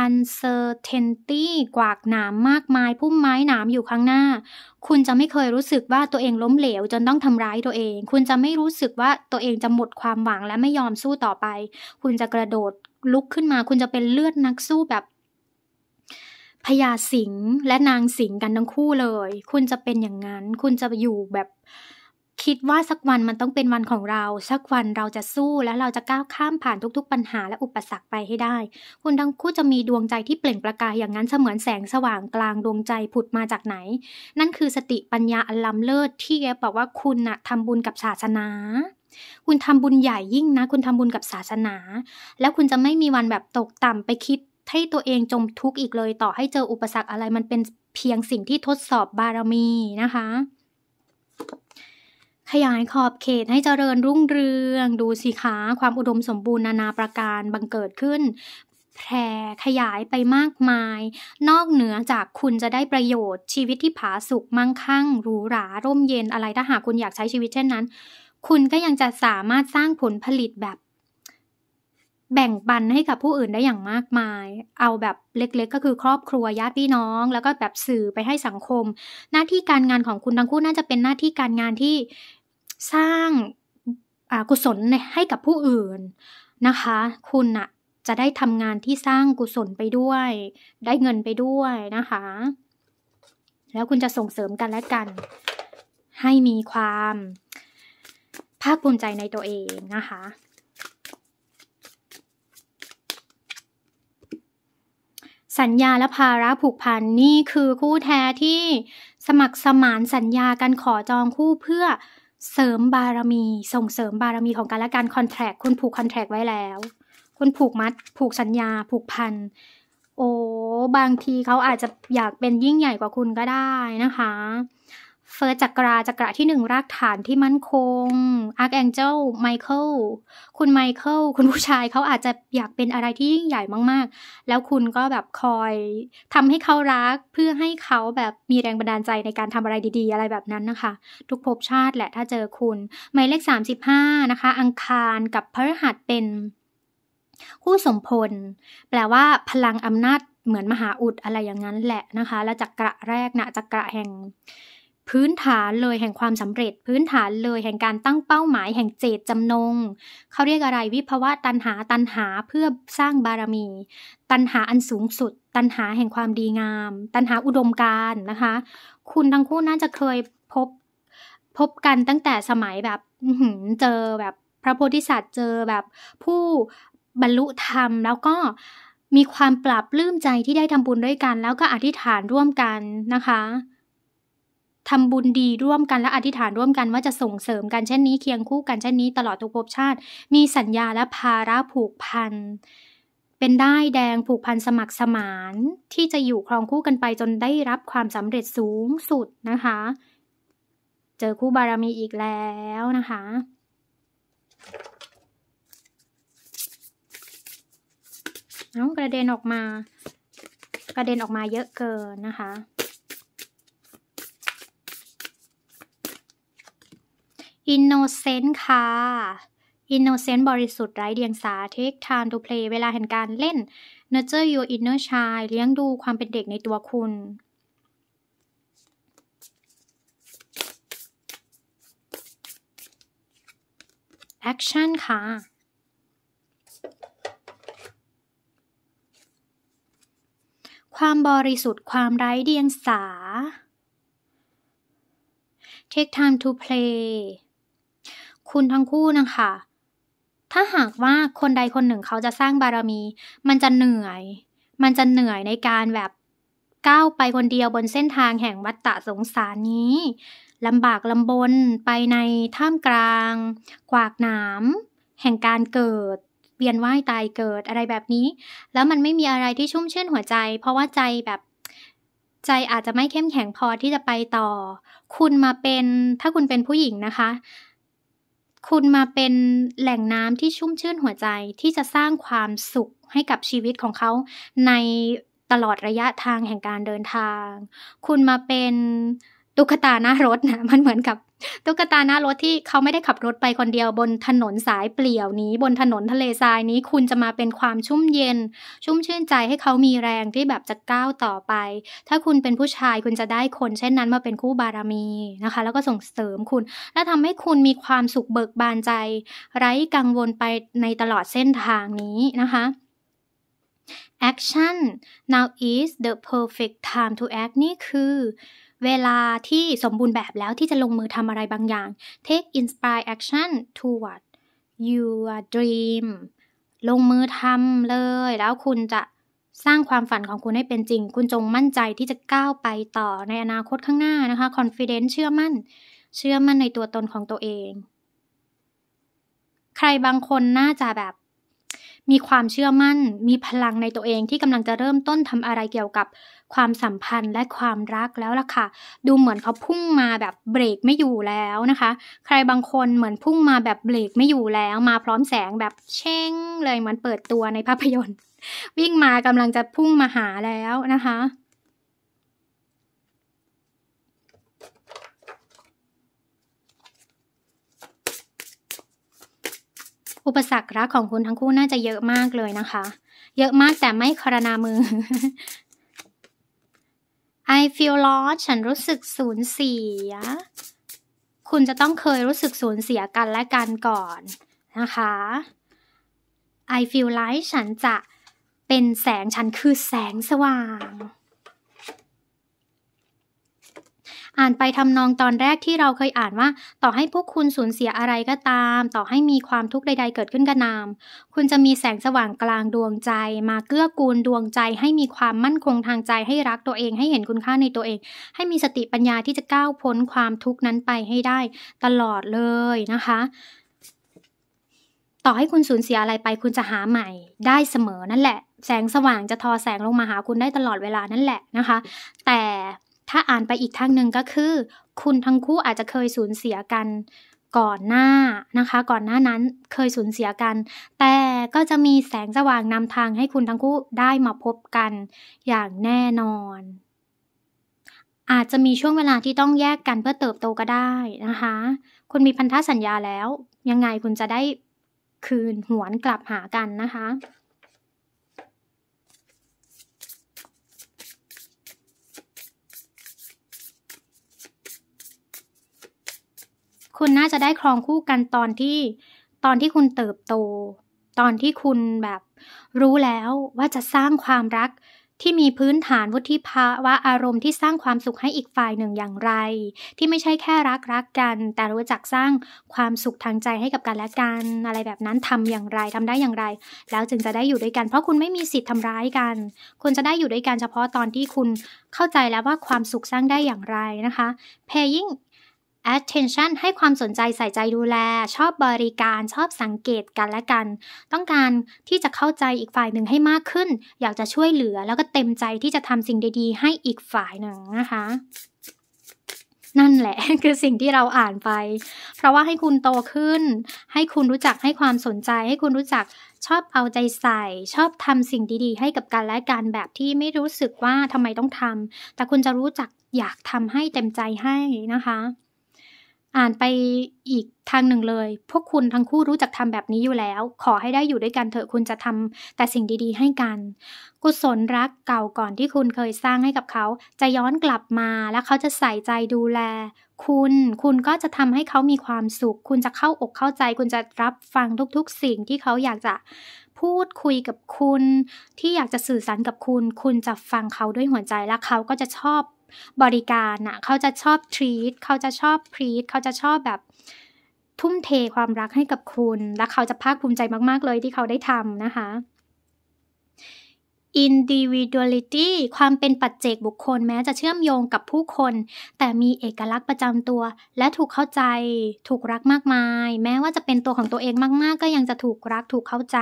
uncertainty กวากหนามมากมายพุ่มไม้หนามอยู่ข้างหน้า คุณจะไม่เคยรู้สึกว่าตัวเองล้มเหลวจนต้องทำร้ายตัวเอง คุณจะไม่รู้สึกว่าตัวเองจะหมดความหวังและไม่ยอมสู้ต่อไป คุณจะกระโดดลุกขึ้นมา คุณจะเป็นเลือดนักสู้แบบพญาสิงห์และนางสิงห์กันทั้งคู่เลย คุณจะเป็นอย่างนั้นคุณจะอยู่แบบคิดว่าสักวันมันต้องเป็นวันของเรา สักวันเราจะสู้แล้วเราจะก้าวข้ามผ่านทุกๆปัญหาและอุปสรรคไปให้ได้ คุณทั้งคู่จะมีดวงใจที่เปล่งประกายอย่างนั้นเสมือนแสงสว่างกลางดวงใจผุดมาจากไหน นั่นคือสติปัญญาอันล้ำเลิศ ที่แกบอกว่าคุณนะ่ะทำบุญกับศาสนาคุณทำบุญใหญ่ยิ่งนะคุณทำบุญกับศาสนา แล้วคุณจะไม่มีวันแบบตกต่ำไปคิดให้ตัวเองจมทุกข์อีกเลย ต่อให้เจออุปสรรคอะไรมันเป็นเพียงสิ่งที่ทดสอบบารมีนะคะขยายขอบเขตให้เจริญรุ่งเรือง ดูสิคะ ความอุดมสมบูรณ์นานาประการบังเกิดขึ้น แพร่ขยายไปมากมาย นอกเหนือจากคุณจะได้ประโยชน์ ชีวิตที่ผาสุกมั่งคั่งหรูหราร่มเย็นอะไรถ้าหากคุณอยากใช้ชีวิตเช่นนั้น คุณก็ยังจะสามารถสร้างผลผลิตแบบแบ่งปันให้กับผู้อื่นได้อย่างมากมาย เอาแบบเล็ก ๆ ก็คือครอบครัวญาติพี่น้อง แล้วก็แบบสื่อไปให้สังคม หน้าที่การงานของคุณทั้งคู่น่าจะเป็นหน้าที่การงานที่สร้างกุศลให้กับผู้อื่นนะคะ คุณอะจะได้ทำงานที่สร้างกุศลไปด้วย ได้เงินไปด้วยนะคะ แล้วคุณจะส่งเสริมกันและกัน ให้มีความภาคภูมิใจในตัวเองนะคะสัญญาและภาระผูกพัน นี่คือคู่แท้ที่สมัครสมานสัญญากันขอจองคู่เพื่อเสริมบารมี ส่งเสริมบารมีของการและการคอนแทรคคุณผูกคอนแทรคไว้แล้วคุณผูกมัดผูกสัญญาผูกพันโอ้บางทีเขาอาจจะอยากเป็นยิ่งใหญ่กว่าคุณก็ได้นะคะเฟิร์สจักรา จักราที่หนึ่งรากฐานที่มั่นคงอาร์คแองเจลไมเคิล คุณไมเคิลคุณผู้ชายเขาอาจจะอยากเป็นอะไรที่ยิ่งใหญ่มากๆ แล้วคุณก็แบบคอย ทำให้เขารักเพื่อให้เขาแบบมีแรงบันดาลใจในการทำอะไรดีๆ อะไรแบบนั้นนะคะ ทุกภพชาติแหละถ้าเจอคุณหมายเลขสสามิบห้านะคะ อังคารกับพฤหัสเป็นคู่สมพล แปลว่าพลังอำนาจเหมือนมหาอุดอะไรอย่างนั้นแหละนะคะ แล้วจักระแรกนะจักระแห่งพื้นฐานเลยแห่งความสำเร็จ พื้นฐานเลยแห่งการตั้งเป้าหมายแห่งเจตจำนง เขาเรียกอะไรวิภาวะตันหาตันหาเพื่อสร้างบารมี ตันหาอันสูงสุด ตันหาแห่งความดีงาม ตันหาอุดมการนะคะ คุณทั้งคู่น่าจะเคยพบพบกันตั้งแต่สมัยแบบเจอแบบพระโพธิสัตว์เจอแบบผู้บรรลุธรรม แล้วก็มีความปรับลื้มใจที่ได้ทำบุญด้วยกัน แล้วก็อธิษฐานร่วมกันนะคะทำบุญดีร่วมกันและอธิษฐานร่วมกันว่าจะส่งเสริมกันเช่นนี้เคียงคู่กันเช่นนี้ตลอดทุกภพชาติ มีสัญญาและภาระผูกพันเป็นได้แดงผูกพันสมัครสมาน ที่จะอยู่ครองคู่กันไปจนได้รับความสำเร็จสูงสุดนะคะ เจอคู่บารมีอีกแล้วนะคะน้องกระเด็นออกมากระเด็นออกมาเยอะเกินนะคะอินโนเซนต์ค่ะอินโนเซนต์บริสุทธิ์ไร้เดียงสาเทคทานดูเพลเวลาแห่งการเล่น nurture your inner child เลี้ยงดูความเป็นเด็กในตัวคุณแอคชั่นค่ะ ความบริสุทธิ์ความไร้เดียงสา take time to play คุณทั้งคู่นะคะ ถ้าหากว่าคนใดคนหนึ่งเขาจะสร้างบารมี มันจะเหนื่อย มันจะเหนื่อยในการแบบก้าวไปคนเดียวบนเส้นทางแห่งวัฏฏะสงสารนี้ ลำบากลำบน ไปในท่ามกลาง กวากน้ำแห่งการเกิดเวียนว่ายตายเกิดอะไรแบบนี้ แล้วมันไม่มีอะไรที่ชุ่มชื่นหัวใจ เพราะว่าใจแบบใจอาจจะไม่เข้มแข็งพอที่จะไปต่อ คุณมาเป็น ถ้าคุณเป็นผู้หญิงนะคะคุณมาเป็นแหล่งน้ำที่ชุ่มชื่นหัวใจที่จะสร้างความสุขให้กับชีวิตของเขาในตลอดระยะทางแห่งการเดินทาง คุณมาเป็นตุ๊กตาหน้ารถนะมันเหมือนกับตุ๊กตาหน้ารถที่เขาไม่ได้ขับรถไปคนเดียวบนถนนสายเปลี่ยวนี้ บนถนนทะเลทรายนี้คุณจะมาเป็นความชุ่มเย็น ชุ่มชื่นใจให้เขามีแรงที่แบบจะก้าวต่อไป ถ้าคุณเป็นผู้ชายคุณจะได้คนเช่นนั้นมาเป็นคู่บารมีนะคะแล้วก็ส่งเสริมคุณ และทำให้คุณมีความสุขเบิกบานใจ ไร้กังวลไปในตลอดเส้นทางนี้นะคะ action now is the perfect time to act นี่คือเวลาที่สมบูรณ์แบบแล้วที่จะลงมือทำอะไรบางอย่าง take inspiration e c toward your dream ลงมือทำเลย แล้วคุณจะสร้างความฝันของคุณให้เป็นจริง คุณจงมั่นใจที่จะก้าวไปต่อในอนาคตข้างหน้านะคะ confidence เชื่อมั่น เชื่อมั่น ในตัวตนของตัวเอง ใครบางคนน่าจะแบบมีความเชื่อมั่น มีพลังในตัวเองที่กำลังจะเริ่มต้นทำอะไรเกี่ยวกับความสัมพันธ์และความรักแล้วล่ะค่ะ ดูเหมือนเขาพุ่งมาแบบเบรกไม่อยู่แล้วนะคะ ใครบางคนเหมือนพุ่งมาแบบเบรกไม่อยู่แล้ว มาพร้อมแสงแบบเช้งเลยเหมือนเปิดตัวในภาพยนตร์ วิ่งมากำลังจะพุ่งมาหาแล้วนะคะอุปสรรครักของคุณทั้งคู่น่าจะเยอะมากเลยนะคะ เยอะมากแต่ไม่คารนามือ I feel lost ฉันรู้สึกสูญเสีย คุณจะต้องเคยรู้สึกสูญเสียกันและกันก่อนนะคะ I feel like ฉันจะเป็นแสง ฉันคือแสงสว่างอ่านไปทำนองตอนแรกที่เราเคยอ่านว่า ต่อให้พวกคุณสูญเสียอะไรก็ตาม ต่อให้มีความทุกข์ใด ๆ เกิดขึ้นก็นาม คุณจะมีแสงสว่างกลางดวงใจมาเกื้อกูลดวงใจ ให้มีความมั่นคงทางใจให้รักตัวเอง ให้เห็นคุณค่าในตัวเอง ให้มีสติปัญญาที่จะก้าวพ้นความทุกข์นั้นไปให้ได้ตลอดเลยนะคะ ต่อให้คุณสูญเสียอะไรไป คุณจะหาใหม่ ได้เสมอนั่นแหละแสงสว่างจะทอแสงลงมาหาคุณได้ตลอดเวลานั่นแหละนะคะ แต่ถ้าอ่านไปอีกทางหนึ่งก็คือ คุณทั้งคู่อาจจะเคยสูญเสียกันก่อนหน้านะคะ ก่อนหน้านั้นเคยสูญเสียกัน แต่ก็จะมีแสงสว่างนำทางให้คุณทั้งคู่ได้มาพบกันอย่างแน่นอน อาจจะมีช่วงเวลาที่ต้องแยกกันเพื่อเติบโตก็ได้นะคะ คุณมีพันธสัญญาแล้ว ยังไงคุณจะได้คืนหวนกลับหากันนะคะคุณน่าจะได้ครองคู่กันตอนที่ตอนที่คุณเติบโต ตอนที่คุณแบบรู้แล้วว่าจะสร้างความรักที่มีพื้นฐานวุฒิภาวะอารมณ์ที่สร้างความสุขให้อีกฝ่ายหนึ่งอย่างไร ที่ไม่ใช่แค่รักรักกัน แต่รู้จักสร้างความสุขทางใจให้กับกันและกัน อะไรแบบนั้นทำอย่างไร ทำได้อย่างไร แล้วจึงจะได้อยู่ด้วยกัน เพราะคุณไม่มีสิทธิ์ทำร้ายกันคุณจะได้อยู่ด้วยกันเฉพาะตอนที่คุณเข้าใจแล้วว่าความสุขสร้างได้อย่างไรนะคะ paying attention ให้ความสนใจใส่ใจดูแล ชอบบริการ ชอบสังเกตกันและกัน ต้องการที่จะเข้าใจอีกฝ่ายหนึ่งให้มากขึ้น อยากจะช่วยเหลือ แล้วก็เต็มใจที่จะทำสิ่งดีๆ ให้อีกฝ่ายหนึ่งนะคะ นั่นแหละคือสิ่งที่เราอ่านไป เพราะว่าให้คุณโตขึ้น ให้คุณรู้จักให้ความสนใจ ให้คุณรู้จักชอบเอาใจใส่ ชอบทำสิ่งดีๆ ให้กับกันและกันแบบที่ไม่รู้สึกว่าทำไมต้องทำแต่คุณจะรู้จักอยากทำให้เต็มใจให้นะคะอ่านไปอีกทางหนึ่งเลย พวกคุณทั้งคู่รู้จักทำแบบนี้อยู่แล้ว ขอให้ได้อยู่ด้วยกันเถอะคุณจะทำแต่สิ่งดี ๆ ให้กัน กุศลรักเก่าก่อนที่คุณเคยสร้างให้กับเขา จะย้อนกลับมาแล้วเขาจะใส่ใจดูแล คุณคุณก็จะทำให้เขามีความสุข คุณจะเข้าอกเข้าใจ คุณจะรับฟังทุกๆสิ่งที่เขาอยากจะพูดคุยกับคุณที่อยากจะสื่อสารกับคุณ คุณจะฟังเขาด้วยหัวใจและเขาก็จะชอบบริการนะ่ะเขาจะชอบทรีตเขาจะชอบพรีตเขาจะชอบแบบ ทุ่มเทความรักให้กับคุณ และเขาจะภาคภูมิใจมาก ๆเลยที่เขาได้ทำนะคะ individuality ความเป็นปัจเจกบุคคลแม้จะเชื่อมโยงกับผู้คน แต่มีเอกลักษณ์ประจำตัว และถูกเข้าใจ ถูกรักมากมาย แม้ว่าจะเป็นตัวของตัวเองมากๆ ก็ยังจะถูกรักถูกเข้าใจ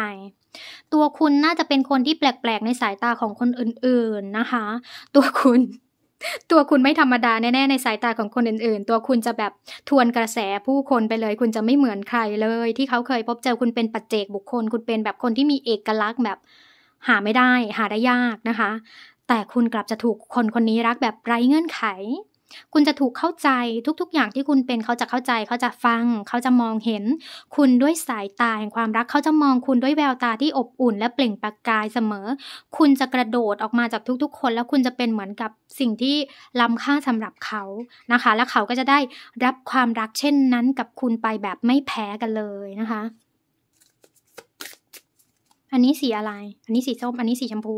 ตัวคุณน่าจะเป็นคนที่แปลก ๆ ในสายตาของคนอื่นๆนะคะ ตัวคุณตัวคุณไม่ธรรมดาแน่ๆในสายตาของคนอื่นๆ ตัวคุณจะแบบทวนกระแสผู้คนไปเลย คุณจะไม่เหมือนใครเลยที่เขาเคยพบเจอคุณเป็นปัจเจกบุคคล คุณเป็นแบบคนที่มีเอกลักษณ์แบบหาไม่ได้ หาได้ยากนะคะ แต่คุณกลับจะถูกคนคนนี้รักแบบไร้เงื่อนไขคุณจะถูกเข้าใจทุกๆ อย่างที่คุณเป็นเขาจะเข้าใจเขาจะฟัง เขาจะมองเห็น คุณด้วยสายตาแห่งความรักเขาจะมองคุณด้วยแววตาที่อบอุ่น และเปล่งประกายเสมอ คุณจะกระโดดออกมาจากทุกๆ คน แล้วคุณจะเป็นเหมือนกับสิ่งที่ล้ำค่าสำหรับเขานะคะ และเขาก็จะได้รับความรักเช่นนั้นกับคุณไปแบบไม่แพ้กันเลยนะคะ อันนี้สีอะไร อันนี้สีส้มอันนี้สีชมพู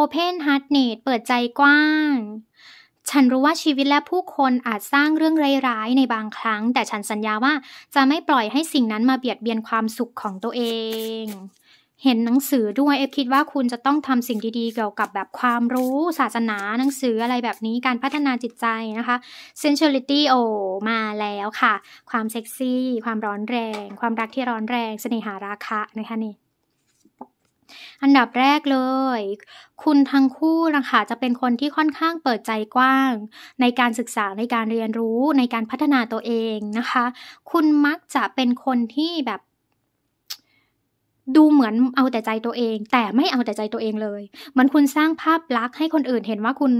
Open Heart n e t เปิดใจกว้าง ฉันรู้ว่าชีวิตและผู้คนอาจสร้างเรื่องร้ายๆในบางครั้ง แต่ฉันสัญญาว่าจะไม่ปล่อยให้สิ่งนั้นมาเบียดเบียนความสุขของตัวเอง เห็นหนังสือด้วย เอฟคิดว่าคุณจะต้องทำสิ่งดีๆ เกี่ยวกับแบบความรู้ ศาสนาหนังสืออะไรแบบนี้การพัฒนาจิตใจนะคะ sensuality โอมาแล้วค่ะ ความเซ็กซี่ ความร้อนแรง ความรักที่ร้อนแรงเสน่หาราคะนะคะนี่อันดับแรกเลย คุณทั้งคู่นะคะจะเป็นคนที่ค่อนข้างเปิดใจกว้าง ในการศึกษาในการเรียนรู้ในการพัฒนาตัวเองนะคะ คุณมักจะเป็นคนที่แบบ ดูเหมือนเอาแต่ใจตัวเอง แต่ไม่เอาแต่ใจตัวเองเลย เหมือนคุณสร้างภาพลักษณ์ให้คนอื่นเห็นว่าคุณ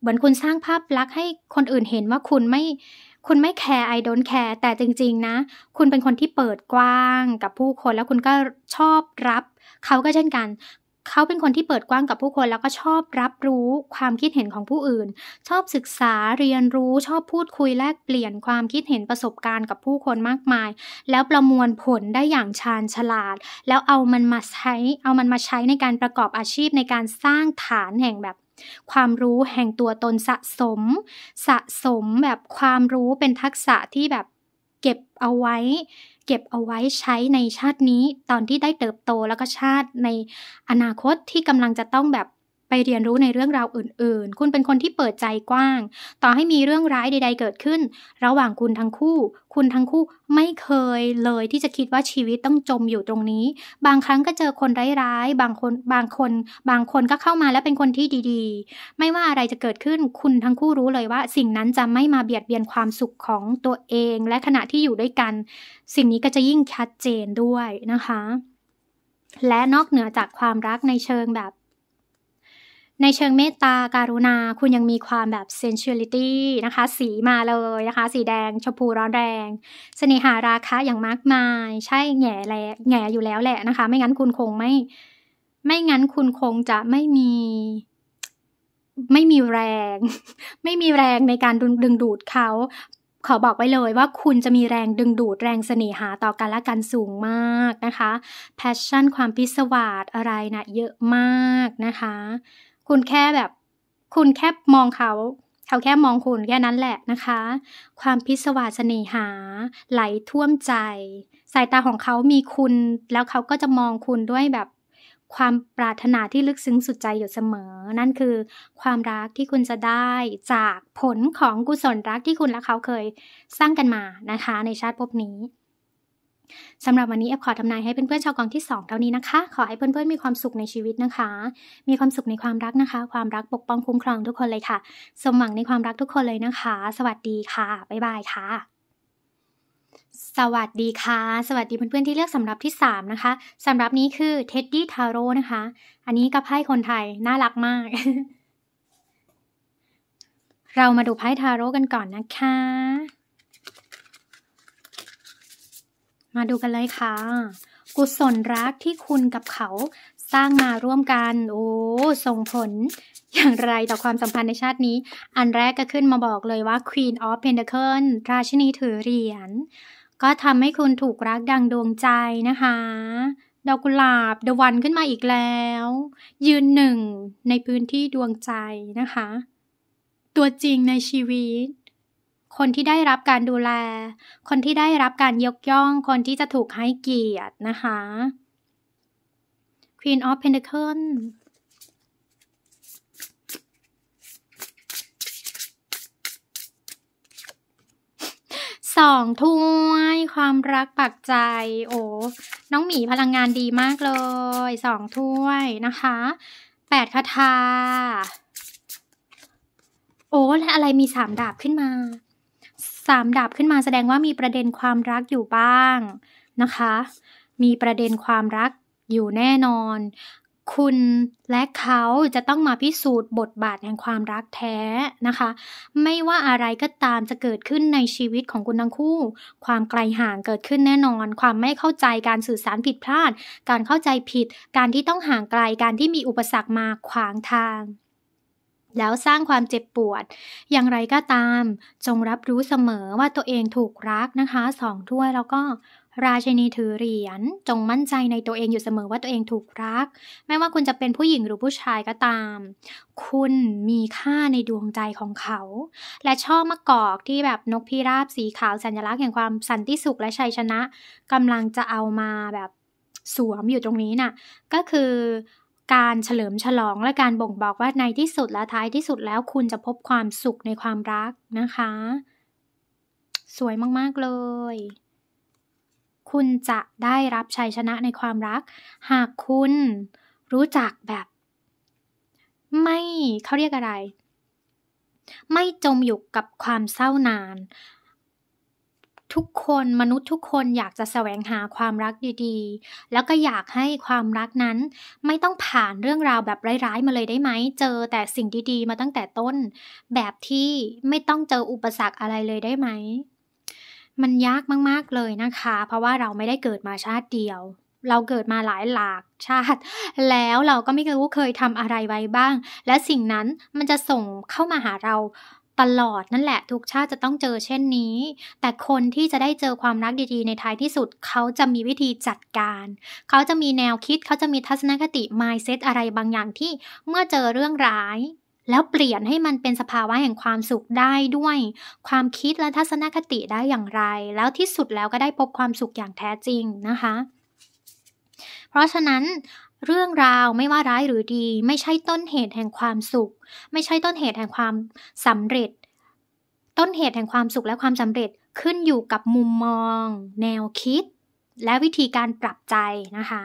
เหมือนคุณสร้างภาพลักษณ์ให้คนอื่นเห็นว่าคุณไม่คุณไม่แคร์ไอดอนแคร์แต่จริงๆนะคุณเป็นคนที่เปิดกว้างกับผู้คนแล้วคุณก็ชอบรับเขาก็เช่นกัน เขาเป็นคนที่เปิดกว้างกับผู้คนแล้วก็ชอบรับรู้ความคิดเห็นของผู้อื่น ชอบศึกษาเรียนรู้ชอบพูดคุยแลกเปลี่ยนความคิดเห็นประสบการณ์กับผู้คนมากมาย แล้วประมวลผลได้อย่างชาญฉลาด แล้วเอามันมาใช้ เอามันมาใช้ในการประกอบอาชีพในการสร้างฐานแห่งแบบ ความรู้แห่งตัวตนสะสม สะสมแบบความรู้เป็นทักษะที่แบบเก็บเอาไว้เก็บเอาไว้ใช้ในชาตินี้ ตอนที่ได้เติบโตแล้วก็ชาติในอนาคตที่กำลังจะต้องแบบไปเรียนรู้ในเรื่องราวอื่นๆ คุณเป็นคนที่เปิดใจกว้าง ต่อให้มีเรื่องร้ายใดๆ เกิดขึ้น ระหว่างคุณทั้งคู่ คุณทั้งคู่ไม่เคยเลยที่จะคิดว่าชีวิตต้องจมอยู่ตรงนี้ บางครั้งก็เจอคนร้ายๆ บางคนบางคน บางคนก็เข้ามาและเป็นคนที่ดีๆ ไม่ว่าอะไรจะเกิดขึ้น คุณทั้งคู่รู้เลยว่า สิ่งนั้นจะไม่มาเบียดเบียนความสุขของตัวเอง และขณะที่อยู่ด้วยกัน สิ่งนี้ก็จะยิ่งชัดเจนด้วยนะคะ และนอกเหนือจากความรักในเชิงแบบในเชิงเมตตาการุณา คุณยังมีความแบบ sensuality นะคะ สีมาเลยนะคะ สีแดงชมพูร้อนแรง เสน่หาราคะอย่างมากมาย ใช่แง่แหละแง่อยู่แล้วแหละนะคะ ไม่งั้นคุณคงไม่ ไม่งั้นคุณคงจะไม่มี ไม่มีแรง ไม่มีแรงในการดึงดูดเขาขอบอกไว้เลยว่าคุณจะมีแรงดึงดูดแรงเสน่หาต่อกันและกันสูงมากนะคะแพชชั่นความพิศวาสอะไรนะเยอะมากนะคะคุณแค่แบบคุณแค่มองเขา เขาแค่มองคุณแค่นั้นแหละนะคะ ความพิศวาสเนหา ไหลท่วมใจ สายตาของเขามีคุณแล้วเขาก็จะมองคุณด้วยแบบความปรารถนาที่ลึกซึ้งสุดใจอยู่เสมอ นั่นคือความรักที่คุณจะได้จากผลของกุศลรักที่คุณและเขาเคยสร้างกันมานะคะในชาติภพนี้สำหรับวันนี้แอบขอทำนายให้เพื่อนๆชาวกองที่2เท่านี้นะคะ ขอให้เพื่อนๆมีความสุขในชีวิตนะคะ มีความสุขในความรักนะคะ ความรักปกป้องคุ้มครองทุกคนเลยค่ะ สมหวังในความรักทุกคนเลยนะคะ สวัสดีค่ะ บ๊ายบายค่ะ สวัสดีค่ะ สวัสดีเพื่อนๆที่เลือกสำหรับที่3นะคะสำหรับนี้คือเท็ดดี้ทาโร่นะคะ อันนี้กับไพ่คนไทยน่ารักมาก เรามาดูไพ่ทาโร่กันก่อนนะคะมาดูกันเลยค่ะ กุศลรักที่คุณกับเขาสร้างมาร่วมกันโอ้ส่งผล อย่างไรต่อความสัมพันธ์ในชาตินี้ อันแรกก็ขึ้นมาบอกเลยว่า Queen of Pentacles ราชินีถือเหรียญก็ทำให้คุณถูกรักดังดวงใจนะคะดอกกุหลาบเดวันขึ้นมาอีกแล้ว ยืนหนึ่งในพื้นที่ดวงใจนะคะ ตัวจริงในชีวิตคนที่ได้รับการดูแล คนที่ได้รับการยกย่อง คนที่จะถูกให้เกียรตินะคะ Queen of Pentacles สองถ้วย ความรักปักใจ โอ้ น้องหมีพลังงานดีมากเลยสองถ้วยนะคะ แปดคาถาโอ้และอะไรมีสามดาบขึ้นมาสามดับขึ้นมาแสดงว่ามีประเด็นความรักอยู่บ้างนะคะ มีประเด็นความรักอยู่แน่นอน คุณและเขาจะต้องมาพิสูจน์บทบาทแห่งความรักแท้นะคะ ไม่ว่าอะไรก็ตามจะเกิดขึ้นในชีวิตของคุณทั้งคู่ ความไกลห่างเกิดขึ้นแน่นอน ความไม่เข้าใจการสื่อสารผิดพลาด การเข้าใจผิด การที่ต้องห่างไกล การที่มีอุปสรรคมาขวางทางแล้วสร้างความเจ็บปวด อย่างไรก็ตาม จงรับรู้เสมอว่าตัวเองถูกรักนะคะ สองถ้วยแล้วก็ราชินีถือเหรียญจงมั่นใจในตัวเองอยู่เสมอว่าตัวเองถูกรัก ไม่ว่าคุณจะเป็นผู้หญิงหรือผู้ชายก็ตาม คุณมีค่าในดวงใจของเขา และช่อมะกอกที่แบบนกพิราบสีขาวสัญลักษณ์แห่งความสันติสุขและชัยชนะกำลังจะเอามาแบบสวมอยู่ตรงนี้นะ่ะ ก็คือการเฉลิมฉลองและการบ่งบอกว่าในที่สุด และท้ายที่สุดแล้วคุณจะพบความสุขในความรักนะคะ สวยมาก ๆ เลย คุณจะได้รับชัยชนะในความรัก หากคุณรู้จักแบบ ไม่ เขาเรียกอะไร ไม่จมอยู่กับความเศร้านานทุกคน มนุษย์ทุกคนอยากจะแสวงหาความรักดีๆ แล้วก็อยากให้ความรักนั้น ไม่ต้องผ่านเรื่องราวแบบร้ายๆ มาเลยได้ไหม เจอแต่สิ่งดีๆ มาตั้งแต่ต้นแบบที่ไม่ต้องเจออุปสรรคอะไรเลยได้ไหม มันยากมากๆเลยนะคะ เพราะว่าเราไม่ได้เกิดมาชาติเดียว เราเกิดมาหลายหลากชาติ แล้วเราก็ไม่รู้เคยทำอะไรไว้บ้าง และสิ่งนั้นมันจะส่งเข้ามาหาเราตลอดนั่นแหละ ทุกชาติจะต้องเจอเช่นนี้ แต่คนที่จะได้เจอความรักดี ๆ ในท้ายที่สุดเขาจะมีวิธีจัดการ เขาจะมีแนวคิด เขาจะมีทัศนคติ mindset อะไรบางอย่างที่เมื่อเจอเรื่องร้ายแล้วเปลี่ยนให้มันเป็นสภาวะแห่งความสุขได้ด้วย ความคิดและทัศนคติได้อย่างไร แล้วที่สุดแล้วก็ได้พบความสุขอย่างแท้จริงนะคะ เพราะฉะนั้นเรื่องราวไม่ว่าร้ายหรือดี ไม่ใช่ต้นเหตุแห่งความสุข ไม่ใช่ต้นเหตุแห่งความสำเร็จ ต้นเหตุแห่งความสุขและความสำเร็จขึ้นอยู่กับมุมมองแนวคิด และวิธีการปรับใจนะคะ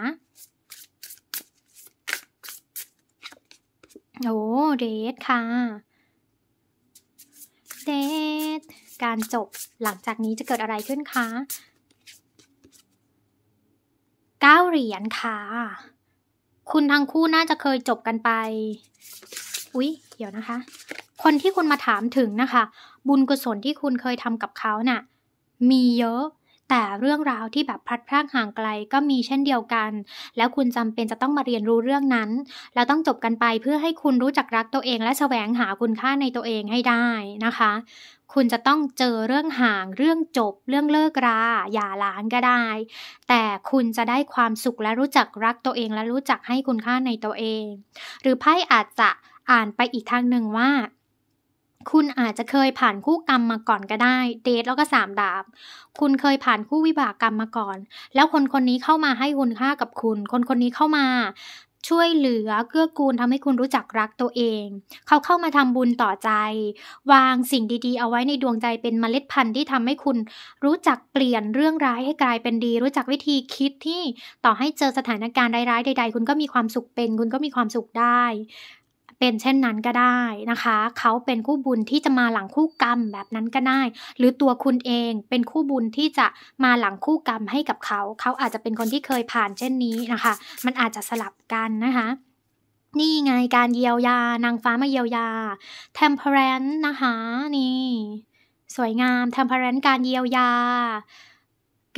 โอ้เดทค่ะเดทการจบหลังจากนี้จะเกิดอะไรขึ้นคะเก้าเหรียญค่ะคุณทั้งคู่น่าจะเคยจบกันไป อุ๊ย เดี๋ยวนะคะ คนที่คุณมาถามถึงนะคะ บุญกุศลที่คุณเคยทำกับเขานะ่ะมีเยอะ แต่เรื่องราวที่แบบพลัดพรากห่างไกลก็มีเช่นเดียวกัน แล้วคุณจำเป็นจะต้องมาเรียนรู้เรื่องนั้น แล้วต้องจบกันไปเพื่อให้คุณรู้จักรักตัวเอง และแสวงหาคุณค่าในตัวเองให้ได้นะคะคุณจะต้องเจอเรื่องห่างเรื่องจบเรื่องเลิกราอย่าล้างก็ได้ แต่คุณจะได้ความสุขและรู้จักรักตัวเองและรู้จักให้คุณค่าในตัวเอง หรือไพ่อาจจะอ่านไปอีกทางหนึ่งว่า คุณอาจจะเคยผ่านคู่กรรมมาก่อนก็ได้ เดทแล้วก็สามดาบคุณเคยผ่านคู่วิบากกรรมมาก่อน แล้วคนคนนี้เข้ามาให้คุณค่ากับคุณ คนคนนี้เข้ามาช่วยเหลือ เกื้อ กูลทำให้คุณรู้จักรักตัวเอง เขาเข้ามาทำบุญต่อใจ วางสิ่งดีๆ เอาไว้ในดวงใจเป็นเมล็ดพันธุ์ที่ทำให้คุณรู้จักเปลี่ยนเรื่องร้ายให้กลายเป็นดี รู้จักวิธีคิดที่ต่อให้เจอสถานการณ์ร้ายๆใด ๆ คุณก็มีความสุขเป็นคุณก็มีความสุขได้เป็นเช่นนั้นก็ได้นะคะ เขาเป็นคู่บุญที่จะมาหลังคู่กรรมแบบนั้นก็ได้ หรือตัวคุณเองเป็นคู่บุญที่จะมาหลังคู่กรรมให้กับเขา เขาอาจจะเป็นคนที่เคยผ่านเช่นนี้นะคะ มันอาจจะสลับกันนะคะ นี่ไงการเยียวยานางฟ้ามาเยียวยา temperance นะคะนี่ สวยงาม temperance การเยียวยา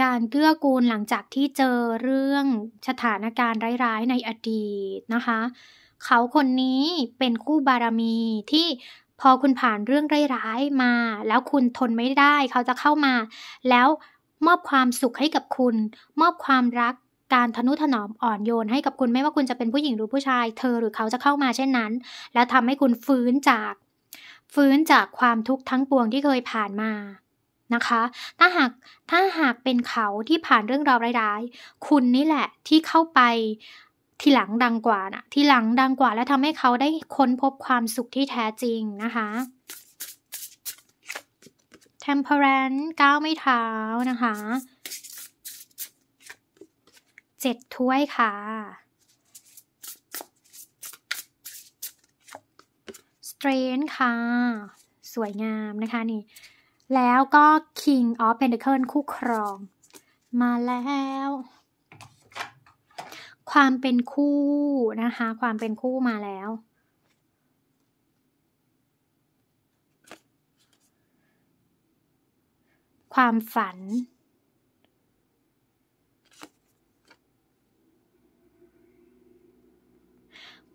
การเกื้อกูลหลังจากที่เจอเรื่องสถานการณ์ร้ายๆ ในอดีตนะคะเขาคนนี้เป็นคู่บารมีที่พอคุณผ่านเรื่องร้ายๆ มา แล้วคุณทนไม่ได้เขาจะเข้ามา แล้วมอบความสุขให้กับคุณ มอบความรักการทนุถนอมอ่อนโยนให้กับคุณไม่ว่าคุณจะเป็นผู้หญิงหรือผู้ชายเธอหรือเขาจะเข้ามาเช่นนั้น แล้วทำให้คุณฟื้นจาก ฟื้นจากความทุกข์ทั้งปวงที่เคยผ่านมานะคะ ถ้าหากถ้าหากเป็นเขาที่ผ่านเรื่องราวร้ายๆ คุณนี่แหละที่เข้าไปที่หลังดังกว่านะที่หลังดังกว่าและทำให้เขาได้ค้นพบความสุขที่แท้จริงนะคะ temperance ก้าวไม่เท้านะคะ เจ็ดถ้วยค่ะสเตรนค่ะ สวยงามนะคะนี่ แล้วก็ King of Pentacle คู่ครอง มาแล้วความเป็นคู่นะคะ ความเป็นคู่มาแล้ว ความฝัน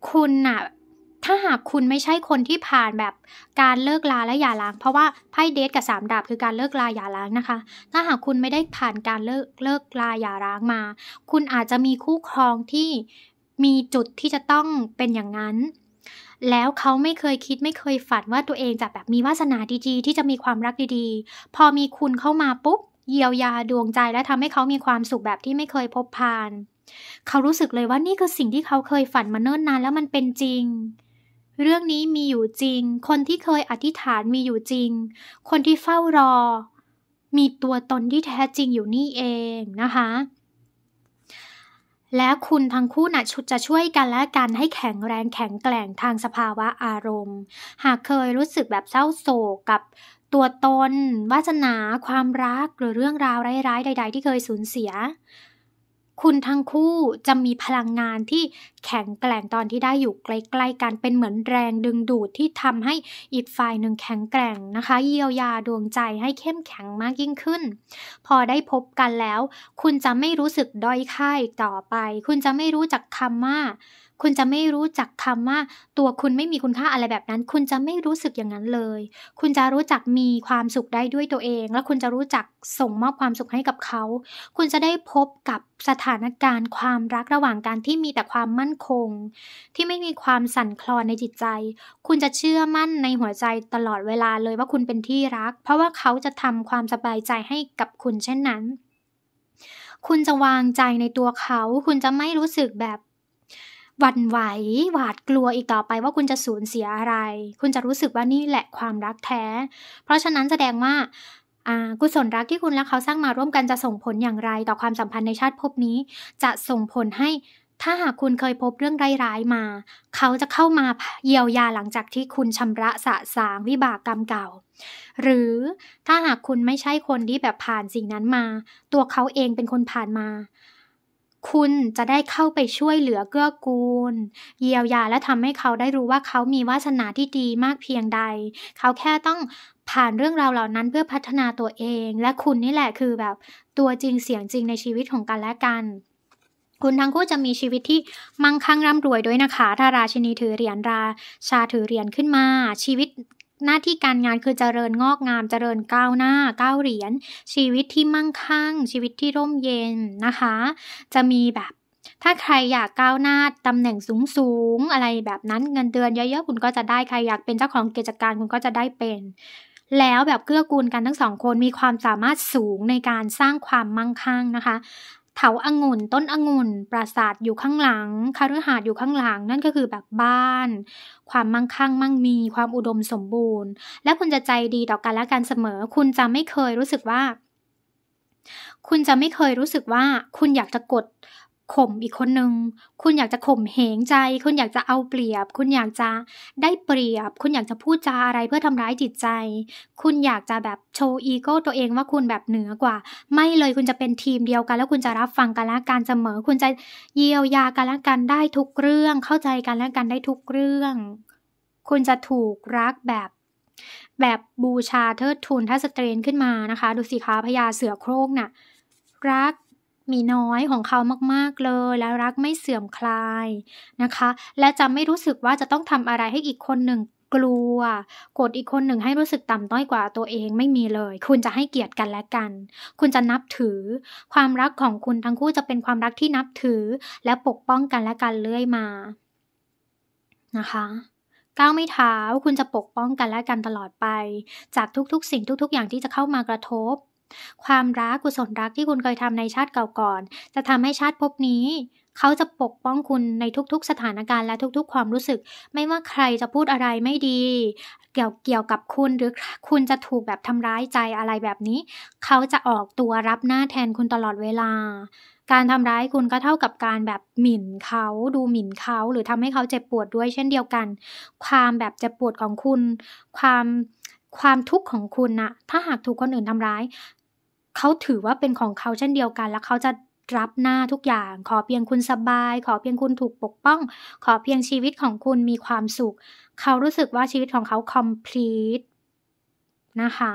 คุณอะถ้าหากคุณไม่ใช่คนที่ผ่านแบบการเลิกลาและหย่าร้าง เพราะว่าไพ่เดทกับ 3ดาบคือการเลิกลาหย่าร้างนะคะ ถ้าหากคุณไม่ได้ผ่านการเลิกเลิกลาหย่าร้างมา คุณอาจจะมีคู่ครองที่มีจุดที่จะต้องเป็นอย่างนั้น แล้วเขาไม่เคยคิดไม่เคยฝันว่าตัวเองจะแบบมีวาสนาดีๆ ที่จะมีความรักดีๆ พอมีคุณเข้ามาปุ๊บเยียวยาดวงใจ และทำให้เขามีความสุขแบบที่ไม่เคยพบผ่าน เขารู้สึกเลยว่านี่คือสิ่งที่เขาเคยฝันมาเนิ่นนานแล้วมันเป็นจริงเรื่องนี้มีอยู่จริง คนที่เคยอธิษฐานมีอยู่จริง คนที่เฝ้ารอ มีตัวตนที่แท้จริงอยู่นี่เองนะคะ และคุณทั้งคู่นะ่ะชุดจะช่วยกันและกันให้แข็งแรงแข็งแกร่งทางสภาวะอารมณ์ หากเคยรู้สึกแบบเศร้าโศกกับตัวตนวาสนา ความรักหรือเรื่องราวร้ายๆใดๆที่เคยสูญเสียคุณทั้งคู่จะมีพลังงานที่แข็งแกร่งตอนที่ได้อยู่ใกล้ๆกันเป็นเหมือนแรงดึงดูดที่ทำให้อีกฝ่ายหนึ่งแข็งแกร่งนะคะ เยียวยาดวงใจให้เข้มแข็งมากยิ่งขึ้น พอได้พบกันแล้ว คุณจะไม่รู้สึกด้อยค่าอีกต่อไป คุณจะไม่รู้จักคำว่าคุณจะไม่รู้จักคำว่าตัวคุณไม่มีคุณค่าอะไรแบบนั้น คุณจะไม่รู้สึกอย่างนั้นเลย คุณจะรู้จักมีความสุขได้ด้วยตัวเอง และคุณจะรู้จักส่งมอบความสุขให้กับเขา คุณจะได้พบกับสถานการณ์ ความรักระหว่างการที่มีแต่ความมั่นคง ที่ไม่มีความสั่นคลอนในจิตใจ คุณจะเชื่อมั่นในหัวใจตลอดเวลาเลยว่าคุณเป็นที่รัก เพราะว่าเขาจะทำความสบายใจให้กับคุณเช่นนั้น คุณจะวางใจในตัวเขา คุณจะไม่รู้สึกแบบหวั่นไหวหวาดกลัวอีกต่อไป ว่าคุณจะสูญเสียอะไร คุณจะรู้สึกว่านี่แหละความรักแท้ เพราะฉะนั้นแสดงว่ากุศลรักที่คุณและเขาสร้างมาร่วมกันจะส่งผลอย่างไรต่อความสัมพันธ์ในชาติภพนี้ จะส่งผลให้ ถ้าหากคุณเคยพบเรื่องร้ายๆมา เขาจะเข้ามาเยียวยาหลังจากที่คุณชำระสะสางวิบากกรรมเก่า หรือถ้าหากคุณไม่ใช่คนที่แบบผ่านสิ่งนั้นมา ตัวเขาเองเป็นคนผ่านมาคุณจะได้เข้าไปช่วยเหลือเกื้อกูล เยียวยาและทำให้เขาได้รู้ว่าเขามีวาสนาที่ดีมากเพียงใด เขาแค่ต้องผ่านเรื่องราวเหล่านั้นเพื่อพัฒนาตัวเอง และคุณนี่แหละคือแบบตัวจริงเสียงจริงในชีวิตของกันและกัน คุณทั้งคู่จะมีชีวิตที่มั่งคั่งร่ำรวยด้วยนะคะถ้าราชินีถือเหรียญรา ชาถือเหรียญขึ้นมาชีวิตหน้าที่การงานคือเจริญงอกงามเจริญก้าวหน้าก้าวเหรียญชีวิตที่มั่งคั่ง ชีวิตที่ร่มเย็นนะคะ จะมีแบบถ้าใครอยากก้าวหน้าตำแหน่งสูงสูงอะไรแบบนั้นเงินเดือนเยอะๆคุณก็จะได้ใครอยากเป็นเจ้าของกิจการคุณก็จะได้เป็น แล้วแบบเกื้อกูลกันทั้งสองคนมีความสามารถสูงในการสร้างความมั่งคั่งนะคะเถาอางุ่น ต้นองุ่นปราสาทอยู่ข้างหลังคารุหาดอยู่ข้างหลังนั่นก็คือแบบบ้าน ความมั่งคั่งมั่งมี ความอุดมสมบูรณ์ และคุณจะใจดีต่อกันและกันเสมอ คุณจะไม่เคยรู้สึกว่า คุณจะไม่เคยรู้สึกว่าคุณอยากจะกดข่มอีกคนหนึ่งคุณอยากจะข่มเหงใจ คุณอยากจะเอาเปรียบ คุณอยากจะได้เปรียบ คุณอยากจะพูดจาอะไรเพื่อทำร้ายจิตใจ คุณอยากจะแบบโชว์อีโก้ตัวเองว่าคุณแบบเหนือกว่า ไม่เลยคุณจะเป็นทีมเดียวกัน แล้วคุณจะรับฟังกันและกันเสมอ คุณจะเยียวยากันและกันได้ทุกเรื่อง เข้าใจกันและกันได้ทุกเรื่อง คุณจะถูกรักแบบแบบบูชาเทิดทูนถ้าสเตรนขึ้นมานะคะ ดูสิคะพญาเสือโคร่งนะ่ะรักมีน้อยของเขามากๆเลยและรักไม่เสื่อมคลายนะคะ และจะไม่รู้สึกว่าจะต้องทำอะไรให้อีกคนหนึ่งกลัว กดอีกคนหนึ่งให้รู้สึกต่ำต้อยกว่าตัวเองไม่มีเลย คุณจะให้เกียรติกันและกัน คุณจะนับถือ ความรักของคุณทั้งคู่จะเป็นความรักที่นับถือและปกป้องกันและกันเรื่อยมานะคะ ก้าวไม่เท้าคุณจะปกป้องกันและกันตลอดไป จากทุกๆ สิ่งทุก ๆอย่างที่จะเข้ามากระทบความรักกุศลรัก ที่คุณเคยทำในชาติเก่าก่อน จะทำให้ชาติภพนี้ เขาจะปกป้องคุณในทุกๆสถานการณ์และทุก ๆ ความรู้สึก ไม่ว่าใครจะพูดอะไรไม่ดี เกี่ยวเกี่ยวกับคุณหรือคุณจะถูกแบบทำร้ายใจอะไรแบบนี้ เขาจะออกตัวรับหน้าแทนคุณตลอดเวลา การทำร้ายคุณก็เท่ากับการแบบหมิ่นเขาดูหมิ่นเขาหรือทำให้เขาเจ็บปวดด้วยเช่นเดียวกัน ความแบบเจ็บปวดของคุณความความทุกข์ของคุณนะถ้าหากถูกคนอื่นทำร้ายเขาถือว่าเป็นของเขาเช่นเดียวกัน แล้วเขาจะรับหน้าทุกอย่าง ขอเพียงคุณสบาย ขอเพียงคุณถูกปกป้อง ขอเพียงชีวิตของคุณมีความสุขเขารู้สึกว่าชีวิตของเขา complete นะคะ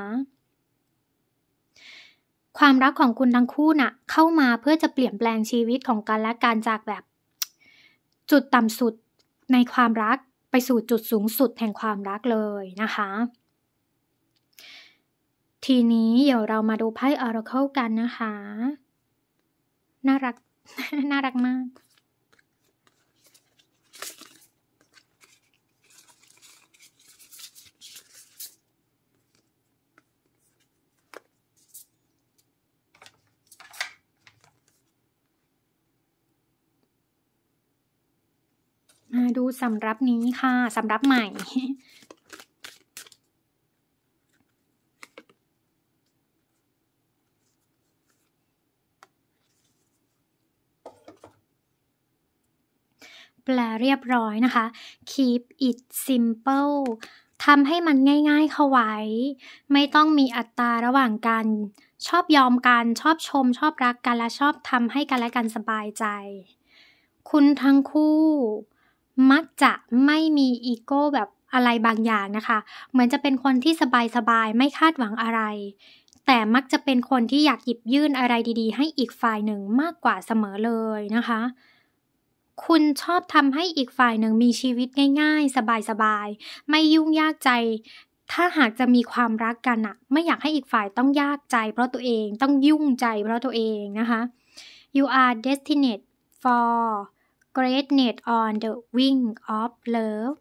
ความรักของคุณทั้งคู่นะ่ะเข้ามาเพื่อจะเปลี่ยนแปลงชีวิตของกันและการจากแบบจุดต่ำสุดในความรักไปสู่จุดสูงสุด แห่งความรักเลยนะคะทีนี้เดี๋ยวเรามาดูไพ่ออร์เคิลกันนะคะ น่ารักน่ารักมาก มาดูสำรับนี้ค่ะสำรับใหม่แปลเรียบร้อยนะคะ keep it simple ทำให้มันง่าย ๆ เข้าไว้ ไม่ต้องมีอัตราระหว่างกัน ชอบยอมกัน ชอบชม ชอบรักกันและชอบทำให้กันและกันสบายใจ คุณทั้งคู่ มักจะไม่มีอีโก้แบบอะไรบางอย่างนะคะ เหมือนจะเป็นคนที่สบายๆไม่คาดหวังอะไร แต่มักจะเป็นคนที่อยากหยิบยื่นอะไรดี ๆ ให้อีกฝ่ายหนึ่งมากกว่าเสมอเลยนะคะคุณชอบทำให้อีกฝ่ายหนึ่งมีชีวิตง่ายๆ สบายๆ ไม่ยุ่งยากใจ ถ้าหากจะมีความรักกันอะไม่อยากให้อีกฝ่ายต้องยากใจเพราะตัวเอง ต้องยุ่งใจเพราะตัวเองนะคะ you are destined for greatness on the wing of love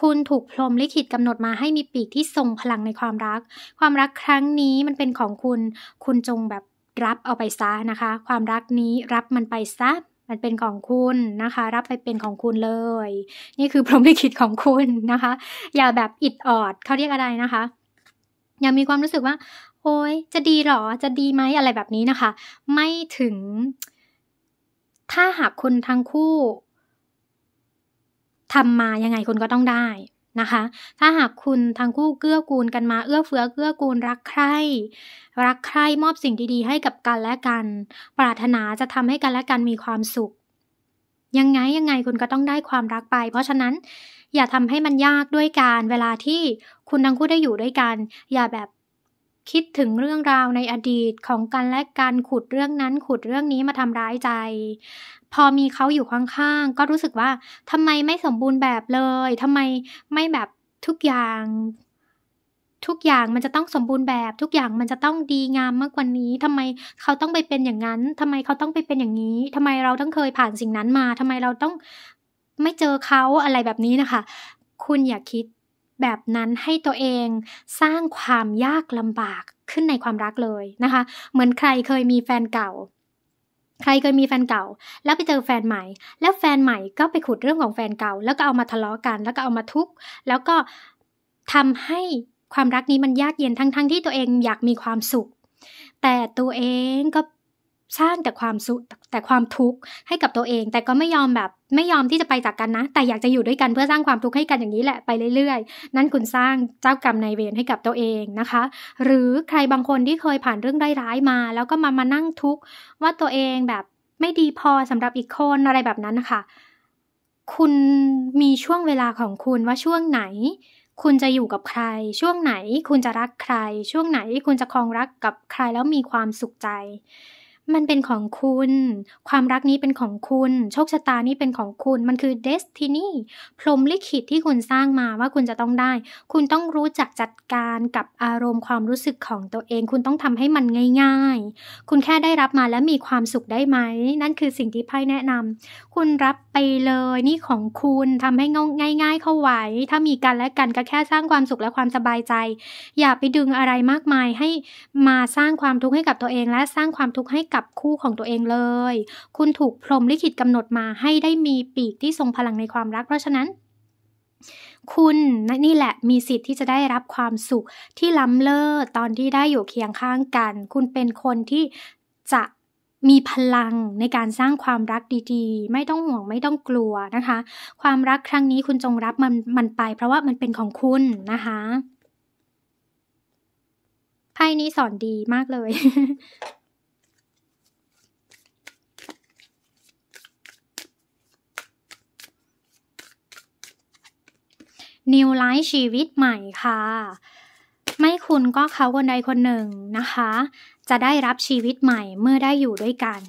คุณถูกพรมลิขิตกำหนดมาให้มีปีกที่ทรงพลังในความรัก ความรักครั้งนี้มันเป็นของคุณ คุณจงแบบรับเอาไปซะนะคะ ความรักนี้รับมันไปซะมันเป็นของคุณนะคะ รับไปเป็นของคุณเลย นี่คือพรหมลิขิตของคุณนะคะ อย่าแบบอิดออดเขาเรียกอะไรนะคะ อย่ามีความรู้สึกว่า โอ้ย จะดีหรอจะดีไหมอะไรแบบนี้นะคะ ไม่ถึง ถ้าหากคุณทั้งคู่ทำมายังไงคุณก็ต้องได้นะคะถ้าหากคุณทางคู่เกื้อกูลกันมาเอื้อเฟื้อเกื้อกูลรักใคร่รักใคร่มอบสิ่งดีๆให้กับกันและกัน ปรารถนาจะทำให้กันและกันมีความสุข ยังไงยังไงคุณก็ต้องได้ความรักไป เพราะฉะนั้น อย่าทำให้มันยากด้วยการ เวลาที่คุณทั้งคู่ได้อยู่ด้วยกัน อย่าแบบคิด ถึงเรื่องราวในอดีตของกันและกันขุดเรื่องนั้น ขุดเรื่องนี้มาทำร้ายใจ พอมีเขาอยู่ข้าง ๆ ก็รู้สึกว่าทำไมไม่สมบูรณ์แบบเลยทำไมไม่แบบทุกอย่าง ทุกอย่างมันจะต้องสมบูรณ์แบบ ทุกอย่างมันจะต้องดีงามมากกว่านี้ทำไมเขาต้องไปเป็นอย่างนั้นทำไมเขาต้องไปเป็นอย่างนี้ทำไมเราต้องเคยผ่านสิ่งนั้นมาทำไมเราต้องไม่เจอเขาอะไรแบบนี้นะคะคุณอย่าคิดแบบนั้นให้ตัวเองสร้างความยากลำบากขึ้นในความรักเลยนะคะ เหมือนใครเคยมีแฟนเก่า ใครเคยมีแฟนเก่า แล้วไปเจอแฟนใหม่ แล้วแฟนใหม่ก็ไปขุดเรื่องของแฟนเก่า แล้วก็เอามาทะเลาะกันแล้วก็เอามาทุกข์ แล้วก็ทำให้ความรักนี้มันยากเย็นทั้งๆทที่ตัวเองอยากมีความสุข แต่ตัวเองก็สร้างแต่ความสุขแต่ความทุกข์ให้กับตัวเอง แต่ก็ไม่ยอมแบบไม่ยอมที่จะไปจากกันนะ แต่อยากจะอยู่ด้วยกันเพื่อสร้างความทุกข์ให้กันอย่างนี้แหละไปเรื่อยๆ นั่นคุณสร้างเจ้ากรรมนายเวรให้กับตัวเองนะคะ หรือใครบางคนที่เคยผ่านเรื่องร้ายๆมา แล้วก็มามานั่งทุกข์ว่าตัวเองแบบไม่ดีพอสำหรับอีกคนอะไรแบบนั้นนะคะคุณมีช่วงเวลาของคุณว่าช่วงไหน คุณจะอยู่กับใคร ช่วงไหน คุณจะรักใคร ช่วงไหน คุณจะคลองรักกับใครแล้วมีความสุขใจมันเป็นของคุณ ความรักนี้เป็นของคุณ โชคชะตานี้เป็นของคุณ มันคือเดสตินี พรมลิขิตที่คุณสร้างมาว่าคุณจะต้องได้ คุณต้องรู้จักจัดการกับอารมณ์ความรู้สึกของตัวเอง คุณต้องทำให้มันง่าย ๆ คุณแค่ได้รับมาแล้วมีความสุขได้ไหม นั่นคือสิ่งที่ไพ่แนะนำ คุณรับไปเลยนี่ของคุณทำให้ง่าย ๆ เข้าไว้ ถ้ามีกันและกันก็แค่สร้างความสุขและความสบายใจ อย่าไปดึงอะไรมากมายให้มาสร้างความทุกข์ให้กับตัวเอง และสร้างความทุกข์ให้กับับ คู่ของตัวเองเลย คุณถูกพรมลิขิตกำหนดมาให้ได้มีปีกที่ทรงพลังในความรัก เพราะฉะนั้น คุณ นี่แหละมีสิทธิ์ที่จะได้รับความสุขที่ล้ำเลิศตอนที่ได้อยู่เคียงข้างกัน คุณเป็นคนที่จะมีพลังในการสร้างความรักดีๆ ไม่ต้องห่วงไม่ต้องกลัวนะคะ ความรักครั้งนี้คุณจงรับมันมันไปเพราะว่ามันเป็นของคุณนะคะไพ่นี้สอนดีมากเลยนิวไลฟ์ชีวิตใหม่ค่ะไม่คุณก็เขาคนใดคนหนึ่งนะคะ จะได้รับชีวิตใหม่เมื่อได้อยู่ด้วยกัน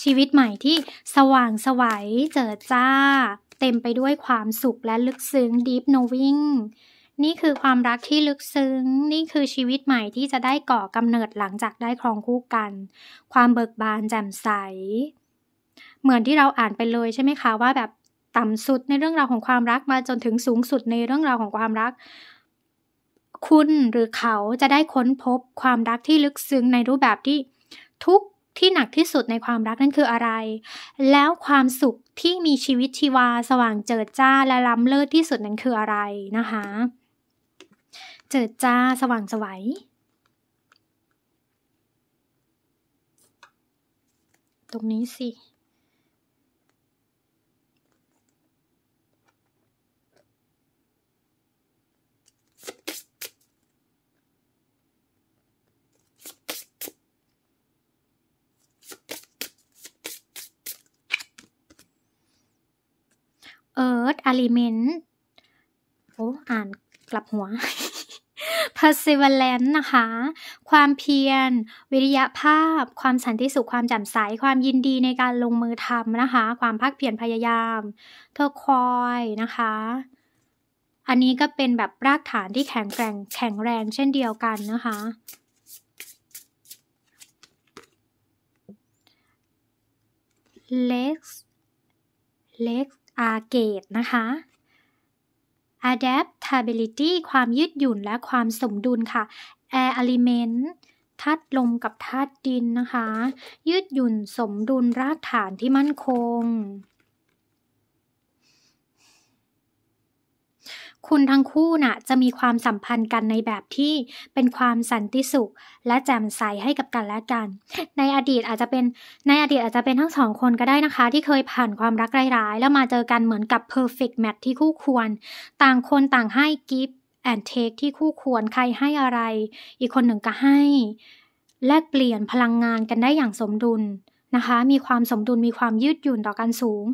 ชีวิตใหม่ที่สว่างสวัยเจิดจ้า เต็มไปด้วยความสุขและลึกซึ้ง deep knowing นี่คือความรักที่ลึกซึ้งนี่คือชีวิตใหม่ที่จะได้ก่อกำเนิดหลังจากได้ครองคู่กัน ความเบิกบานแจ่มใส เหมือนที่เราอ่านไปเลยใช่ไหมคะว่าแบบต่ำสุดในเรื่องราวของความรักมาจนถึงสูงสุดในเรื่องราวของความรัก คุณหรือเขาจะได้ค้นพบความรักที่ลึกซึ้งในรูปแบบที่ทุกที่หนักที่สุดในความรักนั่นคืออะไร แล้วความสุขที่มีชีวิตชีวาสว่างเจิดจ้าและ ล้ำเลิศที่สุด นั้นคืออะไรนะคะเจิดจ้าสว่างสวย ตรงนี้สิ Earth Element โอ้อ่านกลับหัว perseverance นะคะ ความเพียร วิริยะภาพ ความสันติสุข ความแจ่มใส ความยินดีในการลงมือทำนะคะ ความพักเพียรพยายามเธอคอยนะคะ อันนี้ก็เป็นแบบรากฐานที่แข็งแกร่งแข็งแรงเช่นเดียวกันนะคะ legs เล็กอ r เกตนะคะ adaptability ความยืดหยุ่นและความสมดุลค่ะ air element ธาตุลมกับธาตุดินนะคะ ยืดหยุ่นสมดุลรากฐานที่มั่นคงคุณทั้งคู่น่ะ จะมีความสัมพันธ์กันในแบบที่เป็นความสันติสุขและแจ่มใสให้กับกันและกัน ในอดีตอาจจะเป็น ในอดีตอาจจะเป็นทั้งสองคนก็ได้นะคะที่เคยผ่านความรักร้ายๆ แล้วมาเจอกันเหมือนกับ perfect match ที่คู่ควร ต่างคนต่างให้กิฟต์แอนเทคที่คู่ควรใครให้อะไร อีกคนหนึ่งก็ให้ แลกเปลี่ยนพลังงานกันได้อย่างสมดุลนะคะมีความสมดุลมีความยืดหยุ่นต่อกันสูง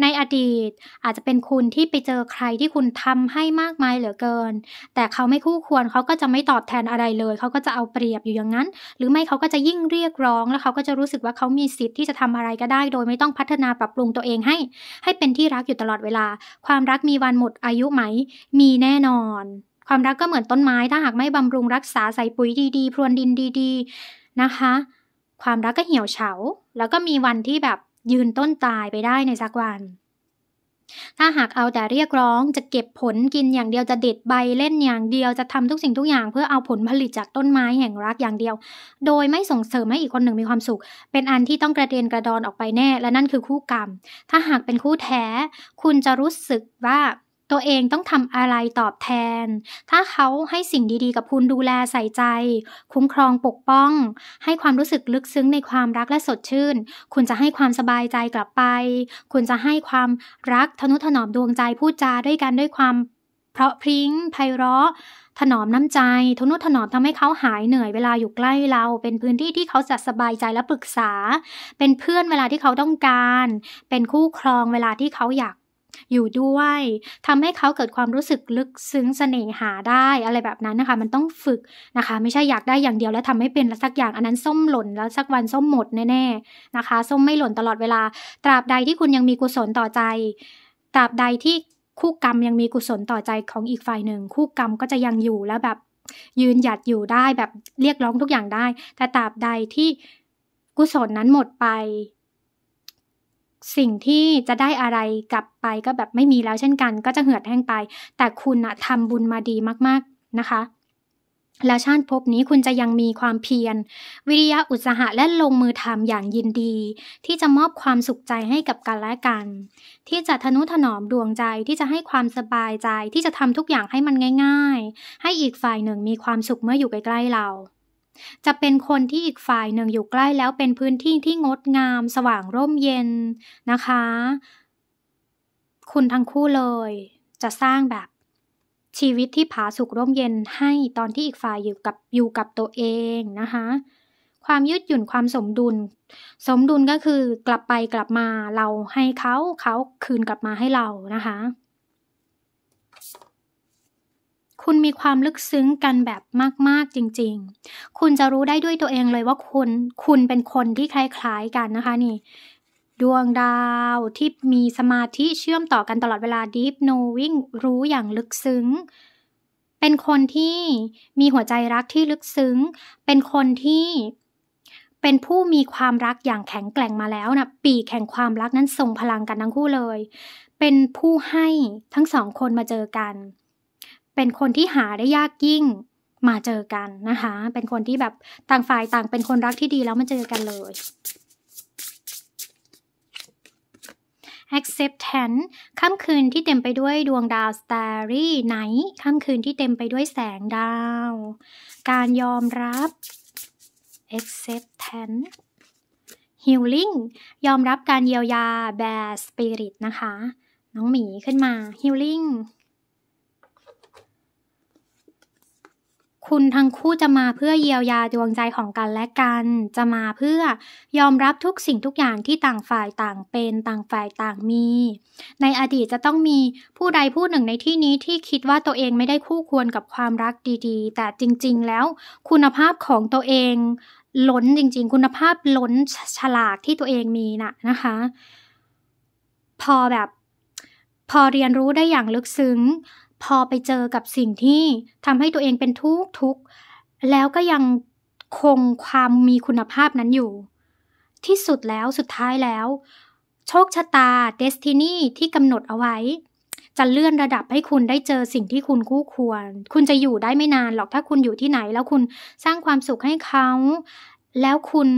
ในอดีตอาจจะเป็นคุณที่ไปเจอใครที่คุณทำให้มากมายเหลือเกิน แต่เขาไม่คู่ควรเขาก็จะไม่ตอบแทนอะไรเลย เขาก็จะเอาเปรียบอยู่อย่างนั้น หรือไม่เขาก็จะยิ่งเรียกร้อง แล้วเขาก็จะรู้สึกว่าเขามีสิทธิ์ที่จะทำอะไรก็ได้ โดยไม่ต้องพัฒนาปรับปรุงตัวเองให้ ให้เป็นที่รักอยู่ตลอดเวลา ความรักมีวันหมดอายุไหม มีแน่นอน ความรักก็เหมือนต้นไม้ ถ้าหากไม่บำรุงรักษาใส่ปุ๋ยดีๆพรวนดินดีๆนะคะความรักก็เหี่ยวเฉา แล้วก็มีวันที่แบบยืนต้นตายไปได้ในสักวัน ถ้าหากเอาแต่เรียกร้องจะเก็บผลกินอย่างเดียวจะเด็ดใบเล่นอย่างเดียวจะทำทุกสิ่งทุกอย่างเพื่อเอาผลผลิตจากต้นไม้แห่งรักอย่างเดียว โดยไม่ส่งเสริมให้อีกคนหนึ่งมีความสุข เป็นอันที่ต้องกระเด็นกระดอนออกไปแน่ และนั่นคือคู่กรรม ถ้าหากเป็นคู่แท้ คุณจะรู้สึกว่าตัวเองต้องทำอะไรตอบแทน ถ้าเขาให้สิ่งดีๆ กับคุณ ดูแลใส่ใจ คุ้มครองปกป้อง ให้ความรู้สึกลึกซึ้งในความรักและสดชื่น คุณจะให้ความสบายใจกลับไป คุณจะให้ความรักทนุถนอมดวงใจพูดจาด้วยกันด้วยความเพราะพริ้งไพเราะ ถนอมน้ำใจ ทนุถนอมทำให้เขาหายเหนื่อยเวลาอยู่ใกล้เรา เป็นพื้นที่ที่เขาจะสบายใจและปรึกษา เป็นเพื่อนเวลาที่เขาต้องการ เป็นคู่ครองเวลาที่เขาอยากอยู่ด้วย ทำให้เขาเกิดความรู้สึกลึกซึ้งเสน่หาได้ อะไรแบบนั้นนะคะ มันต้องฝึกนะคะ ไม่ใช่อยากได้อย่างเดียว แล้วทำให้เป็นสักอย่างอันนั้นส้มหล่น แล้วสักวันส้มหมด แน่ ๆ นะคะ ส้มไม่หล่นตลอดเวลาตราบใดที่คุณยังมีกุศลต่อใจตราบใดที่คู่กรรมยังมีกุศลต่อใจของอีกฝ่ายหนึ่งคู่กรรมก็จะยังอยู่แล้วแบบ ยืนหยัดอยู่ได้แบบเรียกร้องทุกอย่างได้ แต่ตราบใดที่กุศลนั้นหมดไปสิ่งที่จะได้อะไรกลับไปก็แบบไม่มีแล้วเช่นกัน ก็จะเหือดแห้งไป แต่คุณนะทำบุญมาดีมากๆนะคะแล้วชาติภพนี้คุณจะยังมีความเพียรวิริยะอุตสาหะและลงมือทำอย่างยินดี ที่จะมอบความสุขใจให้กับกันและกัน ที่จะทนุถนอมดวงใจที่จะให้ความสบายใจ ที่จะทำทุกอย่างให้มันง่ายๆ ให้อีกฝ่ายหนึ่งมีความสุขเมื่ออยู่ใกล้ๆเราจะเป็นคนที่อีกฝ่ายหนึ่งอยู่ใกล้แล้วเป็นพื้นที่ที่งดงามสว่างร่มเย็นนะคะ คุณทั้งคู่เลย จะสร้างแบบชีวิตที่ผาสุกร่มเย็นให้ตอนที่อีกฝ่ายอยู่กับอยู่กับตัวเองนะคะ ความยืดหยุ่นความสมดุล สมดุลก็คือกลับไปกลับมาเราให้เขาเขาคืนกลับมาให้เรานะคะคุณมีความลึกซึ้งกันแบบมากๆจริงๆ คุณจะรู้ได้ด้วยตัวเองเลยว่าคุณ คุณเป็นคนที่คล้ายๆกันนะคะ นี่ ดวงดาวที่มีสมาธิเชื่อมต่อกันตลอดเวลา deep knowing รู้อย่างลึกซึ้ง เป็นคนที่มีหัวใจรักที่ลึกซึ้ง เป็นคนที่ เป็นผู้มีความรักอย่างแข็งแกร่งมาแล้วนะปีแข่งความรักนั้นส่งพลังกันทั้งคู่เลย เป็นผู้ให้ทั้งสองคนมาเจอกันเป็นคนที่หาได้ยากยิ่ง มาเจอกันนะคะ เป็นคนที่แบบต่างฝ่ายต่างเป็นคนรักที่ดีแล้วมาเจอกันเลย acceptance ค่ำคืนที่เต็มไปด้วยดวงดาว starry night ค่ำคืนที่เต็มไปด้วยแสงดาว การยอมรับ acceptance healing ยอมรับการเยียวยา bear spirit นะคะ น้องหมีขึ้นมา healing คุณทั้งคู่จะมาเพื่อเยียวยาดวงใจของกันและกัน จะมาเพื่อยอมรับทุกสิ่งทุกอย่างที่ต่างฝ่ายต่างเป็นต่างฝ่ายต่างมี ในอดีตจะต้องมีผู้ใดผู้หนึ่งในที่นี้ที่คิดว่าตัวเองไม่ได้คู่ควรกับความรักดีๆ แต่จริงๆแล้วคุณภาพของตัวเองล้นจริงๆ คุณภาพล้นฉลากที่ตัวเองมีน่ะนะคะ พอแบบพอเรียนรู้ได้อย่างลึกซึ้งพอไปเจอกับสิ่งที่ทำให้ตัวเองเป็นทุกทุกแล้วก็ยังคงความมีคุณภาพนั้นอยู่ ที่สุดแล้วสุดท้ายแล้ว โชคชะตาเดสตินีที่กำหนดเอาไว้ จะเลื่อนระดับให้คุณได้เจอสิ่งที่คุณคู่ควร คุณจะอยู่ได้ไม่นานหรอกถ้าคุณอยู่ที่ไหน แล้วคุณสร้างความสุขให้เขา แล้วคุณ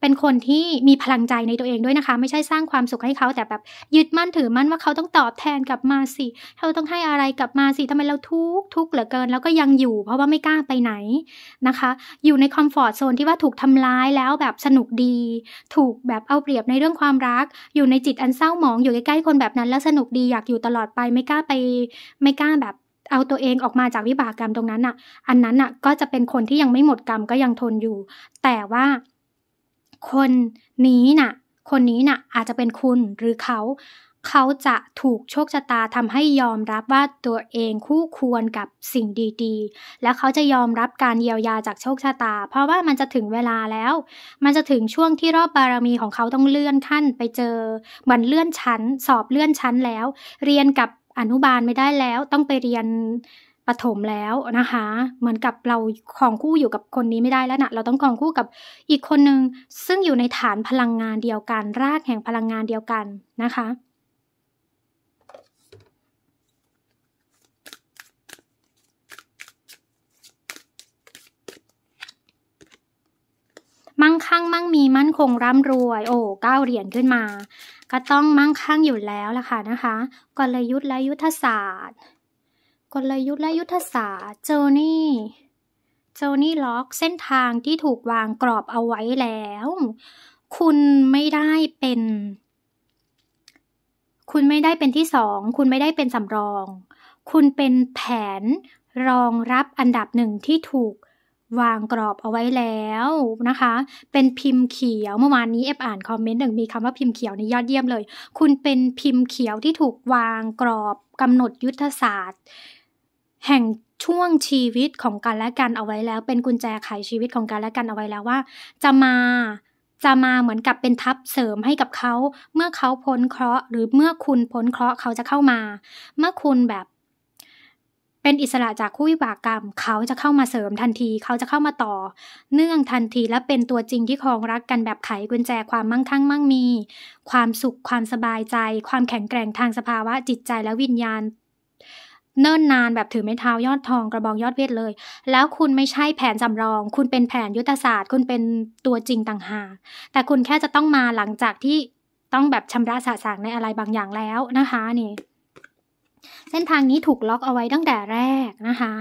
เป็นคนที่มีพลังใจในตัวเองด้วยนะคะ ไม่ใช่สร้างความสุขให้เขา แต่แบบยึดมั่นถือมั่นว่าเขาต้องตอบแทนกลับมาสิ เขาต้องให้อะไรกลับมาสิทำไมเราทุกทุกเหลือเกิน แล้วก็ยังอยู่เพราะว่าไม่กล้าไปไหนนะคะ อยู่ในคอมฟอร์ทโซนที่ว่าถูกทำร้ายแล้วแบบสนุกดี ถูกแบบเอาเปรียบในเรื่องความรัก อยู่ในจิตอันเศร้าหมองอยู่ใกล้ๆคนแบบนั้น แล้วสนุกดีอยากอยู่ตลอดไปไม่กล้าไป ไม่กล้าแบบเอาตัวเองออกมาจากวิบากกรรมตรงนั้นอะ่ะ อันนั้นอะ่ะ ก็จะเป็นคนที่ยังไม่หมดกรรมก็ยังทนอยู่ แต่ว่าคนนี้นะ่ะ คนนี้นะ่ะอาจจะเป็นคุณหรือเขาเขาจะถูกโชคชะตาทำให้ยอมรับว่าตัวเองคู่ควรกับสิ่งดีๆ แล้วเขาจะยอมรับการเยียวยาจากโชคชะตา เพราะว่ามันจะถึงเวลาแล้ว มันจะถึงช่วงที่รอบบารมีของเขาต้องเลื่อนขั้นไปเจอเหมือนเลื่อนชั้นสอบเลื่อนชั้นแล้ว เรียนกับอนุบาลไม่ได้แล้วต้องไปเรียนปฐมแล้วนะคะเหมือนกับเราของคู่อยู่กับคนนี้ไม่ได้แล้วนะเราต้องของคู่กับอีกคนหนึ่งซึ่งอยู่ในฐานพลังงานเดียวกัน รากแห่งพลังงานเดียวกันนะคะ มั่งคั่งมั่งมีมั่นคงร่ำรวย โอ้เก้าเหรียญขึ้นมา ก็ต้องมั่งคั่งอยู่แล้วล่ะค่ะนะคะ กลยุทธ์และยุทธศาสตร์กลยุทธ์และยุทธศาสตร์เจนี่ โจนี่ล็อกเส้นทางที่ถูกวางกรอบเอาไว้แล้ว คุณไม่ได้เป็น คุณไม่ได้เป็นที่สอง คุณไม่ได้เป็นสำรอง คุณเป็นแผนรองรับอันดับหนึ่งที่ถูกวางกรอบเอาไว้แล้วนะคะ เป็นพิมพ์เขียวเมื่อวานนี้เอฟอ่านคอมเมนต์หนึ่ง มีคำว่าพิมพ์เขียวในยอดเยี่ยมเลย คุณเป็นพิมพ์เขียวที่ถูกวางกรอบกำหนดยุทธศาสตร์แห่งช่วงชีวิตของกันและกันเอาไว้แล้วเป็นกุญแจไขชีวิตของกันและกันเอาไว้แล้วว่า จะมาจะมาเหมือนกับเป็นทับเสริมให้กับเขาเมื่อเขาพ้นเคราะห์หรือเมื่อคุณพ้นเคราะห์เขาจะเข้ามา เมื่อคุณแบบ เป็นอิสระจากคู่วิบากกรรมเขาจะเข้ามาเสริมทันทีเขาจะเข้ามาต่อ เนื่องทันทีและเป็นตัวจริงที่ครองรักกันแบบไขกุญแจความมั่งคั่งมั่งมี ความสุขความสบายใจ ความแข็งแกร่งทางสภาวะจิตใจและวิญญาณเนิ่นนานแบบถือไม้เท้ายอดทองกระบอกยอดเวทเลย แล้วคุณไม่ใช่แผนสำรอง คุณเป็นแผนยุทธศาสตร์ คุณเป็นตัวจริงต่างหาก แต่คุณแค่จะต้องมาหลังจากที่ต้องแบบชำระสะสางในอะไรบางอย่างแล้วนะคะนี่ เส้นทางนี้ถูกล็อกเอาไว้ตั้งแต่แรกนะคะ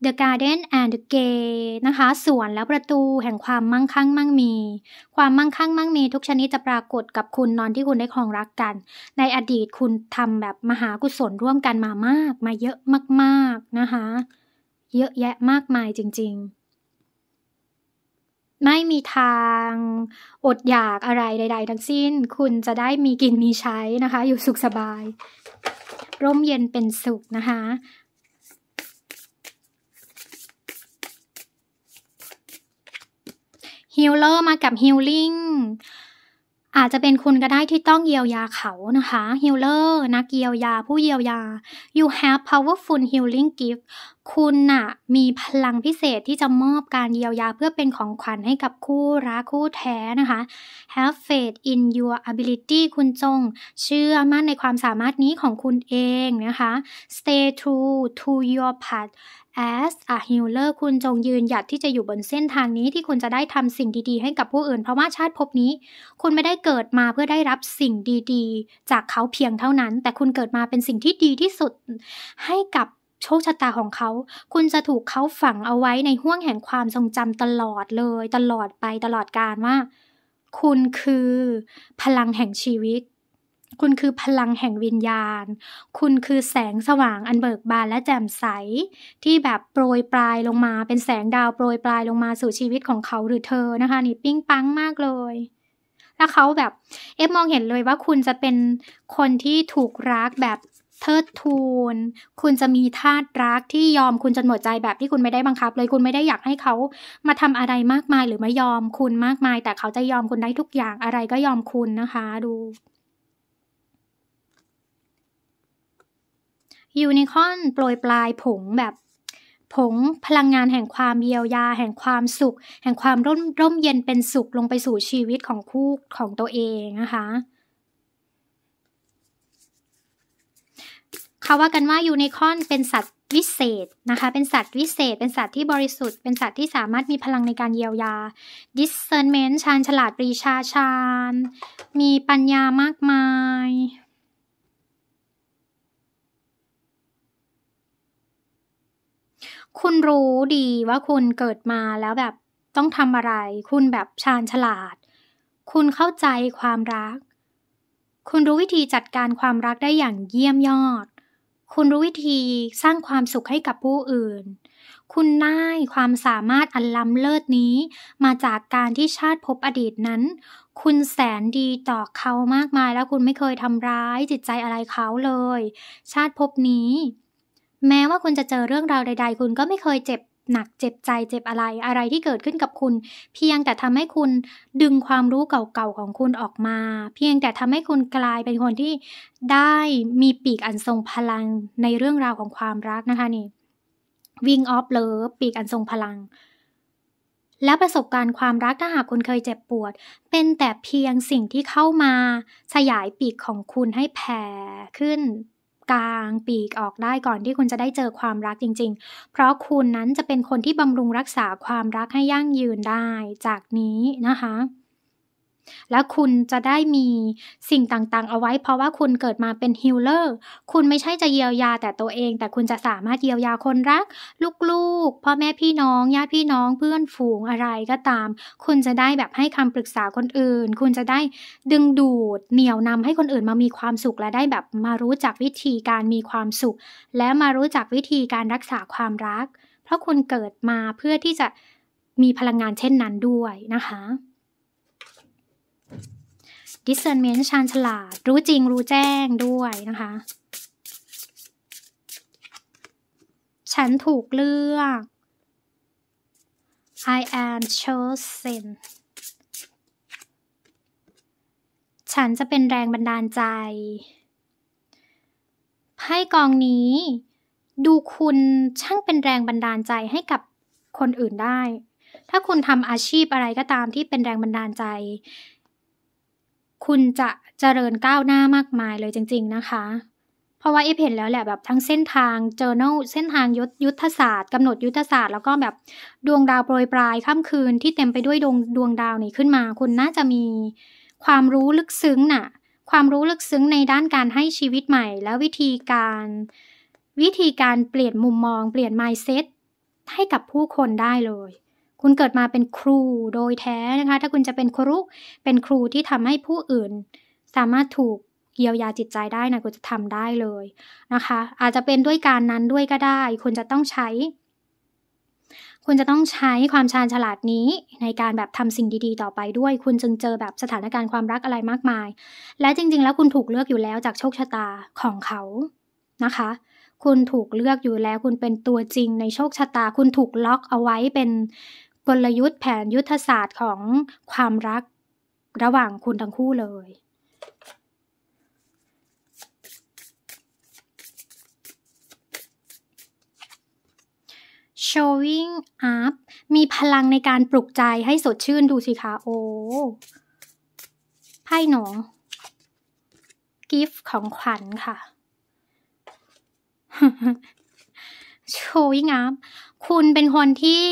The Garden and the Gay นะคะสวนและประตูแห่งความมั่งคั่งมั่งมี ความมั่งคั่งมั่งมี ทุกชนิดจะปรากฏกับคุณนอนที่คุณได้ครองรักกัน ในอดีตคุณทำแบบมหากุศลร่วมกันมามาก มาเยอะมาก ๆนะคะ เยอะแยะมากมายจริงๆ ไม่มีทางอดอยากอะไรใดๆทั้งสิ้น คุณจะได้มีกินมีใช้นะคะ อยู่สุขสบาย ร่มเย็นเป็นสุขนะคะฮิลเลอร์มากับฮิลลิ่งอาจจะเป็นคุณก็ได้ที่ต้องเยียวยาเขานะคะฮิลเลอร์นักเยียวยาผู้เยียวยา you have powerful healing gift คุณน่ะมีพลังพิเศษที่จะมอบการเยียวยาเพื่อเป็นของขวัญให้กับคู่รักคู่แท้นะคะ have faith in your ability คุณจง เชื่อมั่นในความสามารถนี้ของคุณเองนะคะ stay true to your path as a healer คุณจงยืนหยัดที่จะอยู่บนเส้นทางนี้ที่คุณจะได้ทำสิ่งดีๆให้กับผู้อื่นเพราะว่าชาติภพนี้ คุณไม่ได้เกิดมาเพื่อได้รับสิ่งดีๆ จากเขาเพียงเท่านั้น แต่คุณเกิดมาเป็นสิ่งที่ดีที่สุด ให้กับโชคชะตาของเขา คุณจะถูกเขาฝังเอาไว้ในห้วงแห่งความทรงจำตลอดเลยตลอดไปตลอดการว่า คุณคือ พลังแห่งชีวิตคุณคือพลังแห่งวิญญาณ คุณคือแสงสว่างอันเบิกบานและแจ่มใสที่แบบโปรยปลายลงมา เป็นแสงดาวโปรยปลายลงมาสู่ชีวิตของเขาหรือเธอนะคะ นี่ปิ้งปังมากเลยล้วเขาแบบเอฟมองเห็นเลยว่าคุณจะเป็นคนที่ถูกรักแบบเทิดทูน คุณจะมีธาตุรักที่ยอมคุณจนหมดใจแบบที่คุณไม่ได้บังคับเลยคุณไม่ได้อยากให้เขามาทำอะไรมากมาย หรือไม่ยอมคุณมากมาย แต่เขาจะยอมคุณได้ทุกอย่างอะไรก็ยอมคุณนะคะ ดูยูนิคอนโปรยปลาย ผงแบบผงพลังงานแห่งความเยียวยา แห่งความสุข แห่งความร่มร่มเย็นเป็นสุขลงไปสู่ชีวิตของคู่ของตัวเองนะคะเขาว่ากันว่ายูนิคอนเป็นสัตว์วิเศษนะคะเป็นสัตว์วิเศษเป็นสัตว์ที่บริสุทธิ์เป็นสัตว์ที่สามารถมีพลังในการเยียวยา discernment ชาญฉลาดปรีชาชาญมีปัญญามากมายคุณรู้ดีว่าคุณเกิดมาแล้วแบบต้องทำอะไร คุณแบบชาญฉลาด คุณเข้าใจความรัก คุณรู้วิธีจัดการความรักได้อย่างเยี่ยมยอด คุณรู้วิธีสร้างความสุขให้กับผู้อื่น คุณได้ความสามารถอันล้ำเลิศนี้ มาจากการที่ชาติพบอดีตนั้น คุณแสนดีต่อเขามากมาย แล้วคุณไม่เคยทำร้ายจิตใจอะไรเขาเลย ชาติพบนี้แม้ว่าคุณจะเจอเรื่องราวใด ๆ คุณก็ไม่เคยเจ็บหนัก เจ็บใจ เจ็บอะไร อะไรที่เกิดขึ้นกับคุณ เพียงแต่ทำให้คุณดึงความรู้เก่าๆ ของคุณออกมา เพียงแต่ทำให้คุณกลายเป็นคนที่ได้มีปีกอันทรงพลังในเรื่องราวของความรักนะคะนี่วิ่งออฟเลิฟปีกอันทรงพลัง และประสบการณ์ความรักถ้าหากคุณเคยเจ็บปวด เป็นแต่เพียงสิ่งที่เข้ามาขยายปีกของคุณให้แผ่ขึ้นกลางปีกออกได้ก่อนที่คุณจะได้เจอความรักจริง ๆ เพราะคุณนั้นจะเป็นคนที่บำรุงรักษาความรักให้ยั่งยืนได้จากนี้นะคะและคุณจะได้มีสิ่งต่างๆ เอาไว้เพราะว่าคุณเกิดมาเป็นฮิลเลอร์ คุณไม่ใช่จะเยียวยาแต่ตัวเอง แต่คุณจะสามารถเยียวยาคนรัก ลูกๆพ่อแม่พี่น้องญาติพี่น้อง เพื่อนฝูงอะไรก็ตาม คุณจะได้แบบให้คำปรึกษาคนอื่น คุณจะได้ดึงดูดเหนี่ยวนำให้คนอื่นมามีความสุข และได้แบบมารู้จักวิธีการมีความสุข และมารู้จักวิธีการรักษาความรัก เพราะคุณเกิดมาเพื่อที่จะมีพลังงานเช่นนั้นด้วยนะคะ discernment ชาญฉลาดรู้จริงรู้แจ้งด้วยนะคะ ฉันถูกเลือก I am chosen ฉันจะเป็นแรงบันดาลใจ ให้กองนี้ ดูคุณช่างเป็นแรงบันดาลใจให้กับคนอื่นได้ ถ้าคุณทำอาชีพอะไรก็ตามที่เป็นแรงบันดาลใจคุณจะเจริญก้าวหน้ามากมายเลยจริงๆ นะคะ เพราะว่าเอฟเห็นแล้วแหละแบบทั้งเส้นทาง journal เส้นทางยยุทธศาสตร์กำหนดยุทธศาสตร์แล้วก็แบบดวงดาวโปรยปลายค่ำคืนที่เต็มไปด้วยดวงดวงดาวนี้ขึ้นมา คุณน่าจะมีความรู้ลึกซึ้งน่ะ ความรู้ลึกซึ้งในด้านการให้ชีวิตใหม่ และวิธีการ วิธีการเปลี่ยนมุมมอง เปลี่ยน mindset ให้กับผู้คนได้เลยคุณเกิดมาเป็นครูโดยแท้นะคะ ถ้าคุณจะเป็นครู เป็นครูที่ทำให้ผู้อื่น สามารถถูกเยียวยาจิตใจได้นะคุณจะทำได้เลยนะคะ อาจจะเป็นด้วยการนั้นด้วยก็ได้ คุณจะต้องใช้ คุณจะต้องใช้ความชาญฉลาดนี้ในการแบบทำสิ่งดีๆต่อไปด้วย คุณจึงเจอแบบสถานการณ์ความรักอะไรมากมาย และจริงๆแล้วคุณถูกเลือกอยู่แล้วจากโชคชะตาของเขา นะคะ คุณถูกเลือกอยู่แล้ว คุณเป็นตัวจริง ในโชคชะตา คุณถูกล็อกเอาไว้เป็นกลยุทธ์แผนยุทธศาสตร์ของความรัก ระหว่างคุณทั้งคู่เลย showing up มีพลังในการปลุกใจให้สดชื่นดูสิคะโอ้ ไพ่หนองกิฟต์ของขวัญค่ะ showing up คุณเป็นคนที่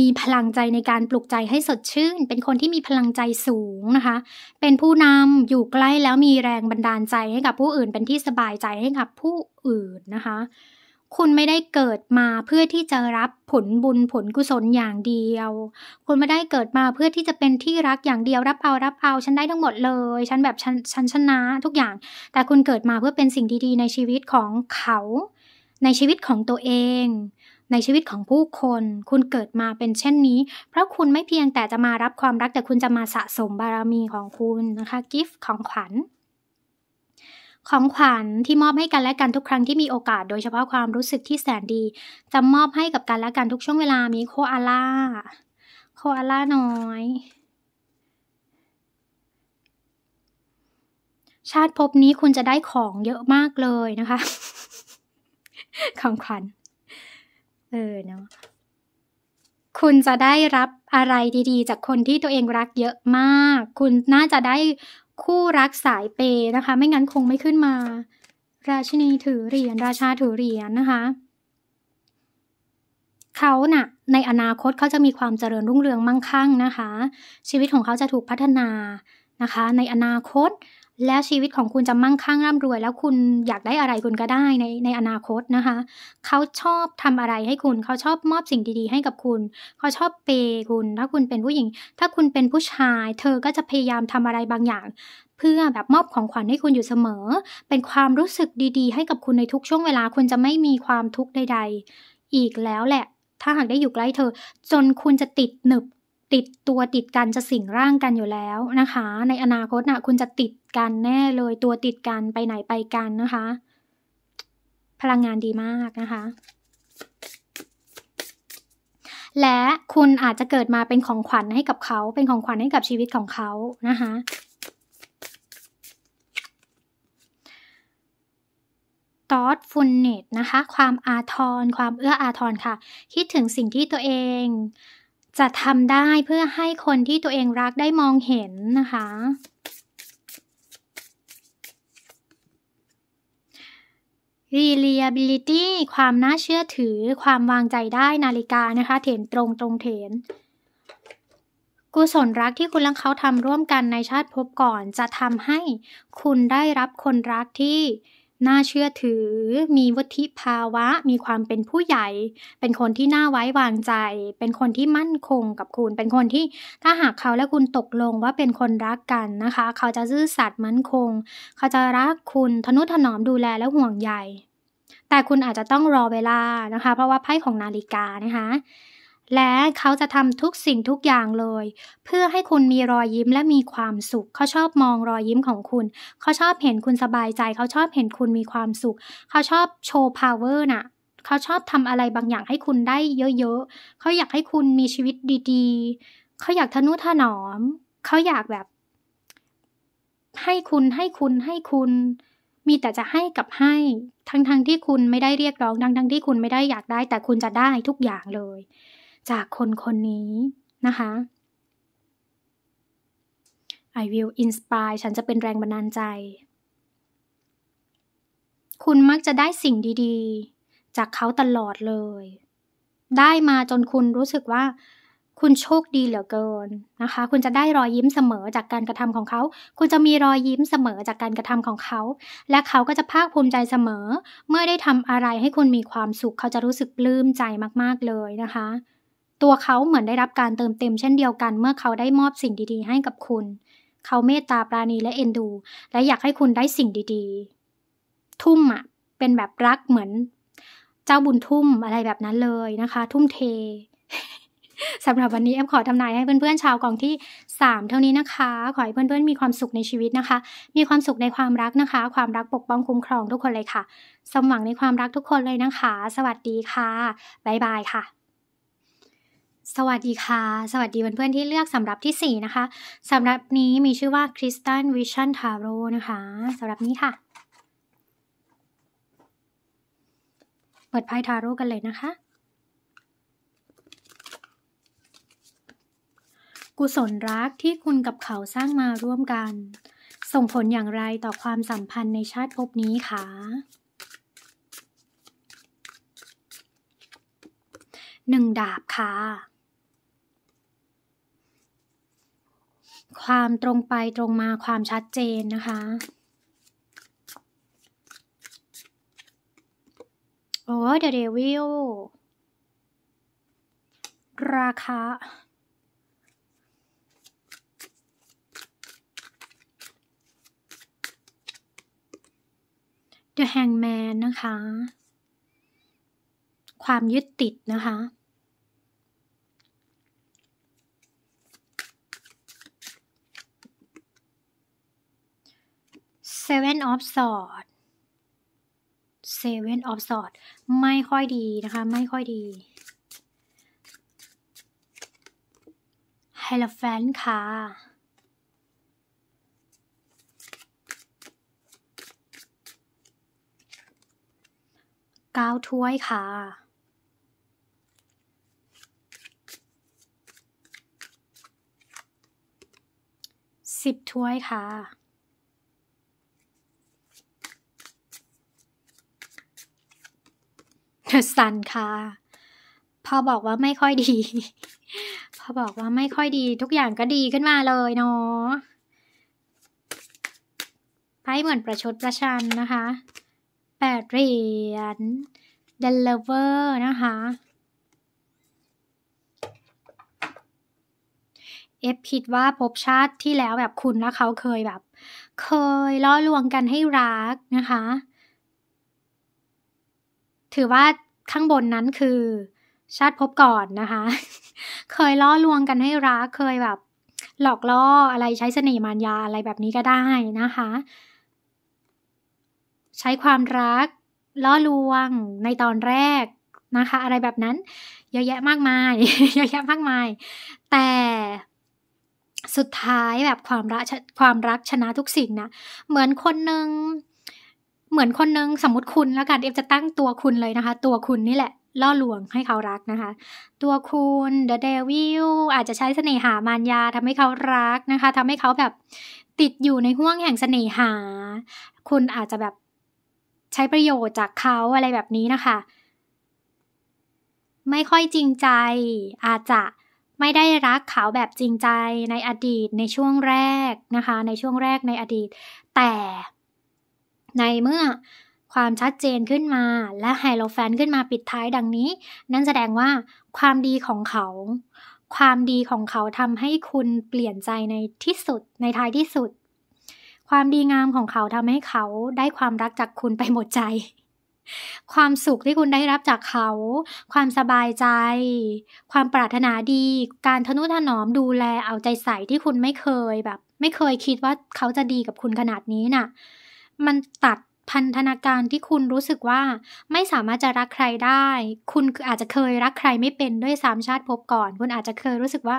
มีพลังใจในการปลุกใจให้สดชื่น เป็นคนที่มีพลังใจสูงนะคะ เป็นผู้นำอยู่ใกล้แล้วมีแรงบันดาลใจให้กับผู้อื่นเป็นที่สบายใจให้กับผู้อื่นนะคะ คุณไม่ได้เกิดมาเพื่อที่จะรับผลบุญผลกุศลอย่างเดียว คุณไม่ได้เกิดมาเพื่อที่จะเป็นที่รักอย่างเดียว รับเอารับเอา ฉันได้ทั้งหมดเลย ฉันแบบฉันฉันชนะทุกอย่าง แต่คุณเกิดมาเพื่อเป็นสิ่งดีๆในชีวิตของเขาในชีวิตของตัวเองในชีวิตของผู้คน คุณเกิดมาเป็นเช่นนี้ เพราะคุณไม่เพียงแต่จะมารับความรัก แต่คุณจะมาสะสมบารมีของคุณนะคะ กิฟต์ของขวัญ ของขวัญที่มอบให้กันและกันทุกครั้งที่มีโอกาส โดยเฉพาะความรู้สึกที่แสนดี จะมอบให้กับกันและกันทุกช่วงเวลามีโคอาล่า โคอาล่าน้อย ชาติภพนี้คุณจะได้ของเยอะมากเลยนะคะ ของขวัญเออเนาะคุณจะได้รับอะไรดีๆ จากคนที่ตัวเองรักเยอะมาก คุณน่าจะได้คู่รักสายเปนะคะ ไม่งั้นคงไม่ขึ้นมา ราชินีถือเหรียญราชาถือเหรียญนนะคะ เขาน่ะในอนาคตเขาจะมีความเจริญรุ่งเรืองมั่งคั่งนะคะ ชีวิตของเขาจะถูกพัฒนานะคะ ในอนาคตแล้วชีวิตของคุณจะมั่งคั่งร่ำรวยแล้วคุณอยากได้อะไรคุณก็ได้ในในอนาคตนะคะ เขาชอบทำอะไรให้คุณ เขาชอบมอบสิ่งดีๆ ให้กับคุณ เขาชอบเปย์คุณถ้าคุณเป็นผู้หญิง ถ้าคุณเป็นผู้ชาย เธอก็จะพยายามทำอะไรบางอย่าง เพื่อแบบมอบของขวัญให้คุณอยู่เสมอ เป็นความรู้สึกดีๆ ให้กับคุณในทุกช่วงเวลาคุณจะไม่มีความทุกข์ใดๆ อีกแล้วแหละ ถ้าหากได้อยู่ใกล้เธอจนคุณจะติดหนึบติดตัวติดกันจะสิงร่างกันอยู่แล้วนะคะ ในอนาคตนะ่ะคุณจะติดกันแน่เลย ตัวติดกันไปไหนไปกันนะคะ พลังงานดีมากนะคะ และคุณอาจจะเกิดมาเป็นของขวัญให้กับเขา เป็นของขวัญให้กับชีวิตของเขา นะคะตอสฟุนเนตนะคะ ความอาทร ความเอื้ออาทรค่ะ คิดถึงสิ่งที่ตัวเองจะทำได้เพื่อให้คนที่ตัวเองรักได้มองเห็นนะคะ reliability ความน่าเชื่อถือความวางใจได้นาฬิกานะคะเถนตรงตรงเถนกุศลรักที่คุณและเขาทำร่วมกันในชาติพบก่อน จะทำให้คุณได้รับคนรักที่น่าเชื่อถือมีวุฒิภาวะ มีความเป็นผู้ใหญ่ เป็นคนที่น่าไว้วางใจ เป็นคนที่มั่นคงกับคุณ เป็นคนที่ถ้าหากเขาและคุณตกลงว่าเป็นคนรักกันนะคะ เขาจะซื่อสัตย์มั่นคง เขาจะรักคุณทนุถนอมดูแลและห่วงใย แต่คุณอาจจะต้องรอเวลานะคะ เพราะว่าไพ่ของนาฬิกานะคะและเขาจะทำทุกสิ่งทุกอย่างเลย เพื่อให้คุณมีรอยยิ้มและมีความสุขเขาชอบมองรอยยิ้มของคุณ เขาชอบเห็นคุณสบายใจ เขาชอบเห็นคุณมีความสุขเขาชอบโชว์พาวเวอร์น่ะเขาชอบทำอะไรบางอย่างให้คุณได้เยอะ ๆเขาอยากให้คุณมีชีวิตดี ๆเขาอยากทนุถนอมเขาอยากแบบ ให้คุณให้คุณให้คุณมีแต่จะให้กับให้ทั้งๆทที่คุณไม่ได้เรียกร้องทั้งๆ ที่คุณไม่ได้อยากได้ แต่คุณจะได้ทุกอย่างเลยจากคนคนนี้นะคะ I will inspire ฉันจะเป็นแรงบันดาลใจ คุณมักจะได้สิ่งดีๆ จากเขาตลอดเลย ได้มาจนคุณรู้สึกว่า คุณโชคดีเหลือเกินนะคะ คุณจะได้รอยยิ้มเสมอจากการกระทำของเขา คุณจะมีรอยยิ้มเสมอจากการกระทำของเขา และเขาก็จะภาคภูมิใจเสมอ เมื่อได้ทำอะไรให้คุณมีความสุขเขาจะรู้สึกปลื้มใจมากๆเลยนะคะตัวเขาเหมือนได้รับการเติมเต็มเช่นเดียวกัน เมื่อเขาได้มอบสิ่งดีๆ ให้กับคุณเขาเมตตาปราณีและเอ็นดู และอยากให้คุณได้สิ่งดีๆ ทุ่มอะเป็นแบบรักเหมือน เจ้าบุญทุ่มอะไรแบบนั้นเลยนะคะ ทุ่มเทสำหรับวันนี้แอมขอทำนายให้เพื่อนๆชาวกองที่3เท่านี้นะคะ ขอให้เพื่อนๆมีความสุขในชีวิตนะคะ มีความสุขในความรักนะคะ ความรักปกป้องคุ้มครองทุกคนเลยค่ะ สมหวังในความรักทุกคนเลยนะคะ สวัสดีค่ะบ๊ายบายค่ะสวัสดีค่ะ สวัสดีเพื่อนๆที่เลือกสำหรับที่ 4 นะคะ สำหรับนี้มีชื่อว่า Crystal Vision Tarot นะคะ สำหรับนี้ค่ะ เปิดไพ่ทาโร่กันเลยนะคะ กุศลรักที่คุณกับเขาสร้างมาร่วมกัน ส่งผลอย่างไรต่อความสัมพันธ์ในชาติภพนี้คะหนึ่งดาบค่ะความตรงไปตรงมาความชัดเจนนะคะ โอ้เดเดวิล ราคาเดอะแฮงแมนนะคะ ความยึดติดนะคะ Seven of Swords Seven of Swords ไม่ค่อยดีนะคะ ไม่ค่อยดี h e l แฟนค่ะก้าวถ้วยค่ะสิบถ้วยค่ะ The Sun ค่ะ พอบอกว่าไม่ค่อยดี พอบอกว่าไม่ค่อยดีทุกอย่างก็ดีขึ้นมาเลยเนาะไพ่เหมือนประชดประชันนะคะ แปดเหรียญ Deliver นะคะ เอฟคิดว่าพบชาติที่แล้วแบบคุณและเขาเคยแบบเคยล่อลวงกันให้รักนะคะถือว่าข้างบนนั้นคือ ชาติพบก่อนนะคะ เคยล่อลวงกันให้รัก เคยแบบ หลอกล่ออะไรใช้เสน่ห์มารยาอะไรแบบนี้ก็ได้นะคะ ใช้ความรักล่อลวงในตอนแรกนะคะ อะไรแบบนั้น เยอะแยะมากมายเยอะแยะมากมาย แต่สุดท้ายแบบความรักความรักชนะทุกสิ่งนะ เหมือนคนหนึ่งเหมือนคนนึงสมมติคุณแล้วกันเอฟจะตั้งตัวคุณเลยนะคะ ตัวคุณนี่แหละ ล่อลวงให้เขารักนะคะ ตัวคุณเดอะเดวิลอาจจะใช้เสน่หามารยาทำให้เขารักนะคะ ทำให้เขาแบบติดอยู่ในห่วงแห่งเสน่หา คุณอาจจะแบบใช้ประโยชน์จากเขาอะไรแบบนี้นะคะ ไม่ค่อยจริงใจ อาจจะไม่ได้รักเขาแบบจริงใจในอดีตในช่วงแรกนะคะ ในช่วงแรกในอดีต แต่ในเมื่อความชัดเจนขึ้นมาและไฮโลแฟนขึ้นมาปิดท้ายดังนี้ นั่นแสดงว่าความดีของเขา ความดีของเขาทำให้คุณเปลี่ยนใจในที่สุด ในท้ายที่สุด ความดีงามของเขาทำให้เขาได้ความรักจากคุณไปหมดใจ ความสุขที่คุณได้รับจากเขา ความสบายใจ ความปรารถนาดี การทนุถนอมดูแลเอาใจใส่ที่คุณไม่เคยแบบ ไม่เคยคิดว่าเขาจะดีกับคุณขนาดนี้นะ่ะมันตัดพันธนาการที่คุณรู้สึกว่า ไม่สามารถจะรักใครได้ คุณอาจจะเคยรักใครไม่เป็นด้วยสามชาติพบก่อน คุณอาจจะเคยรู้สึกว่า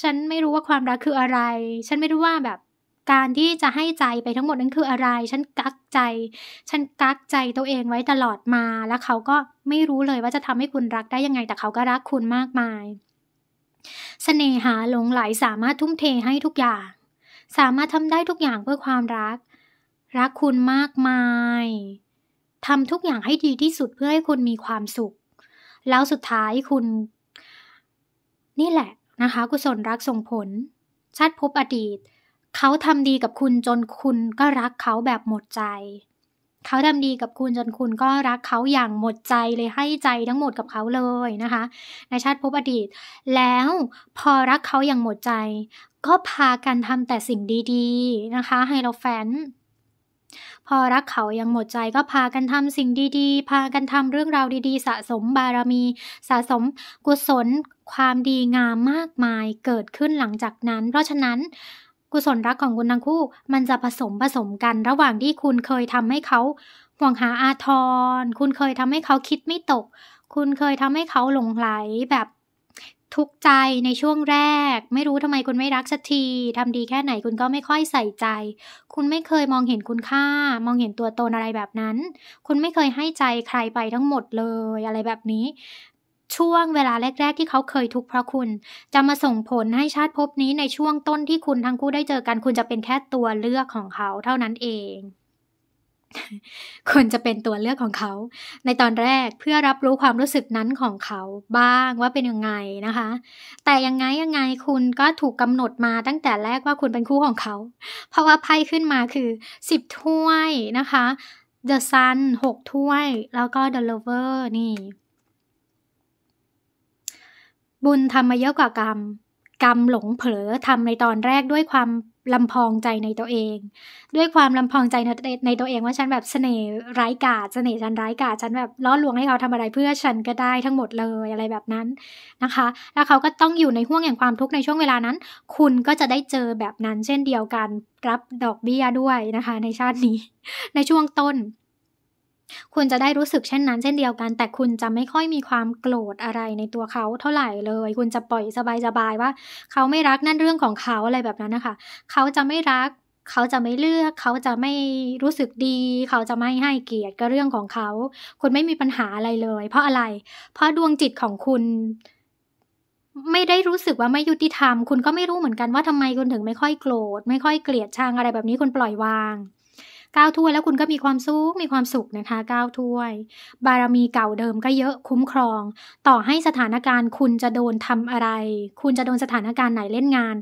ฉันไม่รู้ว่าความรักคืออะไร ฉันไม่รู้ว่าแบบการที่จะให้ใจไปทั้งหมดนั้นคืออะไร ฉันกักใจ ฉันกักใจตัวเองไว้ตลอดมา แล้วเขาก็ไม่รู้เลยว่าจะทำให้คุณรักได้ยังไง แต่เขาก็รักคุณมากมายสเสน่หาหลงไหลสามารถทุ่มเทให้ทุกอย่าง สามารถทำได้ทุกอย่างเพื่อความรักรักคุณมากมาย ทำทุกอย่างให้ดีที่สุดเพื่อให้คุณมีความสุข แล้วสุดท้ายคุณ นี่แหละนะคะกุศลรักส่งผลชาติพบอดีต เขาทำดีกับคุณจนคุณก็รักเขาแบบหมดใจ เขาทำดีกับคุณจนคุณก็รักเขาอย่างหมดใจเลยให้ใจทั้งหมดกับเขาเลยนะคะ ในชาติพบอดีต แล้วพอรักเขาอย่างหมดใจ ก็พากันทำแต่สิ่งดี ๆนะคะไฮโลแฟนพอรักเขายังหมดใจก็พากันทำสิ่งดี ๆ พากันทำเรื่องราวดีๆ สะสมบารมีสะสมกุศลความดีงามมากมายเกิดขึ้นหลังจากนั้น เพราะฉะนั้นกุศลรักของคุณทั้งคู่มันจะผสมผสมกันระหว่างที่คุณเคยทำให้เขา ห่วงหาอาทร คุณเคยทำให้เขาคิดไม่ตกคุณเคยทำให้เขาหลงไหลแบบทุกข์ใจในช่วงแรก ไม่รู้ทำไมคุณไม่รักสักทีทำดีแค่ไหนคุณก็ไม่ค่อยใส่ใจ คุณไม่เคยมองเห็นคุณค่ามองเห็นตัวตนอะไรแบบนั้น คุณไม่เคยให้ใจใครไปทั้งหมดเลย อะไรแบบนี้ ช่วงเวลาแรก ๆ ที่เขาเคยทุกข์เพราะคุณจะมาส่งผลให้ชาติภพนี้ในช่วงต้นที่คุณทั้งคู่ได้เจอกัน คุณจะเป็นแค่ตัวเลือกของเขาเท่านั้นเองควรจะเป็นตัวเลือกของเขาในตอนแรกเพื่อรับรู้ความรู้สึกนั้นของเขาบ้างว่าเป็นยังไงนะคะ แต่ยังไงยังไงคุณก็ถูกกำหนดมาตั้งแต่แรกว่าคุณเป็นคู่ของเขา เพราะว่าไพ่ขึ้นมาคือ 10ถ้วยนะคะ The Sun 6ถ้วยแล้วก็ The Lover นี่ บุญทำมาเยอะกว่ากรรมกรรมหลงเผลอทำในตอนแรกด้วยความลำพองใจในตัวเอง ด้วยความลำพองใจในตัวเองว่าฉันแบบเสน่ห์ร้ายกาจเสน่ห์ฉันร้ายกาจฉันแบบล่อลวงให้เขาทำอะไรเพื่อฉันก็ได้ทั้งหมดเลยอะไรแบบนั้นนะคะ แล้วเขาก็ต้องอยู่ในห่วงแห่งความทุกข์ในช่วงเวลานั้น คุณก็จะได้เจอแบบนั้น เช่นเดียวกันรับดอกเบี้ยด้วยนะคะ ในชาตินี้ ในช่วงต้นคุณจะได้รู้สึกเช่นนั้นเช่นเดียวกัน แต่คุณจะไม่ค่อยมีความโกรธอะไรในตัวเขาเท่าไหร่เลย คุณจะปล่อยสบายๆว่า เขาไม่รักนั่นเรื่องของเขาอะไรแบบนั้นนะคะเขาจะไม่รัก เขาจะไม่เลือกเขาจะไม่รู้สึกดี เขาจะไม่ให้เกียรติก็เรื่องของเขา คุณไม่มีปัญหาอะไรเลย เพราะอะไร เพราะดวงจิตของคุณ ไม่ได้รู้สึกว่าไม่ยุติธรรมคุณก็ไม่รู้เหมือนกันว่าทำไมคุณถึงไม่ค่อยโกรธไม่ค่อยเกลียดชังอะไรแบบนี้คุณปล่อยวางก้าวถ้วย แล้วคุณก็มีความสุข มีความสุขนะคะก้าวถ้วย บารมีเก่าเดิมก็เยอะคุ้มครอง ต่อให้สถานการณ์ คุณจะโดนทำอะไร คุณจะโดนสถานการณ์ไหนเล่นงาน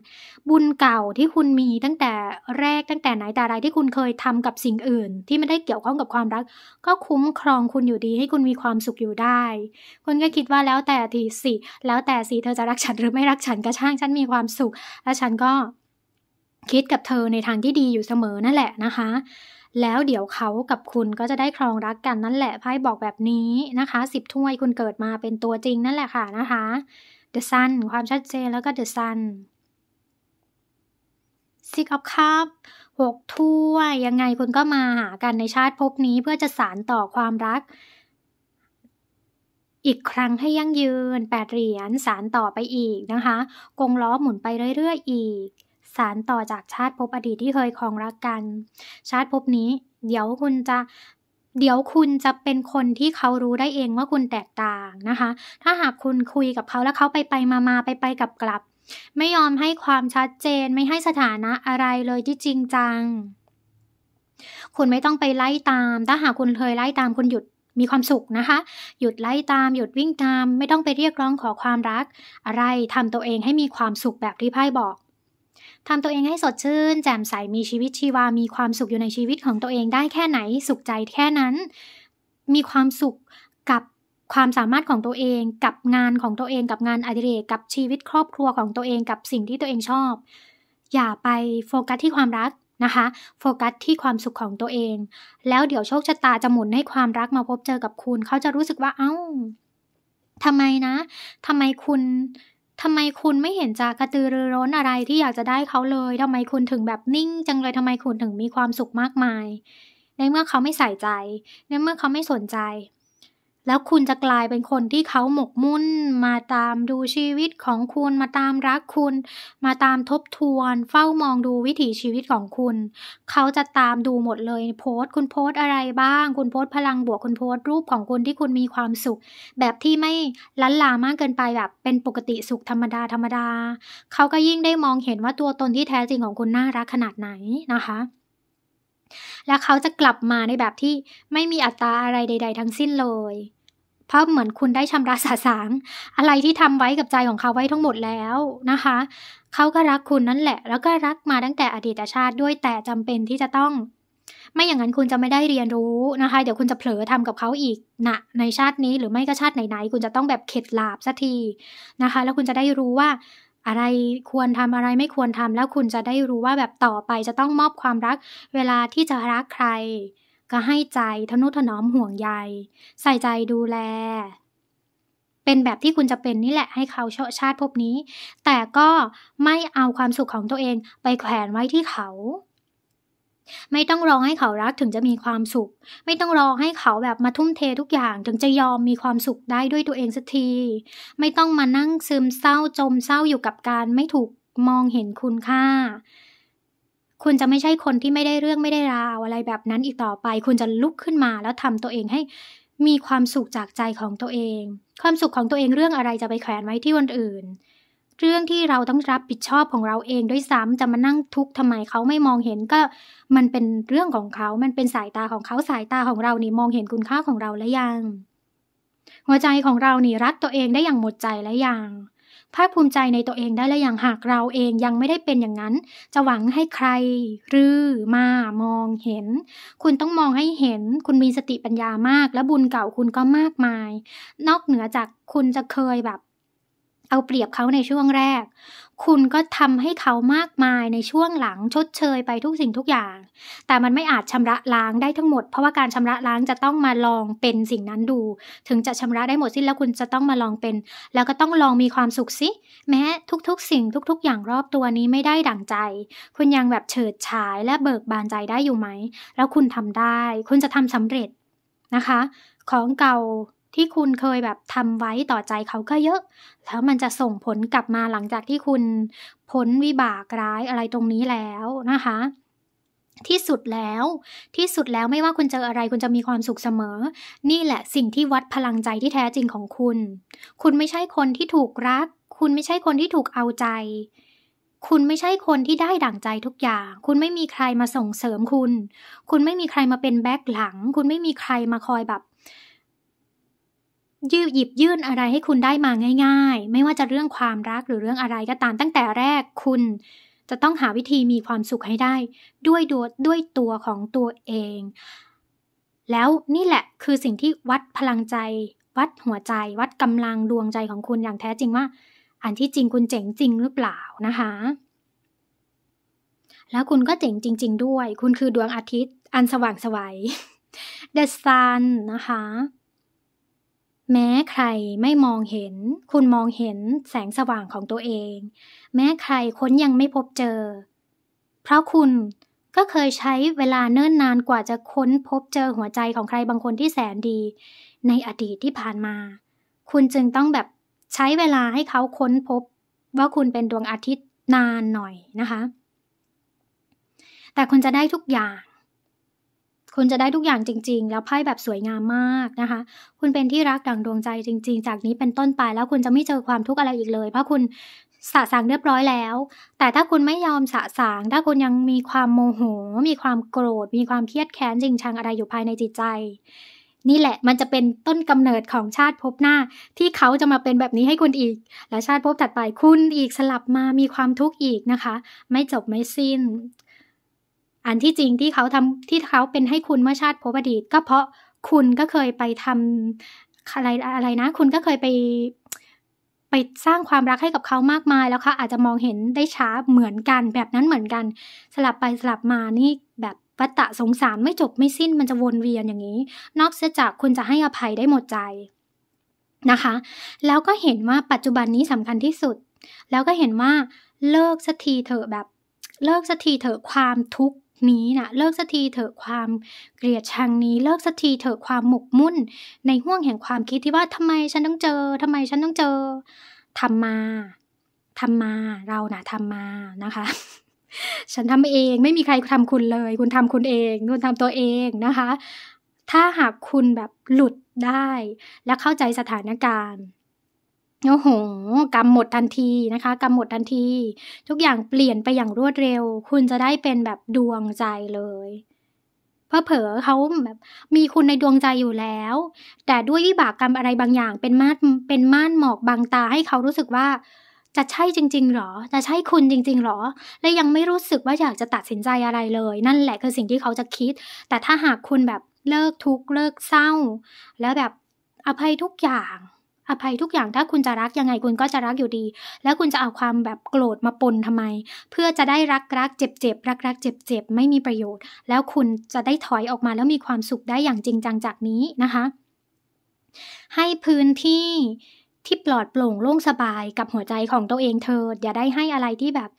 บุญเก่าที่คุณมีตั้งแต่แรกตั้งแต่ไหนแต่ไรที่คุณเคยทำกับสิ่งอื่น ที่ไม่ได้เกี่ยวข้องกับความรัก ก็คุ้มครองคุณอยู่ดี ให้คุณมีความสุขอยู่ได้ คุณก็คิดว่าแล้วแต่ทีสิ แล้วแต่สีเธอจะรักฉันหรือไม่รักฉันก็ช่างฉันมีความสุข และฉันก็คิดกับเธอในทางที่ดีอยู่เสมอนั่นแหละนะคะแล้วเดี๋ยวเขากับคุณก็จะได้ครองรักกันนั่นแหละไพ่บอกแบบนี้นะคะ สิบถ้วยคุณเกิดมาเป็นตัวจริงนั่นแหละค่ะนะคะ The Sun ความชัดเจนแล้วก็ The Sun Six of Cup หกถ้วยยังไงคุณก็มาหากันในชาติภพนี้เพื่อจะสารต่อความรัก อีกครั้งให้ยั่งยืนแปดเหรียญสารต่อไปอีกนะคะ กงล้อหมุนไปเรื่อย ๆอีกสารต่อจากชาติภพอดีตที่เคยครองรักกัน ชาติภพนี้ เดี๋ยวคุณจะ เดี๋ยวคุณจะเป็นคนที่เขารู้ได้เองว่าคุณแตกต่างนะคะ ถ้าหากคุณคุยกับเขาแล้วเขาไปไปมามาไปไปกับกลับ ไม่ยอมให้ความชัดเจนไม่ให้สถานะอะไรเลยที่จริงจัง คุณไม่ต้องไปไล่ตาม ถ้าหากคุณเคยไล่ตามคุณหยุดมีความสุขนะคะ หยุดไล่ตามหยุดวิ่งตาม ไม่ต้องไปเรียกร้องขอความรัก อะไรทำตัวเองให้มีความสุขแบบที่พ่ายบอกทำตัวเองให้สดชื่น แจ่มใสมีชีวิตชีวามีความสุขอยู่ในชีวิตของตัวเองได้แค่ไหนสุขใจแค่นั้น มีความสุขกับความสามารถของตัวเอง กับงานของตัวเองกับงานอดิเรกกับชีวิตครอบครัวของตัวเองกับสิ่งที่ตัวเองชอบ อย่าไปโฟกัสที่ความรักนะคะ โฟกัสที่ความสุขของตัวเอง แล้วเดี๋ยวโชคชะตาจะหมุนให้ความรักมาพบเจอกับคุณเขาจะรู้สึกว่าเอา้าทำไมนะทำไมคุณทำไมคุณไม่เห็นจะกระตือรือร้นอะไรที่อยากจะได้เขาเลย ทำไมคุณถึงแบบนิ่งจังเลย ทำไมคุณถึงมีความสุขมากมาย ในเมื่อเขาไม่ใส่ใจ ในเมื่อเขาไม่สนใจแล้วคุณจะกลายเป็นคนที่เขาหมกมุ่นมาตามดูชีวิตของคุณ มาตามรักคุณ มาตามทบทวน เฝ้ามองดูวิถีชีวิตของคุณ เขาจะตามดูหมดเลยโพสต์คุณโพสต์อะไรบ้าง คุณโพสต์พลังบวกคุณโพสต์รูปของคุณที่คุณมีความสุข แบบที่ไม่ลั้นลามากเกินไปแบบเป็นปกติสุขธรรมดาธรรมดา เขาก็ยิ่งได้มองเห็นว่าตัวตนที่แท้จริงของคุณน่ารักขนาดไหนนะคะ แล้วเขาจะกลับมาในแบบที่ไม่มีอัตราอะไรใด ๆ ทั้งสิ้นเลยเพราะเหมือนคุณได้ชำระสาสาง อะไรที่ทำไว้กับใจของเขาไว้ทั้งหมดแล้วนะคะ เขาก็รักคุณนั่นแหละ แล้วก็รักมาตั้งแต่อดีตชาติด้วยแต่จำเป็นที่จะต้อง ไม่อย่างนั้นคุณจะไม่ได้เรียนรู้นะคะ เดี๋ยวคุณจะเผลอทำกับเขาอีกนะ ในชาตินี้หรือไม่ก็ชาติไหนๆคุณจะต้องแบบเข็ดหลาบสักทีนะคะ แล้วคุณจะได้รู้ว่า อะไรควรทำอะไรไม่ควรทำ แล้วคุณจะได้รู้ว่าแบบต่อไปจะต้องมอบความรัก เวลาที่จะรักใครก็ให้ใจทนุถนอมห่วงใยใส่ใจดูแล เป็นแบบที่คุณจะเป็นนี่แหละให้เขาเชาติพบนี้ แต่ก็ไม่เอาความสุขของตัวเองไปแขวนไว้ที่เขา ไม่ต้องรอให้เขารักถึงจะมีความสุข ไม่ต้องรอให้เขาแบบมาทุ่มเททุกอย่างถึงจะยอมมีความสุขได้ด้วยตัวเองสักที ไม่ต้องมานั่งซึมเศร้าจมเศร้าอยู่กับการไม่ถูกมองเห็นคุณค่าคุณจะไม่ใช่คนที่ไม่ได้เรื่องไม่ได้ราว อะไรแบบนั้นอีกต่อไป คุณจะลุกขึ้นมาแล้วทำตัวเองให้มีความสุขจากใจของตัวเอง ความสุขของตัวเองเรื่องอะไรจะไปแขวนไว้ที่คนอื่น เรื่องที่เราต้องรับผิดชอบของเราเองด้วยซ้ำจะมานั่งทุกข์ทำไมเขาไม่มองเห็นก็มันเป็นเรื่องของเขามันเป็นสายตาของเขาสายตาของเรา นี่มองเห็นคุณค่าของเราแล้วยัง หัวใจของเรานี่รักตัวเองได้อย่างหมดใจแล้วยังภาคภูมิใจในตัวเองได้แล้วอย่างหากเราเองยังไม่ได้เป็นอย่างนั้น จะหวังให้ใครรือมามองเห็น คุณต้องมองให้เห็น คุณมีสติปัญญามาก และบุญเก่าคุณก็มากมาย นอกเหนือจากคุณจะเคยแบบเอาเปรียบเขาในช่วงแรก คุณก็ทำให้เขามากมายในช่วงหลังชดเชยไปทุกสิ่งทุกอย่าง แต่มันไม่อาจชำระล้างได้ทั้งหมด เพราะว่าการชำระล้างจะต้องมาลองเป็นสิ่งนั้นดู ถึงจะชำระได้หมดสิ้นแล้วคุณจะต้องมาลองเป็น แล้วก็ต้องลองมีความสุขสิแม้ทุกๆ สิ่งทุกๆ อย่างรอบตัวนี้ไม่ได้ดั่งใจ คุณยังแบบเฉิดฉายและเบิกบานใจได้อยู่ไหม แล้วคุณทำได้ คุณจะทำสำเร็จนะคะ ของเก่าที่คุณเคยแบบทำไว้ต่อใจเขาก็เยอะ แล้วมันจะส่งผลกลับมาหลังจากที่คุณพ้นวิบากร้ายอะไรตรงนี้แล้วนะคะ ที่สุดแล้ว ที่สุดแล้วไม่ว่าคุณเจออะไรคุณจะมีความสุขเสมอ นี่แหละสิ่งที่วัดพลังใจที่แท้จริงของคุณ คุณไม่ใช่คนที่ถูกรัก คุณไม่ใช่คนที่ถูกเอาใจ คุณไม่ใช่คนที่ได้ดั่งใจทุกอย่าง คุณไม่มีใครมาส่งเสริมคุณ คุณไม่มีใครมาเป็นแบ็คหลัง คุณไม่มีใครมาคอยแบบยืหยิบยื่นอะไรให้คุณได้มาง่าย ๆ ไม่ว่าจะเรื่องความรักหรือเรื่องอะไรก็ตามตั้งแต่แรกคุณจะต้องหาวิธีมีความสุขให้ได้ด้วยดด้วยตัวของตัวเอง แล้วนี่แหละคือสิ่งที่วัดพลังใจ วัดหัวใจ วัดกำลังดวงใจของคุณอย่างแท้จริงว่า อันที่จริงคุณเจ๋งจริงหรือเปล่านะคะ แล้วคุณก็เจ๋งจริง ๆด้วย คุณคือดวงอาทิตย์ อันสว่างสวัย The Sun นะคะแม้ใครไม่มองเห็น คุณมองเห็นแสงสว่างของตัวเอง แม้ใครค้นยังไม่พบเจอ เพราะคุณก็เคยใช้เวลาเนิ่นนานกว่าจะค้นพบเจอหัวใจของใครบางคนที่แสนดี ในอดีตที่ผ่านมา คุณจึงต้องแบบใช้เวลาให้เขาค้นพบ ว่าคุณเป็นดวงอาทิตย์นานหน่อยนะคะ แต่คุณจะได้ทุกอย่างคุณจะได้ทุกอย่างจริงๆแล้วไพ่แบบสวยงามมากนะคะ คุณเป็นที่รักดั่งดวงใจจริงๆ จากนี้เป็นต้นไปแล้วคุณจะไม่เจอความทุกข์อะไรอีกเลย เพราะคุณสะสางเรียบร้อยแล้ว แต่ถ้าคุณไม่ยอมสะสาง ถ้าคุณยังมีความโมโหมีความโกรธ มีความเครียดแค้นจริงชังอะไรอยู่ภายในจิตใจ นี่แหละมันจะเป็นต้นกำเนิดของชาติภพหน้า ที่เขาจะมาเป็นแบบนี้ให้คุณอีก และชาติภพถัดไปคุณอีกสลับมามีความทุกข์อีกนะคะ ไม่จบไม่สิ้นอันที่จริงที่เขาทำที่เขาเป็นให้คุณเมื่อชาติพบอดีตก็เพราะคุณก็เคยไปทำอะไรอะไรนะ คุณก็เคยไปไปสร้างความรักให้กับเขามากมายแล้วเขาอาจจะมองเห็นได้ช้าเหมือนกันแบบนั้นเหมือนกัน สลับไปสลับมานี่แบบวัตะสงสารไม่จบไม่สิ้นมันจะวนเวียนอย่างนี้ นอกเสียจากคุณจะให้อภัยได้หมดใจนะคะ แล้วก็เห็นว่าปัจจุบันนี้สำคัญที่สุด แล้วก็เห็นว่าเลิกสักทีเถอะแบบ เลิกสักทีเถอะความทุกข์นี้นะเลิกสักทีเถอะความเกลียดชังนี้เลิกสักทีเถอะความหมกมุ่นในห่วงแห่งความคิดที่ว่าทำไมฉันต้องเจอ ทำไมฉันต้องเจอ ทำมา ทำมา เรานะทำมานะคะ ฉันทำเองไม่มีใครทำคุณเลยคุณทำคุณเองคุณทำตัวเองนะคะ ถ้าหากคุณแบบหลุดได้และเข้าใจสถานการณ์โอ้โหกำหมดทันทีนะคะกำหมดทันที ทุกอย่างเปลี่ยนไปอย่างรวดเร็ว คุณจะได้เป็นแบบดวงใจเลย เพอเผอเขาแบบมีคุณในดวงใจอยู่แล้ว แต่ด้วยวิบากกรรมอะไรบางอย่าง เป็นม่านเป็นม่านหมอกบังตาให้เขารู้สึกว่าจะใช่จริงๆหรอจะใช่คุณจริงๆหรอและยังไม่รู้สึกว่าอยากจะตัดสินใจอะไรเลย นั่นแหละคือสิ่งที่เขาจะคิด แต่ถ้าหากคุณแบบเลิกทุกข์เลิกเศร้า แล้วแบบอภัยทุกอย่างอภัยทุกอย่างถ้าคุณจะรักยังไงคุณก็จะรักอยู่ดี แล้วคุณจะเอาความแบบโกรธมาปนทำไม เพื่อจะได้รัก รักเจ็บเจ็บรักรักเจ็บเจ็บไม่มีประโยชน์ แล้วคุณจะได้ถอยออกมาแล้วมีความสุขได้อย่างจริงจังจากนี้นะคะ ให้พื้นที่ที่ปลอดโปร่งโล่งสบายกับหัวใจของตัวเองเธออย่าได้ให้อะไรที่แบบ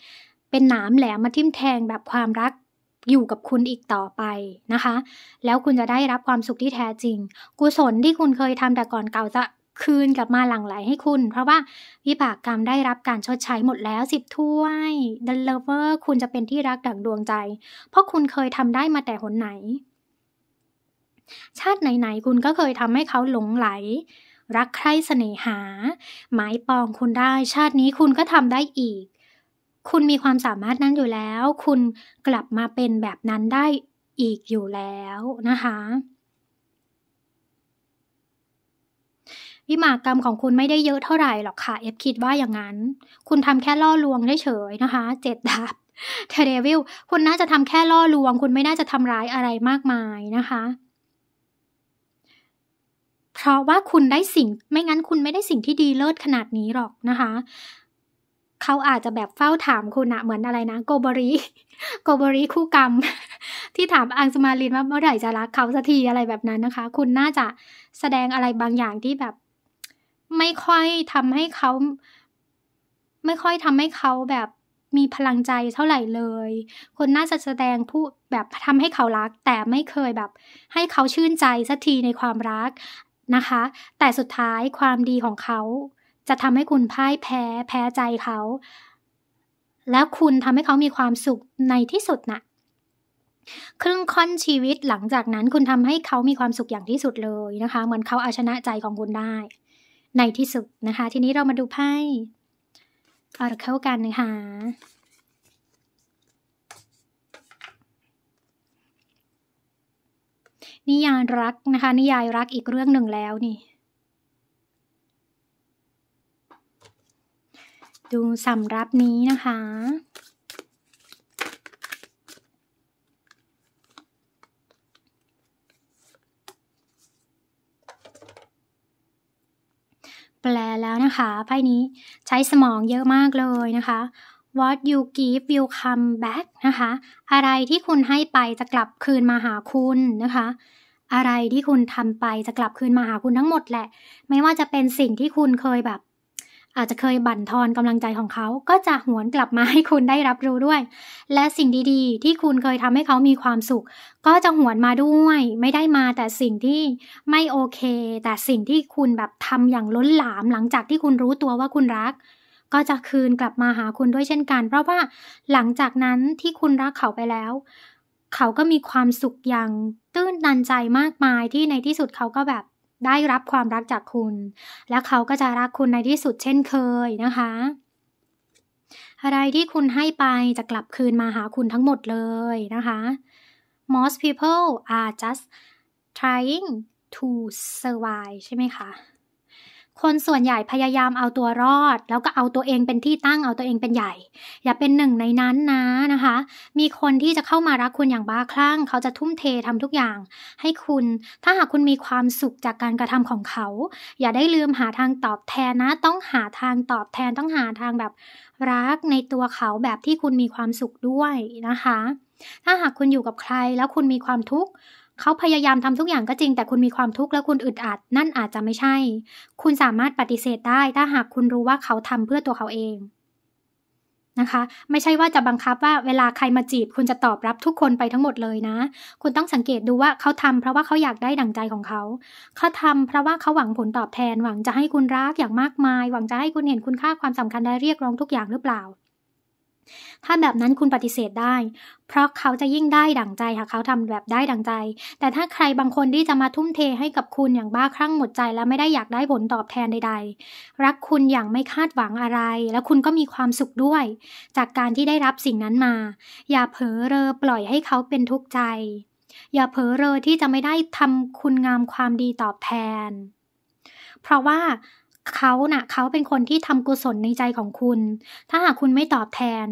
เป็นหนามแหลมมาทิ่มแทงแบบความรักอยู่กับคุณอีกต่อไปนะคะแล้วคุณจะได้รับความสุขที่แท้จริง กุศลที่คุณเคยทำแต่ก่อนเก่าจะคืนกลับมาหลั่งไหลให้คุณ เพราะว่าวิบากกรรมได้รับการชดใช้หมดแล้วสิบถ้วย The Lover คุณจะเป็นที่รักดั่งดวงใจ เพราะคุณเคยทำได้มาแต่หนไหน ชาติไหนๆ คุณก็เคยทำให้เขาหลงไหล รักใคร่เสน่หา หมายปองคุณได้ชาตินี้คุณก็ทำได้อีก คุณมีความสามารถนั้นอยู่แล้ว คุณกลับมาเป็นแบบนั้นได้อีกอยู่แล้วนะคะวิมากกรรมของคุณไม่ได้เยอะเท่าไหร่หรอกค่ะ เอฟคิดว่าอย่างนั้น คุณทำแค่ล่อลวงเฉยๆนะคะเจ็ดดาบเทเดวิลคุณน่าจะทำแค่ล่อลวง คุณไม่น่าจะทำร้ายอะไรมากมายนะคะ เพราะว่าคุณได้สิ่งไม่งั้นคุณไม่ได้สิ่งที่ดีเลิศขนาดนี้หรอกนะคะ เขาอาจจะแบบเฝ้าถาม คุณอะเหมือนอะไรนะโกบริโกบริคู่กรรมที่ถามอังสมาลินว่าเมื่อไหร่จะรักเขาสักทีอะไรแบบนั้นนะคะ คุณน่าจะแสดงอะไรบางอย่างที่แบบไม่ค่อยทำให้เขาไม่ค่อยทำให้เขาแบบมีพลังใจเท่าไหร่เลย คนน่าจะแสดงผู้แบบทำให้เขารัก แต่ไม่เคยแบบให้เขาชื่นใจสักทีในความรักนะคะ แต่สุดท้ายความดีของเขาจะทำให้คุณพ่ายแพ้แพ้ใจเขา แล้วคุณทำให้เขามีความสุขในที่สุดนะ่ะ ครึ่งค่อนชีวิตหลังจากนั้น คุณทำให้เขามีความสุขอย่างที่สุดเลยนะคะ เหมือนเขาเอาชนะใจของคุณได้ในที่สุดนะคะ ทีนี้เรามาดูไพ่ออร์เคิลกันนะคะนิยายรักนะคะ นิยายรักอีกเรื่องหนึ่งแล้วนี่ ดูสำรับนี้นะคะแปลแล้วนะคะไพ่นี้ ใช้สมองเยอะมากเลยนะคะ What you give will come back นะคะ อะไรที่คุณให้ไปจะกลับคืนมาหาคุณนะคะ อะไรที่คุณทำไปจะกลับคืนมาหาคุณทั้งหมดแหละ ไม่ว่าจะเป็นสิ่งที่คุณเคยแบบอาจจะเคยบั่นทอนกำลังใจของเขา ก็จะหวนกลับมาให้คุณได้รับรู้ด้วย และสิ่งดีๆ ที่คุณเคยทำให้เขามีความสุข ก็จะหวนมาด้วย ไม่ได้มาแต่สิ่งที่ไม่โอเค แต่สิ่งที่คุณแบบทำอย่างล้นหลามหลังจากที่คุณรู้ตัวว่าคุณรัก ก็จะคืนกลับมาหาคุณด้วยเช่นกัน เพราะว่าหลังจากนั้นที่คุณรักเขาไปแล้ว เขาก็มีความสุขอย่างตื้นตันใจมากมายที่ในที่สุดเขาก็แบบได้รับความรักจากคุณ และเขาก็จะรักคุณในที่สุดเช่นเคยนะคะ อะไรที่คุณให้ไปจะกลับคืนมาหาคุณทั้งหมดเลยนะคะ most people are just trying to survive ใช่ไหมคะคนส่วนใหญ่พยายามเอาตัวรอด แล้วก็เอาตัวเองเป็นที่ตั้งเอาตัวเองเป็นใหญ่ อย่าเป็นหนึ่งในนั้นนะนะคะ มีคนที่จะเข้ามารักคุณอย่างบ้าคลั่งเขาจะทุ่มเททำทุกอย่างให้คุณ ถ้าหากคุณมีความสุขจากการกระทำของเขา อย่าได้ลืมหาทางตอบแทนนะ ต้องหาทางตอบแทนต้องหาทางแบบรักในตัวเขาแบบที่คุณมีความสุขด้วยนะคะ ถ้าหากคุณอยู่กับใครแล้วคุณมีความทุกข์เขาพยายามทำทุกอย่างก็จริง แต่คุณมีความทุกข์และคุณอึดอัด นั่นอาจจะไม่ใช่ คุณสามารถปฏิเสธได้ ถ้าหากคุณรู้ว่าเขาทำเพื่อตัวเขาเองนะคะไม่ใช่ว่าจะบังคับว่าเวลาใครมาจีบ คุณจะตอบรับทุกคนไปทั้งหมดเลยนะคุณต้องสังเกตดูว่าเขาทำ เพราะว่าเขาอยากได้ดั่งใจของเขา เขาทำ เพราะว่าเขาหวังผลตอบแทน หวังจะให้คุณรักอย่างมากมาย หวังจะให้คุณเห็นคุณค่าความสำคัญได้เรียกร้องทุกอย่างหรือเปล่าถ้าแบบนั้นคุณปฏิเสธได้ เพราะเขาจะยิ่งได้ดั่งใจค่ะเขาทำแบบได้ดั่งใจ แต่ถ้าใครบางคนที่จะมาทุ่มเทให้กับคุณอย่างบ้าคลั่งหมดใจ และไม่ได้อยากได้ผลตอบแทนใดๆ รักคุณอย่างไม่คาดหวังอะไร แล้วคุณก็มีความสุขด้วย จากการที่ได้รับสิ่งนั้นมา อย่าเผลอเรอปล่อยให้เขาเป็นทุกข์ใจ อย่าเผลอเรอที่จะไม่ได้ทำคุณงามความดีตอบแทน เพราะว่าเขานะ่ะเขาเป็นคนที่ทำกุศลในใจของคุณ ถ้าหากคุณไม่ตอบแทน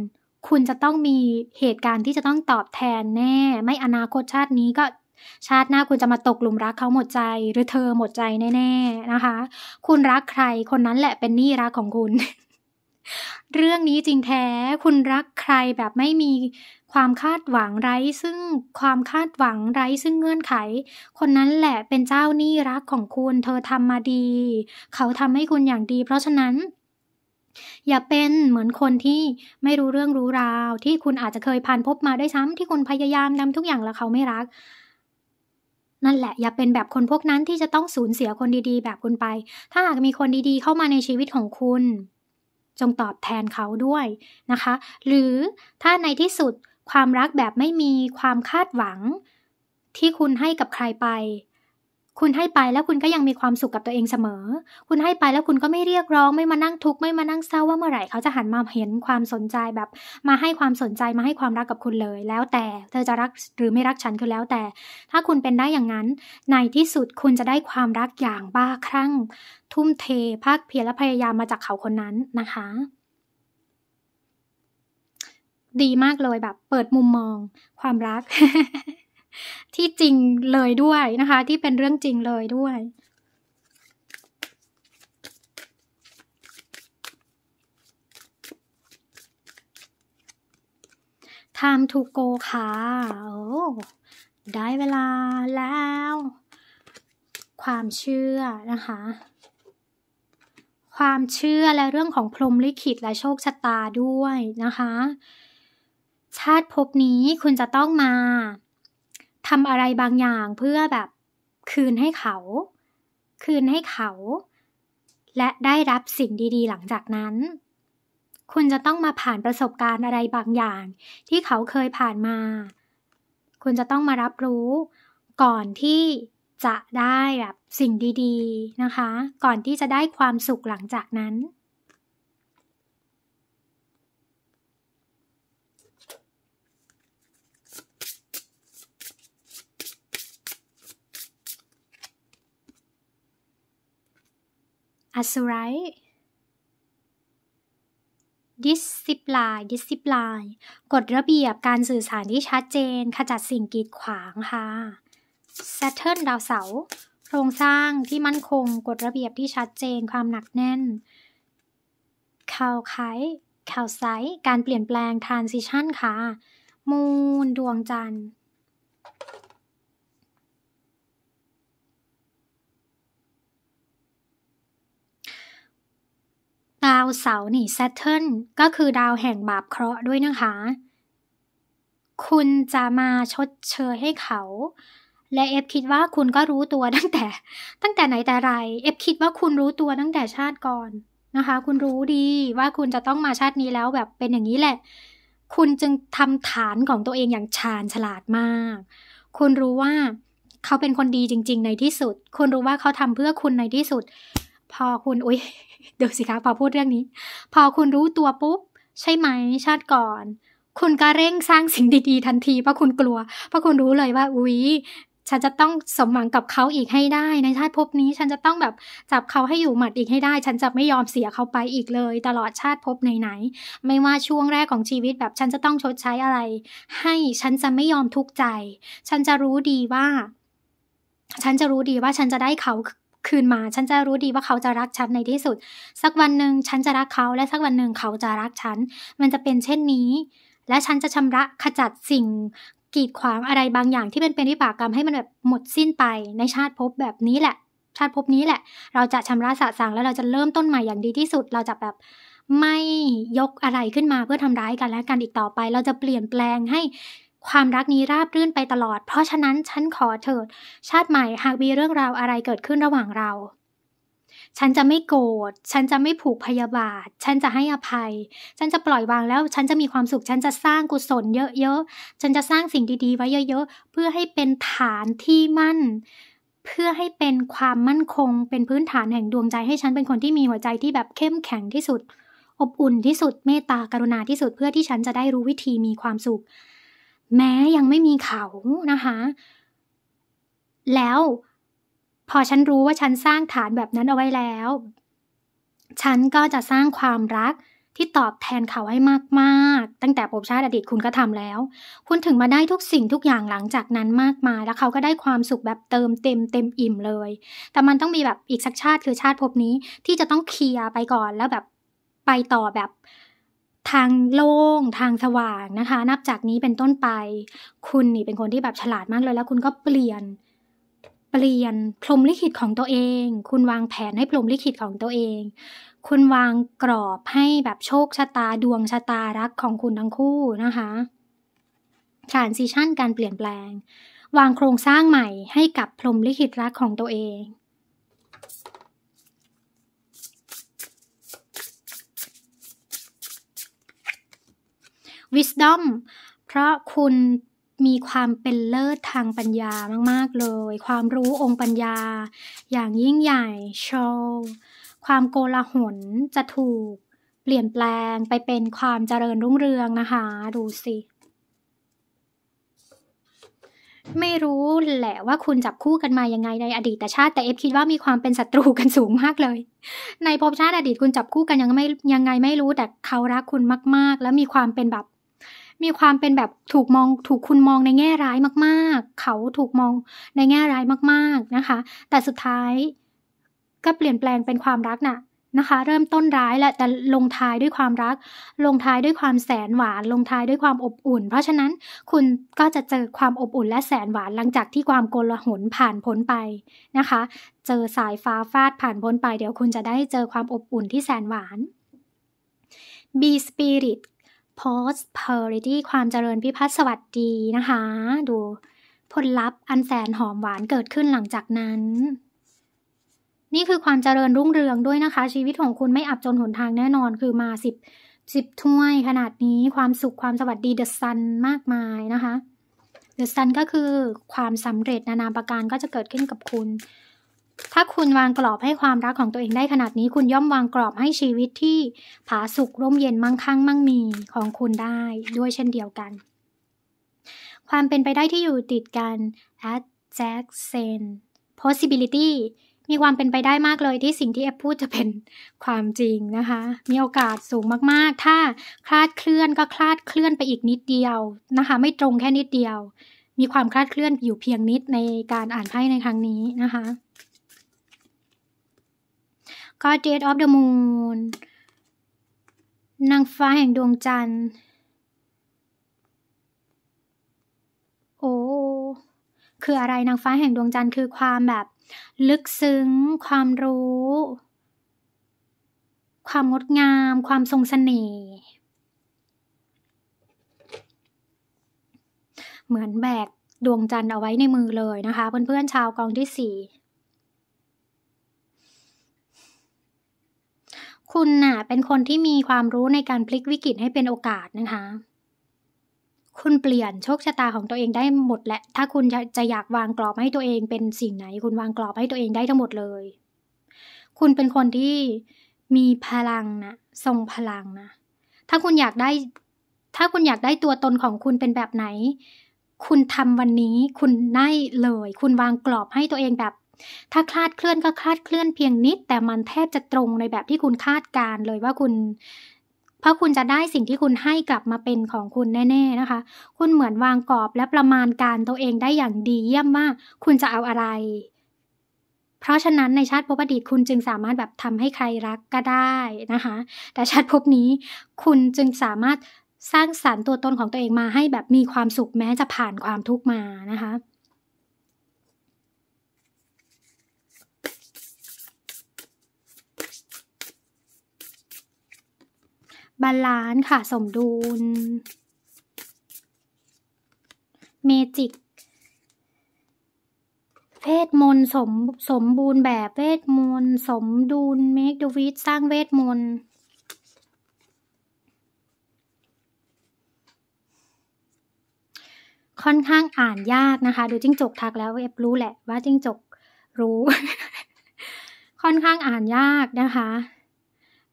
คุณจะต้องมีเหตุการณ์ที่จะต้องตอบแทนแน่ ไม่อนาคตชาตินี้ก็ ชาติหน้าคุณจะมาตกหลุมรักเขาหมดใจ หรือเธอหมดใจแน่ ๆ นะคะ คุณรักใคร คนนั้นแหละเป็นหนี้รักของคุณ เรื่องนี้จริงแท้คุณรักใครแบบไม่มีความคาดหวังไร้ซึ่งความคาดหวังไร้ซึ่งเงื่อนไข คนนั้นแหละเป็นเจ้าหนี้รักของคุณ เธอทำมาดี เขาทำให้คุณอย่างดี เพราะฉะนั้น อย่าเป็นเหมือนคนที่ไม่รู้เรื่องรู้ราว ที่คุณอาจจะเคยผ่านพบมาได้ซ้ำที่คุณพยายามทำทุกอย่างแล้วเขาไม่รัก นั่นแหละ อย่าเป็นแบบคนพวกนั้นที่จะต้องสูญเสียคนดี ๆ แบบคุณไป ถ้าหากมีคนดีๆเข้ามาในชีวิตของคุณ จงตอบแทนเขาด้วยนะคะ หรือถ้าในที่สุดความรักแบบไม่มีความคาดหวัง ที่คุณให้กับใครไป คุณให้ไปแล้วคุณก็ยังมีความสุขกับตัวเองเสมอ คุณให้ไปแล้วคุณก็ไม่เรียกร้อง ไม่มานั่งทุกข์ไม่มานั่งเศร้า ว่าเมื่อไหร่ เขาจะหันมาเห็นความสนใจแบบ มาให้ความสนใจมาให้ความรักกับคุณเลย แล้วแต่ เธอจะรักหรือไม่รักฉันคือแล้วแต่ ถ้าคุณเป็นได้อย่างนั้น ในที่สุดคุณจะได้ความรักอย่างบ้าคลั่งทุ่มเทภาคเพียรและพยายามมาจากเขาคนนั้นนะคะดีมากเลยแบบเปิดมุมมอง ความรัก ที่จริงเลยด้วยนะคะ ที่เป็นเรื่องจริงเลยด้วยทำถูกโกค่ะโอ้ได้เวลาแล้ว ความเชื่อนะคะ ความเชื่อและเรื่องของพรหมลิขิตและโชคชะตาด้วยนะคะชาติภพนี้คุณจะต้องมาทำอะไรบางอย่างเพื่อแบบคืนให้เขา คืนให้เขา และได้รับสิ่งดี ๆ หลังจากนั้น คุณจะต้องมาผ่านประสบการณ์อะไรบางอย่าง ที่เขาเคยผ่านมา คุณจะต้องมารับรู้ ก่อนที่จะได้แบบสิ่งดีๆนะคะ ก่อนที่จะได้ความสุขหลังจากนั้นอัสไรดิสซิปลายดิสซิปลายกฎระเบียบการสื่อสารที่ชัดเจนขจัดสิ่งกีดขวางค่ะ Saturn ดาวเสาโครงสร้างที่มั่นคง กฎระเบียบที่ชัดเจนความหนักแน่น ข่าวไข่ข่าวไซการเปลี่ยนแปลง transition ค่ะมูนดวงจันทร์ดาวเสาร์นี่ Saturn ก็คือดาวแห่งบาปเคราะห์ด้วยนะคะ คุณจะมาชดเชยให้เขา และเอฟคิดว่าคุณก็รู้ตัวตั้งแต่ ตั้งแต่ไหนแต่ไร เอฟคิดว่าคุณรู้ตัวตั้งแต่ชาติก่อนนะคะ คุณรู้ดีว่าคุณจะต้องมาชาตินี้แล้วแบบเป็นอย่างนี้แหละ คุณจึงทำฐานของตัวเองอย่างชาญฉลาดมาก คุณรู้ว่าเขาเป็นคนดีจริงๆในที่สุด คุณรู้ว่าเขาทำเพื่อคุณในที่สุดพอคุณอุ้ยเดี๋ยวสิคะพอพูดเรื่องนี้ พอคุณรู้ตัวปุ๊บใช่ไหมชาติก่อน คุณก็เร่งสร้างสิ่งดีๆ ทันทีเพราะคุณกลัวเพราะคุณรู้เลยว่า อุ้ยฉันจะต้องสมหวังกับเขาอีกให้ได้ ในชาติภพนี้ ฉันจะต้องแบบจับเขาให้อยู่หมัดอีกให้ได้ ฉันจะไม่ยอมเสียเขาไปอีกเลย ตลอดชาติภพไหนๆไม่ว่าช่วงแรกของชีวิตแบบ ฉันจะต้องชดใช้อะไร ให้ ฉันจะไม่ยอมทุกข์ใจ ฉันจะรู้ดีว่า ฉันจะรู้ดีว่าฉันจะได้เขาคืนมาฉันจะรู้ดีว่าเขาจะรักฉันในที่สุด สักวันหนึ่งฉันจะรักเขาและสักวันหนึ่งเขาจะรักฉัน มันจะเป็นเช่นนี้ และฉันจะชำระขจัดสิ่ง กีดขวางอะไรบางอย่างที่มันเป็นวิบากกรรมให้มันแบบหมดสิ้นไปในชาติภพแบบนี้แหละ ชาติภพนี้แหละ เราจะชำระสะสางแล้วเราจะเริ่มต้นใหม่อย่างดีที่สุด เราจะแบบไม่ยกอะไรขึ้นมาเพื่อทำร้ายกันและกันอีกต่อไป เราจะเปลี่ยนแปลงให้ความรักนี้ราบรื่นไปตลอด เพราะฉะนั้นฉันขอเถิด ชาติใหม่หากมีเรื่องราวอะไรเกิดขึ้นระหว่างเรา ฉันจะไม่โกรธ ฉันจะไม่ผูกพยาบาท ฉันจะให้อภัย ฉันจะปล่อยวางแล้วฉันจะมีความสุข ฉันจะสร้างกุศลเยอะๆ ฉันจะสร้างสิ่งดีๆ ไว้เยอะๆ เพื่อให้เป็นฐานที่มั่น เพื่อให้เป็นความมั่นคง เป็นพื้นฐานแห่งดวงใจ ให้ฉันเป็นคนที่มีหัวใจที่แบบเข้มแข็งที่สุด อบอุ่นที่สุดเมตตากรุณาที่สุด เพื่อที่ฉันจะได้รู้วิธีมีความสุขแม้ยังไม่มีเขานะคะ แล้วพอฉันรู้ว่าฉันสร้างฐานแบบนั้นเอาไว้แล้ว ฉันก็จะสร้างความรักที่ตอบแทนเขาให้มาก ๆ ตั้งแต่ภพชาติอดีตคุณก็ทำแล้ว คุณถึงมาได้ทุกสิ่งทุกอย่างหลังจากนั้นมากมาย แล้วเขาก็ได้ความสุขแบบเติมเต็มเต็มอิ่มเลย แต่มันต้องมีแบบอีกสักชาติคือชาติภพนี้ ที่จะต้องเคลียร์ไปก่อนแล้วแบบไปต่อแบบทางโล่งทางสว่างนะคะนับจากนี้เป็นต้นไป คุณนี่เป็นคนที่แบบฉลาดมากเลยแล้วคุณก็เปลี่ยน เปลี่ยนพรมลิขิตของตัวเอง คุณวางแผนให้พรมลิขิตของตัวเอง คุณวางกรอบให้แบบโชคชะตาดวงชะตารักของคุณทั้งคู่นะคะ t า a ซีชั่นการเปลี่ยนแปลง วางโครงสร้างใหม่ให้กับพรมลิขิตรักของตัวเอง wisdom เพราะคุณมีความเป็นเลิศทางปัญญามากๆ เลย ความรู้องค์ปัญญา อย่างยิ่งใหญ่โชว์ความโกลาหลจะถูกเปลี่ยนแปลงไปเป็นความเจริญรุ่งเรืองนะคะดูสิ ไม่รู้แหละว่าคุณจับคู่กันมายังไงในอดีตชาติ แต่เอฟคิดว่ามีความเป็นศัตรูกันสูงมากเลย ในภพชาติอดีตคุณจับคู่กันยังไม่ยังไงไม่รู้ แต่เขารักคุณมากๆ แล้วมีความเป็นแบบมีความเป็นแบบถูกมองถูกคุณมองในแง่ร้ายมากๆ เขาถูกมองในแง่ร้ายมาก ๆ นะคะ แต่สุดท้ายก็เปลี่ยนแปลงเป็นความรักนะ่ะนะคะ เริ่มต้นร้ายแหละแต่ลงท้ายด้วยความรัก ลงท้ายด้วยความแสนหวาน ลงท้ายด้วยความอบอุ่น เพราะฉะนั้นคุณก็จะเจอความอบอุ่นและแสนหวานหลังจากที่ความโกลาหลผ่านพ้นไป นะคะ เจอสายฟ้าฟาดผ่านพ้นไป เดี๋ยวคุณจะได้เจอความอบอุ่นที่แสนหวาน B Spirit p o s p e r i t y ความเจริญพิพัฒน์สวัสดีนะคะ ดูผลลัพธ์อันแสนหอมหวานเกิดขึ้นหลังจากนั้น นี่คือความเจริญรุ่งเรืองด้วยนะคะ ชีวิตของคุณไม่อับจนหนทางแน่นอนคือมาสิบสิบถ้วยขนาดนี้ความสุขความสวัสดีเดอะซันมากมายนะคะเดอะซันก็คือความสำเร็จนานาประการก็จะเกิดขึ้นกับคุณถ้าคุณวางกรอบให้ความรักของตัวเองได้ขนาดนี้ คุณย่อมวางกรอบให้ชีวิตที่ผาสุกร่มเย็นมั่งคั่งมั่งมีของคุณได้ด้วยเช่นเดียวกัน ความเป็นไปได้ที่อยู่ติดกัน adjacent possibility มีความเป็นไปได้มากเลยที่สิ่งที่แอปพูดจะเป็นความจริงนะคะ มีโอกาสสูงมาก ๆ ถ้าคลาดเคลื่อนก็คลาดเคลื่อนไปอีกนิดเดียวนะคะ ไม่ตรงแค่นิดเดียว มีความคลาดเคลื่อนอยู่เพียงนิดในการอ่านไพ่ในครั้งนี้นะคะก็ d d e s s of the Moon นางฟ้าแห่งดวงจันทร์โอ้ คืออะไรนางฟ้าแห่งดวงจันทร์คือความแบบ ลึกซึ้ง ความรู้ ความงดงาม ความทรงเสน่ห์เหมือนแบกดวงจันทร์เอาไว้ในมือเลยนะคะ เพื่อนๆชาวกองที่สี่คุณน่ะเป็นคนที่มีความรู้ในการพลิกวิกฤตให้เป็นโอกาสนะคะ คุณเปลี่ยนโชคชะตาของตัวเองได้หมดแหละถ้าคุณจะอยากวางกรอบให้ตัวเองเป็นสิ่งไหน คุณวางกรอบให้ตัวเองได้ทั้งหมดเลย คุณเป็นคนที่มีพลังนะทรงพลังนะถ้าคุณอยากได้ ถ้าคุณอยากได้ตัวตนของคุณเป็นแบบไหน คุณทำวันนี้คุณได้เลย คุณวางกรอบให้ตัวเองแบบถ้าคลาดเคลื่อนก็คลาดเคลื่อนเพียงนิด แต่มันแทบจะตรงในแบบที่คุณคาดการเลยว่าคุณ เพราะคุณจะได้สิ่งที่คุณให้กลับมาเป็นของคุณแน่ ๆนะคะ คุณเหมือนวางกรอบและประมาณการตัวเองได้อย่างดีเยี่ยมมากคุณจะเอาอะไร เพราะฉะนั้นในชาติภพอดีตคุณจึงสามารถแบบทำให้ใครรักก็ได้นะคะ แต่ชาติภพนี้คุณจึงสามารถสร้างสารรค์ตัวตนของตัวเองมา ให้แบบมีความสุขแม้จะผ่านความทุกข์มานะคะบาลานซ์ค่ะ สมดุลเมจิกเวทมนต์สมสมบูรณ์แบบเวทมนต์สมดุลเมคดูวิทสร้างเวทมนต์ค่อนข้างอ่านยากนะคะ ดูจิ้งจกทักแล้วเอฟรู้แหละ ว่าจิ้งจกรู้ ค่อนข้างอ่านยากนะคะ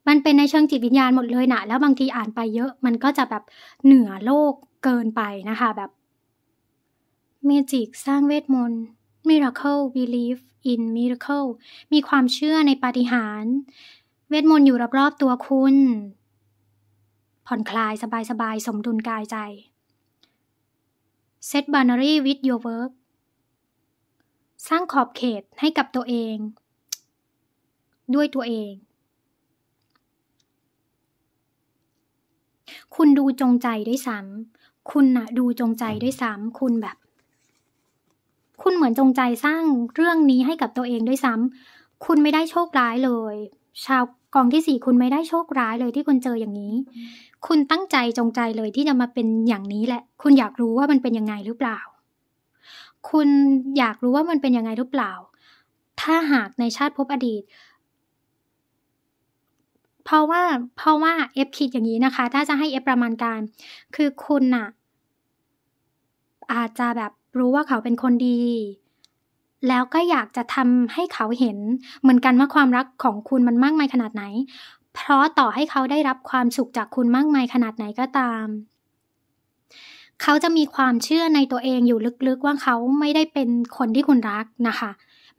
มันเป็นในเชิงจิตวิญญาณหมดเลยนะ แล้วบางทีอ่านไปเยอะ มันก็จะแบบเหนือโลกเกินไปนะคะ แบบเมจิกสร้างเวทมนต์ miracle belief in miracle มีความเชื่อในปาฏิหาริย์เวทมนต์อยู่รอบๆตัวคุณ ผ่อนคลายสบายๆสมดุลกายใจ set boundary with your work สร้างขอบเขตให้กับตัวเอง ด้วยตัวเองคุณดูจงใจด้วยซ้ำคุณนะดูจงใจด้วยซ้ำคุณแบบ คุณเหมือนจงใจสร้างเรื่องนี้ให้กับตัวเองด้วยซ้ำคุณไม่ได้โชคร้ายเลย ชาวกองที่สี่คุณไม่ได้โชคร้ายเลยที่คุณเจออย่างนี้ คุณตั้งใจจงใจเลยที่จะมาเป็นอย่างนี้แหละ คุณอยากรู้ว่ามันเป็นยังไงหรือเปล่า คุณอยากรู้ว่ามันเป็นยังไงหรือเปล่า ถ้าหากในชาติภพอดีตเพราะว่าเพราะว่าเอฟคิดอย่างนี้นะคะ ถ้าจะให้เอฟประมาณการ คือคุณน่ะ อาจจะแบบรู้ว่าเขาเป็นคนดี แล้วก็อยากจะทำให้เขาเห็นเหมือนกันว่าความรักของคุณมันมากมายขนาดไหน เพราะต่อให้เขาได้รับความสุขจากคุณมากมายขนาดไหนก็ตาม เขาจะมีความเชื่อในตัวเองอยู่ลึกๆว่าเขาไม่ได้เป็นคนที่คุณรักนะคะ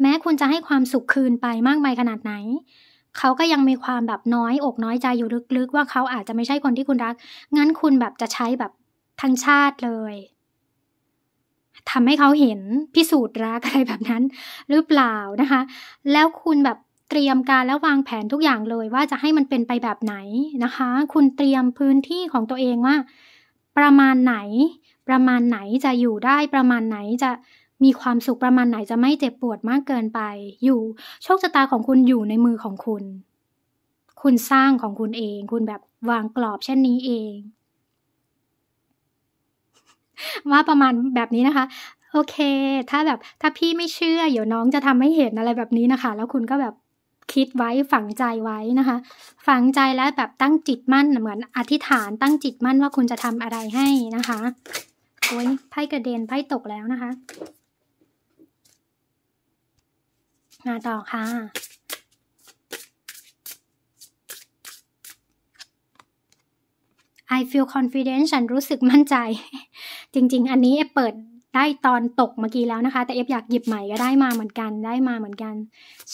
แม้คุณจะให้ความสุขคืนไปมากมายขนาดไหนเขาก็ยังมีความแบบน้อย อกน้อยใจอยู่ลึกๆ ว่าเขาอาจจะไม่ใช่คนที่คุณรัก งั้นคุณแบบจะใช้แบบทั้งชาติเลยทำให้เขาเห็นพิสูจน์รักอะไรแบบนั้น หรือเปล่านะคะ แล้วคุณแบบเตรียมการและวางแผนทุกอย่างเลย ว่าจะให้มันเป็นไปแบบไหนนะคะ คุณเตรียมพื้นที่ของตัวเองว่า ประมาณไหน ประมาณไหนจะอยู่ได้ ประมาณไหนจะมีความสุขประมาณไหนจะไม่เจ็บปวดมากเกินไป อยู่ โชคชะตาของคุณอยู่ในมือของคุณ คุณสร้างของคุณเอง คุณแบบวางกรอบเช่นนี้เอง ว่าประมาณแบบนี้นะคะ โอเค ถ้าแบบถ้าพี่ไม่เชื่อ เดี๋ยวน้องจะทำให้เห็นอะไรแบบนี้นะคะ แล้วคุณก็แบบคิดไว้ ฝังใจไว้นะคะ ฝังใจแล้วแบบตั้งจิตมั่น เหมือน อธิษฐานตั้งจิตมั่นว่าคุณจะทำอะไรให้นะคะโอ้ยไพ่กระเด็น ไพ่ตกแล้วนะคะมาต่อค่ะ I feel confident ฉันรู้สึกมั่นใจ จริง ๆ อันนี้เอเปิดได้ตอนตกเมื่อกี้แล้วนะคะ แต่เอฟอยากหยิบใหม่ก็ได้มาเหมือนกันได้มาเหมือนกัน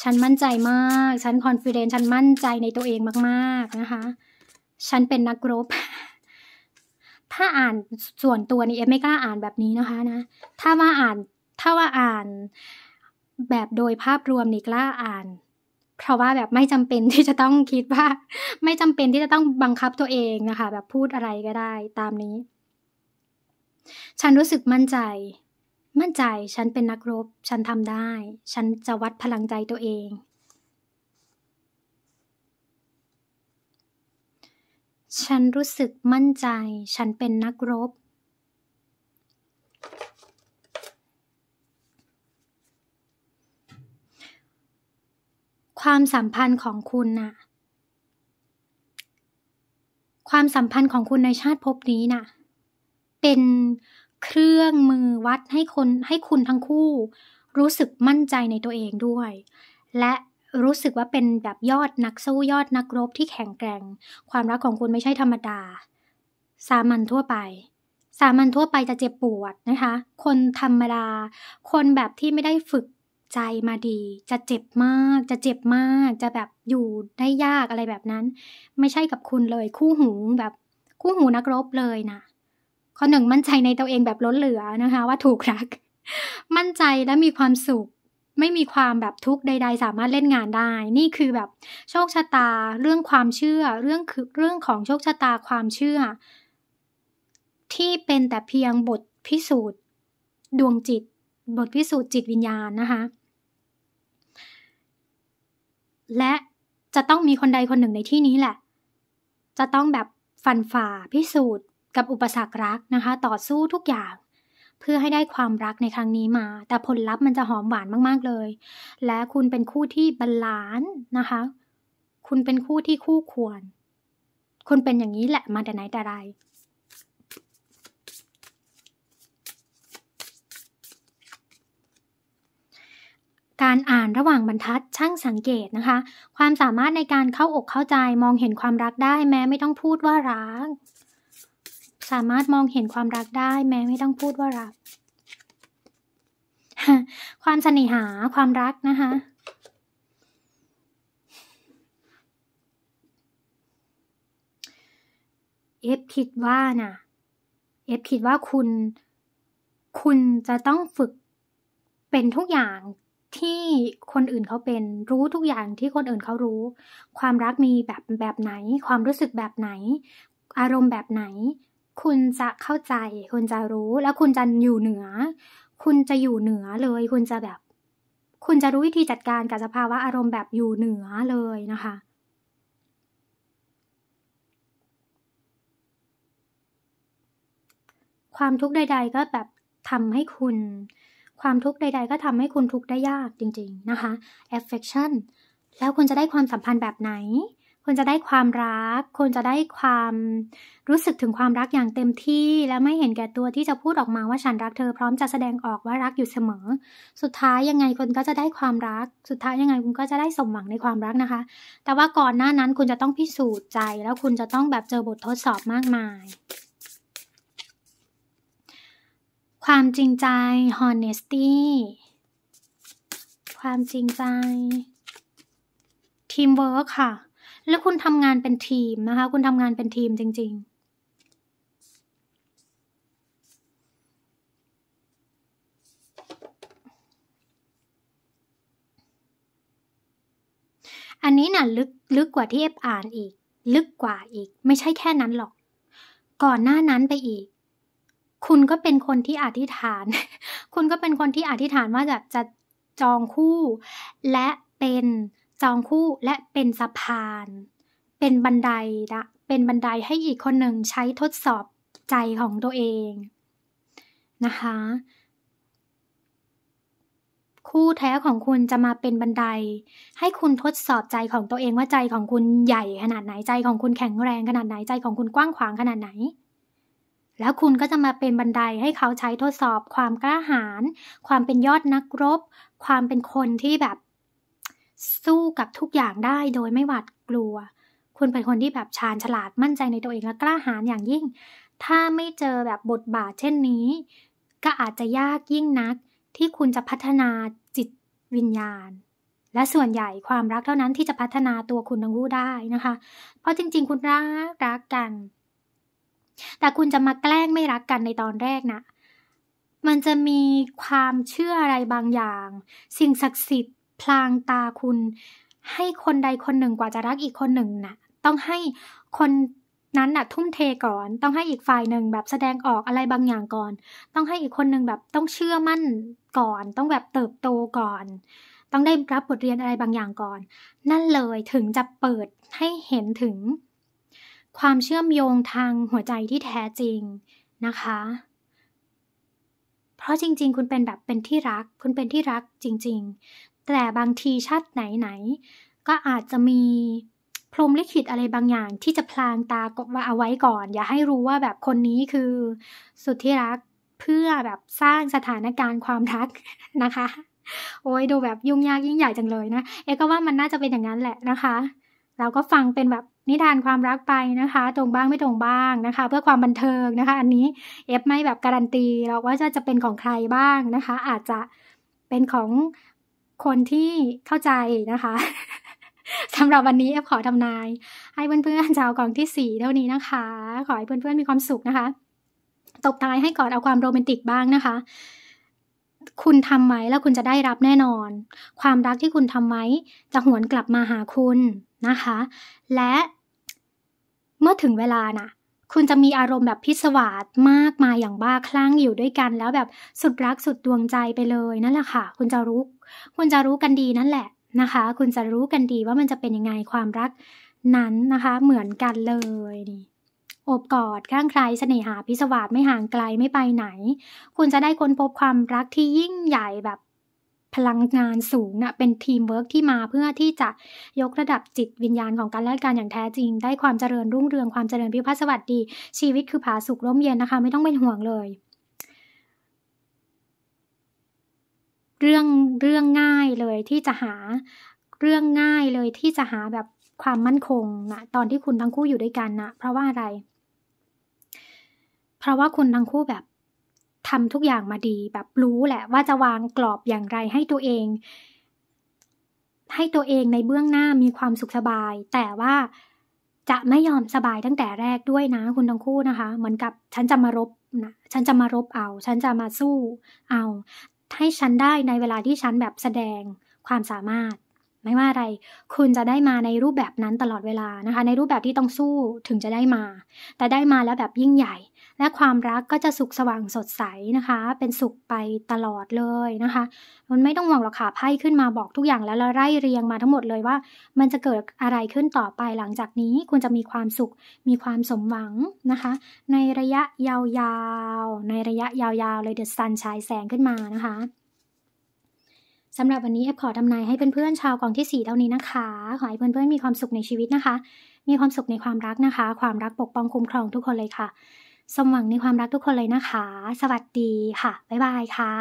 ฉันมั่นใจมาก ฉัน confident ฉันมั่นใจในตัวเองมาก ๆ นะคะ ฉันเป็นนักรบถ้าอ่านส่วนตัวนี่เอฟไม่กล้าอ่านแบบนี้นะคะนะ ถ้าว่าอ่านถ้าว่าอ่านแบบโดยภาพรวมนี่กล้าอ่าน เพราะว่าแบบไม่จำเป็นที่จะต้องคิดว่า ไม่จำเป็นที่จะต้องบังคับตัวเองนะคะ แบบพูดอะไรก็ได้ตามนี้ ฉันรู้สึกมั่นใจ มั่นใจฉันเป็นนักรบ ฉันทำได้ ฉันจะวัดพลังใจตัวเอง ฉันรู้สึกมั่นใจ ฉันเป็นนักรบความสัมพันธ์ของคุณนะ่ะ ความสัมพันธ์ของคุณในชาติภพนี้นะ่ะ เป็นเครื่องมือวัดให้คนให้คุณทั้งคู่รู้สึกมั่นใจในตัวเองด้วย และรู้สึกว่าเป็นแบบยอด นักสู้ยอดนักรบที่แข็งแกร่ง ความรักของคุณไม่ใช่ธรรมดา สามัญทั่วไป สามัญทั่วไปจะเจ็บปวดนะคะ คนธรรมดา คนแบบที่ไม่ได้ฝึกใจมาดีจะเจ็บมากจะเจ็บมาก จะแบบอยู่ได้ยากอะไรแบบนั้น ไม่ใช่กับคุณเลยคู่หูแบบคู่หูนักรบเลยนะข้อหนึ่งมั่นใจในตัวเองแบบล้นเหลือนะคะ ว่าถูกรัก มั่นใจและมีความสุข ไม่มีความแบบทุกข์ใด ๆ สามารถเล่นงานได้ นี่คือแบบโชคชะตาเรื่องความเชื่อเรื่องคือเรื่องของโชคชะตาความเชื่อ ที่เป็นแต่เพียงบทพิสูจน์ ดวงจิต บทพิสูจน์จิตวิญญาณนะคะและจะต้องมีคนใดคนหนึ่งในที่นี้แหละ จะต้องแบบฟันฝ่าพิสูจน์ กับอุปสรรครักนะคะ ต่อสู้ทุกอย่าง เพื่อให้ได้ความรักในครั้งนี้มา แต่ผลลัพธ์มันจะหอมหวานมากๆเลย และคุณเป็นคู่ที่บาลานซ์นะคะ คุณเป็นคู่ที่คู่ควร คุณเป็นอย่างนี้แหละ มาแต่ไหนแต่ไรการอ่านระหว่างบรรทัดช่างสังเกตนะคะ ความสามารถในการเข้าอกเข้าใจมองเห็นความรักได้ แม้ไม่ต้องพูดว่ารักสามารถมองเห็นความรักได้ แม้ไม่ต้องพูดว่ารัก ความเสน่หาความรักนะคะ เอฟคิดว่านะ เอฟคิดว่าคุณคุณจะต้องฝึกเป็นทุกอย่างที่คนอื่นเขาเป็นรู้ทุกอย่างที่คนอื่นเขารู้ ความรักมีแบบแบบไหน ความรู้สึกแบบไหน อารมณ์แบบไหน คุณจะเข้าใจ คุณจะรู้ แล้วคุณจะอยู่เหนือ คุณจะอยู่เหนือเลย คุณจะแบบคุณจะรู้วิธีจัดการกับสภาวะอารมณ์แบบอยู่เหนือเลยนะคะ ความทุกข์ใด ๆก็แบบทำให้คุณความทุกข์ใดๆ ก็ทำให้คุณทุกข์ได้ยากจริงๆนะคะ affection แล้วคุณจะได้ความสัมพันธ์แบบไหน คุณจะได้ความรัก คุณจะได้ความรู้สึกถึงความรักอย่างเต็มที่ และไม่เห็นแก่ตัวที่จะพูดออกมาว่าฉันรักเธอพร้อมจะแสดงออกว่ารักอยู่เสมอ สุดท้ายยังไงคุณก็จะได้ความรัก สุดท้ายยังไงคุณก็จะได้สมหวังในความรักนะคะ แต่ว่าก่อนหน้านั้นคุณจะต้องพิสูจน์ใจ แล้วคุณจะต้องแบบเจอบททดสอบมากมายความจริงใจ honesty ความจริงใจ teamwork ค่ะ แล้วคุณทำงานเป็นทีมนะคะ คุณทำงานเป็นทีมจริง ๆ อันนี้นะ่ะลึกลึกกว่าที่เอฟอ่านอีก ลึกกว่าอีก ไม่ใช่แค่นั้นหรอก ก่อนหน้านั้นไปอีกคุณก็เป็นคนที่อธิษฐาน คุณก็เป็นคนที่อธิษฐานว่าแบบจะจองคู่ และเป็นจองคู่และเป็นสะพาน เป็นบันไดนะ เป็นบันไดให้อีกคนหนึ่งใช้ทดสอบใจของตัวเองนะคะคู่แท้ของคุณจะมาเป็นบันได ให้คุณทดสอบใจของตัวเองว่าใจของคุณใหญ่ขนาดไหนใจของคุณแข็งแรงขนาดไหน ใจของคุณกว้างขวางขนาดไหนแล้วคุณก็จะมาเป็นบันไดให้เขาใช้ทดสอบความกล้าหาญ ความเป็นยอดนักรบ ความเป็นคนที่แบบสู้กับทุกอย่างได้โดยไม่หวาดกลัว คุณเป็นคนที่แบบชาญฉลาดมั่นใจในตัวเองและกล้าหาญอย่างยิ่ง ถ้าไม่เจอแบบบทบาทเช่นนี้ ก็อาจจะยากยิ่งนักที่คุณจะพัฒนาจิตวิญญาณ และส่วนใหญ่ความรักเท่านั้นที่จะพัฒนาตัวคุณทั้งคู่ได้นะคะ เพราะจริงๆ คุณรักรักกันแต่คุณจะมาแกล้งไม่รักกันในตอนแรกนะมันจะมีความเชื่ออะไรบางอย่าง สิ่งศักดิ์สิทธิ์ พลางตาคุณ ให้คนใดคนหนึ่งกว่าจะรักอีกคนหนึ่งนะ่ะ ต้องให้คนนั้นน่ะทุ่มเทก่อน ต้องให้อีกฝ่ายหนึ่งแบบแสดงออกอะไรบางอย่างก่อน ต้องให้อีกคนหนึ่งแบบต้องเชื่อมั่นก่อน ต้องแบบเติบโตก่อน ต้องได้รับบทเรียนอะไรบางอย่างก่อน นั่นเลยถึงจะเปิดให้เห็นถึงความเชื่อมโยงทางหัวใจที่แท้จริงนะคะ เพราะจริงๆ คุณเป็นแบบเป็นที่รัก คุณเป็นที่รักจริงๆ แต่บางทีชาติไหนๆ ก็อาจจะมีพรมลิขิตอะไรบางอย่าง ที่จะพลางตาว่าเอาไว้ก่อน อย่าให้รู้ว่าแบบคนนี้คือสุดที่รักเพื่อแบบสร้างสถานการณ์ความรักนะคะ โอ้ยดูแบบยุ่งยากยิ่งใหญ่จังเลยนะ เอก็ว่ามันน่าจะเป็นอย่างนั้นแหละนะคะ เราก็ฟังเป็นแบบนิทานความรักไปนะคะ ตรงบ้างไม่ตรงบ้างนะคะ เพื่อความบันเทิงนะคะ อันนี้เอฟไม่แบบการันตีหรอกว่าจะจะเป็นของใครบ้างนะคะ อาจจะเป็นของคนที่เข้าใจนะคะสำหรับวันนี้เอฟขอทำนาย ให้เพื่อนๆชาวกองที่สี่เท่านี้นะคะ ขอ ให้เพื่อนๆมีความสุขนะคะตบท้ายให้กอดเอาความโรแมนติกบ้างนะคะ คุณทำไหมแล้วคุณจะได้รับแน่นอน ความรักที่คุณทำไหมจะหวนกลับมาหาคุณนะคะและเมื่อถึงเวลานะ่ะคุณจะมีอารมณ์แบบพิศวาสมากมายอย่างบ้าคลั่งอยู่ด้วยกันแล้วแบบสุดรักสุดดวงใจไปเลยนั่นแหละค่ะคุณจะรู้คุณจะรู้กันดีนั่นแหละนะคะคุณจะรู้กันดีว่ามันจะเป็นยังไงความรักนั้นนะคะเหมือนกันเลยนี่อบกอดข้างใครเสน่หาพิศวาสไม่ห่างไกลไม่ไปไหน คุณจะได้ค้นพบความรักที่ยิ่งใหญ่แบบพลังงานสูงนะ่ะเป็นทีมเวิร์กที่มาเพื่อที่จะยกระดับจิตวิญญาณของการและการอย่างแท้จริง ได้ความเจริญรุ่งเรืองความเจริญพิพัฒสวัสดี ชีวิตคือผาสุกร่มเย็นนะคะไม่ต้องเป็นห่วงเลย เรื่องเรื่องง่ายเลยที่จะหาเรื่องง่ายเลยที่จะหาแบบความมั่นคงนะตอนที่คุณทั้งคู่อยู่ด้วยกัน นะ เพราะว่าอะไร เพราะว่าคุณทั้งคู่แบบทำทุกอย่างมาดีแบบรู้แหละว่าจะวางกรอบอย่างไรให้ตัวเอง ให้ตัวเองในเบื้องหน้ามีความสุขสบาย แต่ว่าจะไม่ยอมสบายตั้งแต่แรกด้วยนะ คุณทั้งคู่นะคะ เหมือนกับฉันจะมารบนะฉันจะมารบเอา ฉันจะมาสู้เอา ให้ฉันได้ในเวลาที่ฉันแบบแสดงความสามารถ ไม่ว่าอะไร คุณจะได้มาในรูปแบบนั้นตลอดเวลานะคะ ในรูปแบบที่ต้องสู้ถึงจะได้มา แต่ได้มาแล้วแบบยิ่งใหญ่และความรักก็จะสุขสว่างสดใสนะคะ เป็นสุขไปตลอดเลยนะคะ มันไม่ต้องห่วงหรอกค่ะ ไพ่ขึ้นมาบอกทุกอย่างแล้วเราไล่เรียงมาทั้งหมดเลยว่ามันจะเกิดอะไรขึ้นต่อไปหลังจากนี้คุณจะมีความสุข มีความสมหวังนะคะ ในระยะยาวๆ ในระยะยาวๆ เลยเดอะซันฉายแสงขึ้นมานะคะสำหรับวันนี้แอปขอทำนายให้เพื่อนๆชาวกองที่สี่เท่านี้นะคะ ขอให้เพื่อนๆมีความสุขในชีวิตนะคะ มีความสุขในความรักนะคะ ความรักปกป้องคุ้มครองทุกคนเลยค่ะสมหวังในความรักทุกคนเลยนะคะ สวัสดีค่ะ บ๊ายบายค่ะ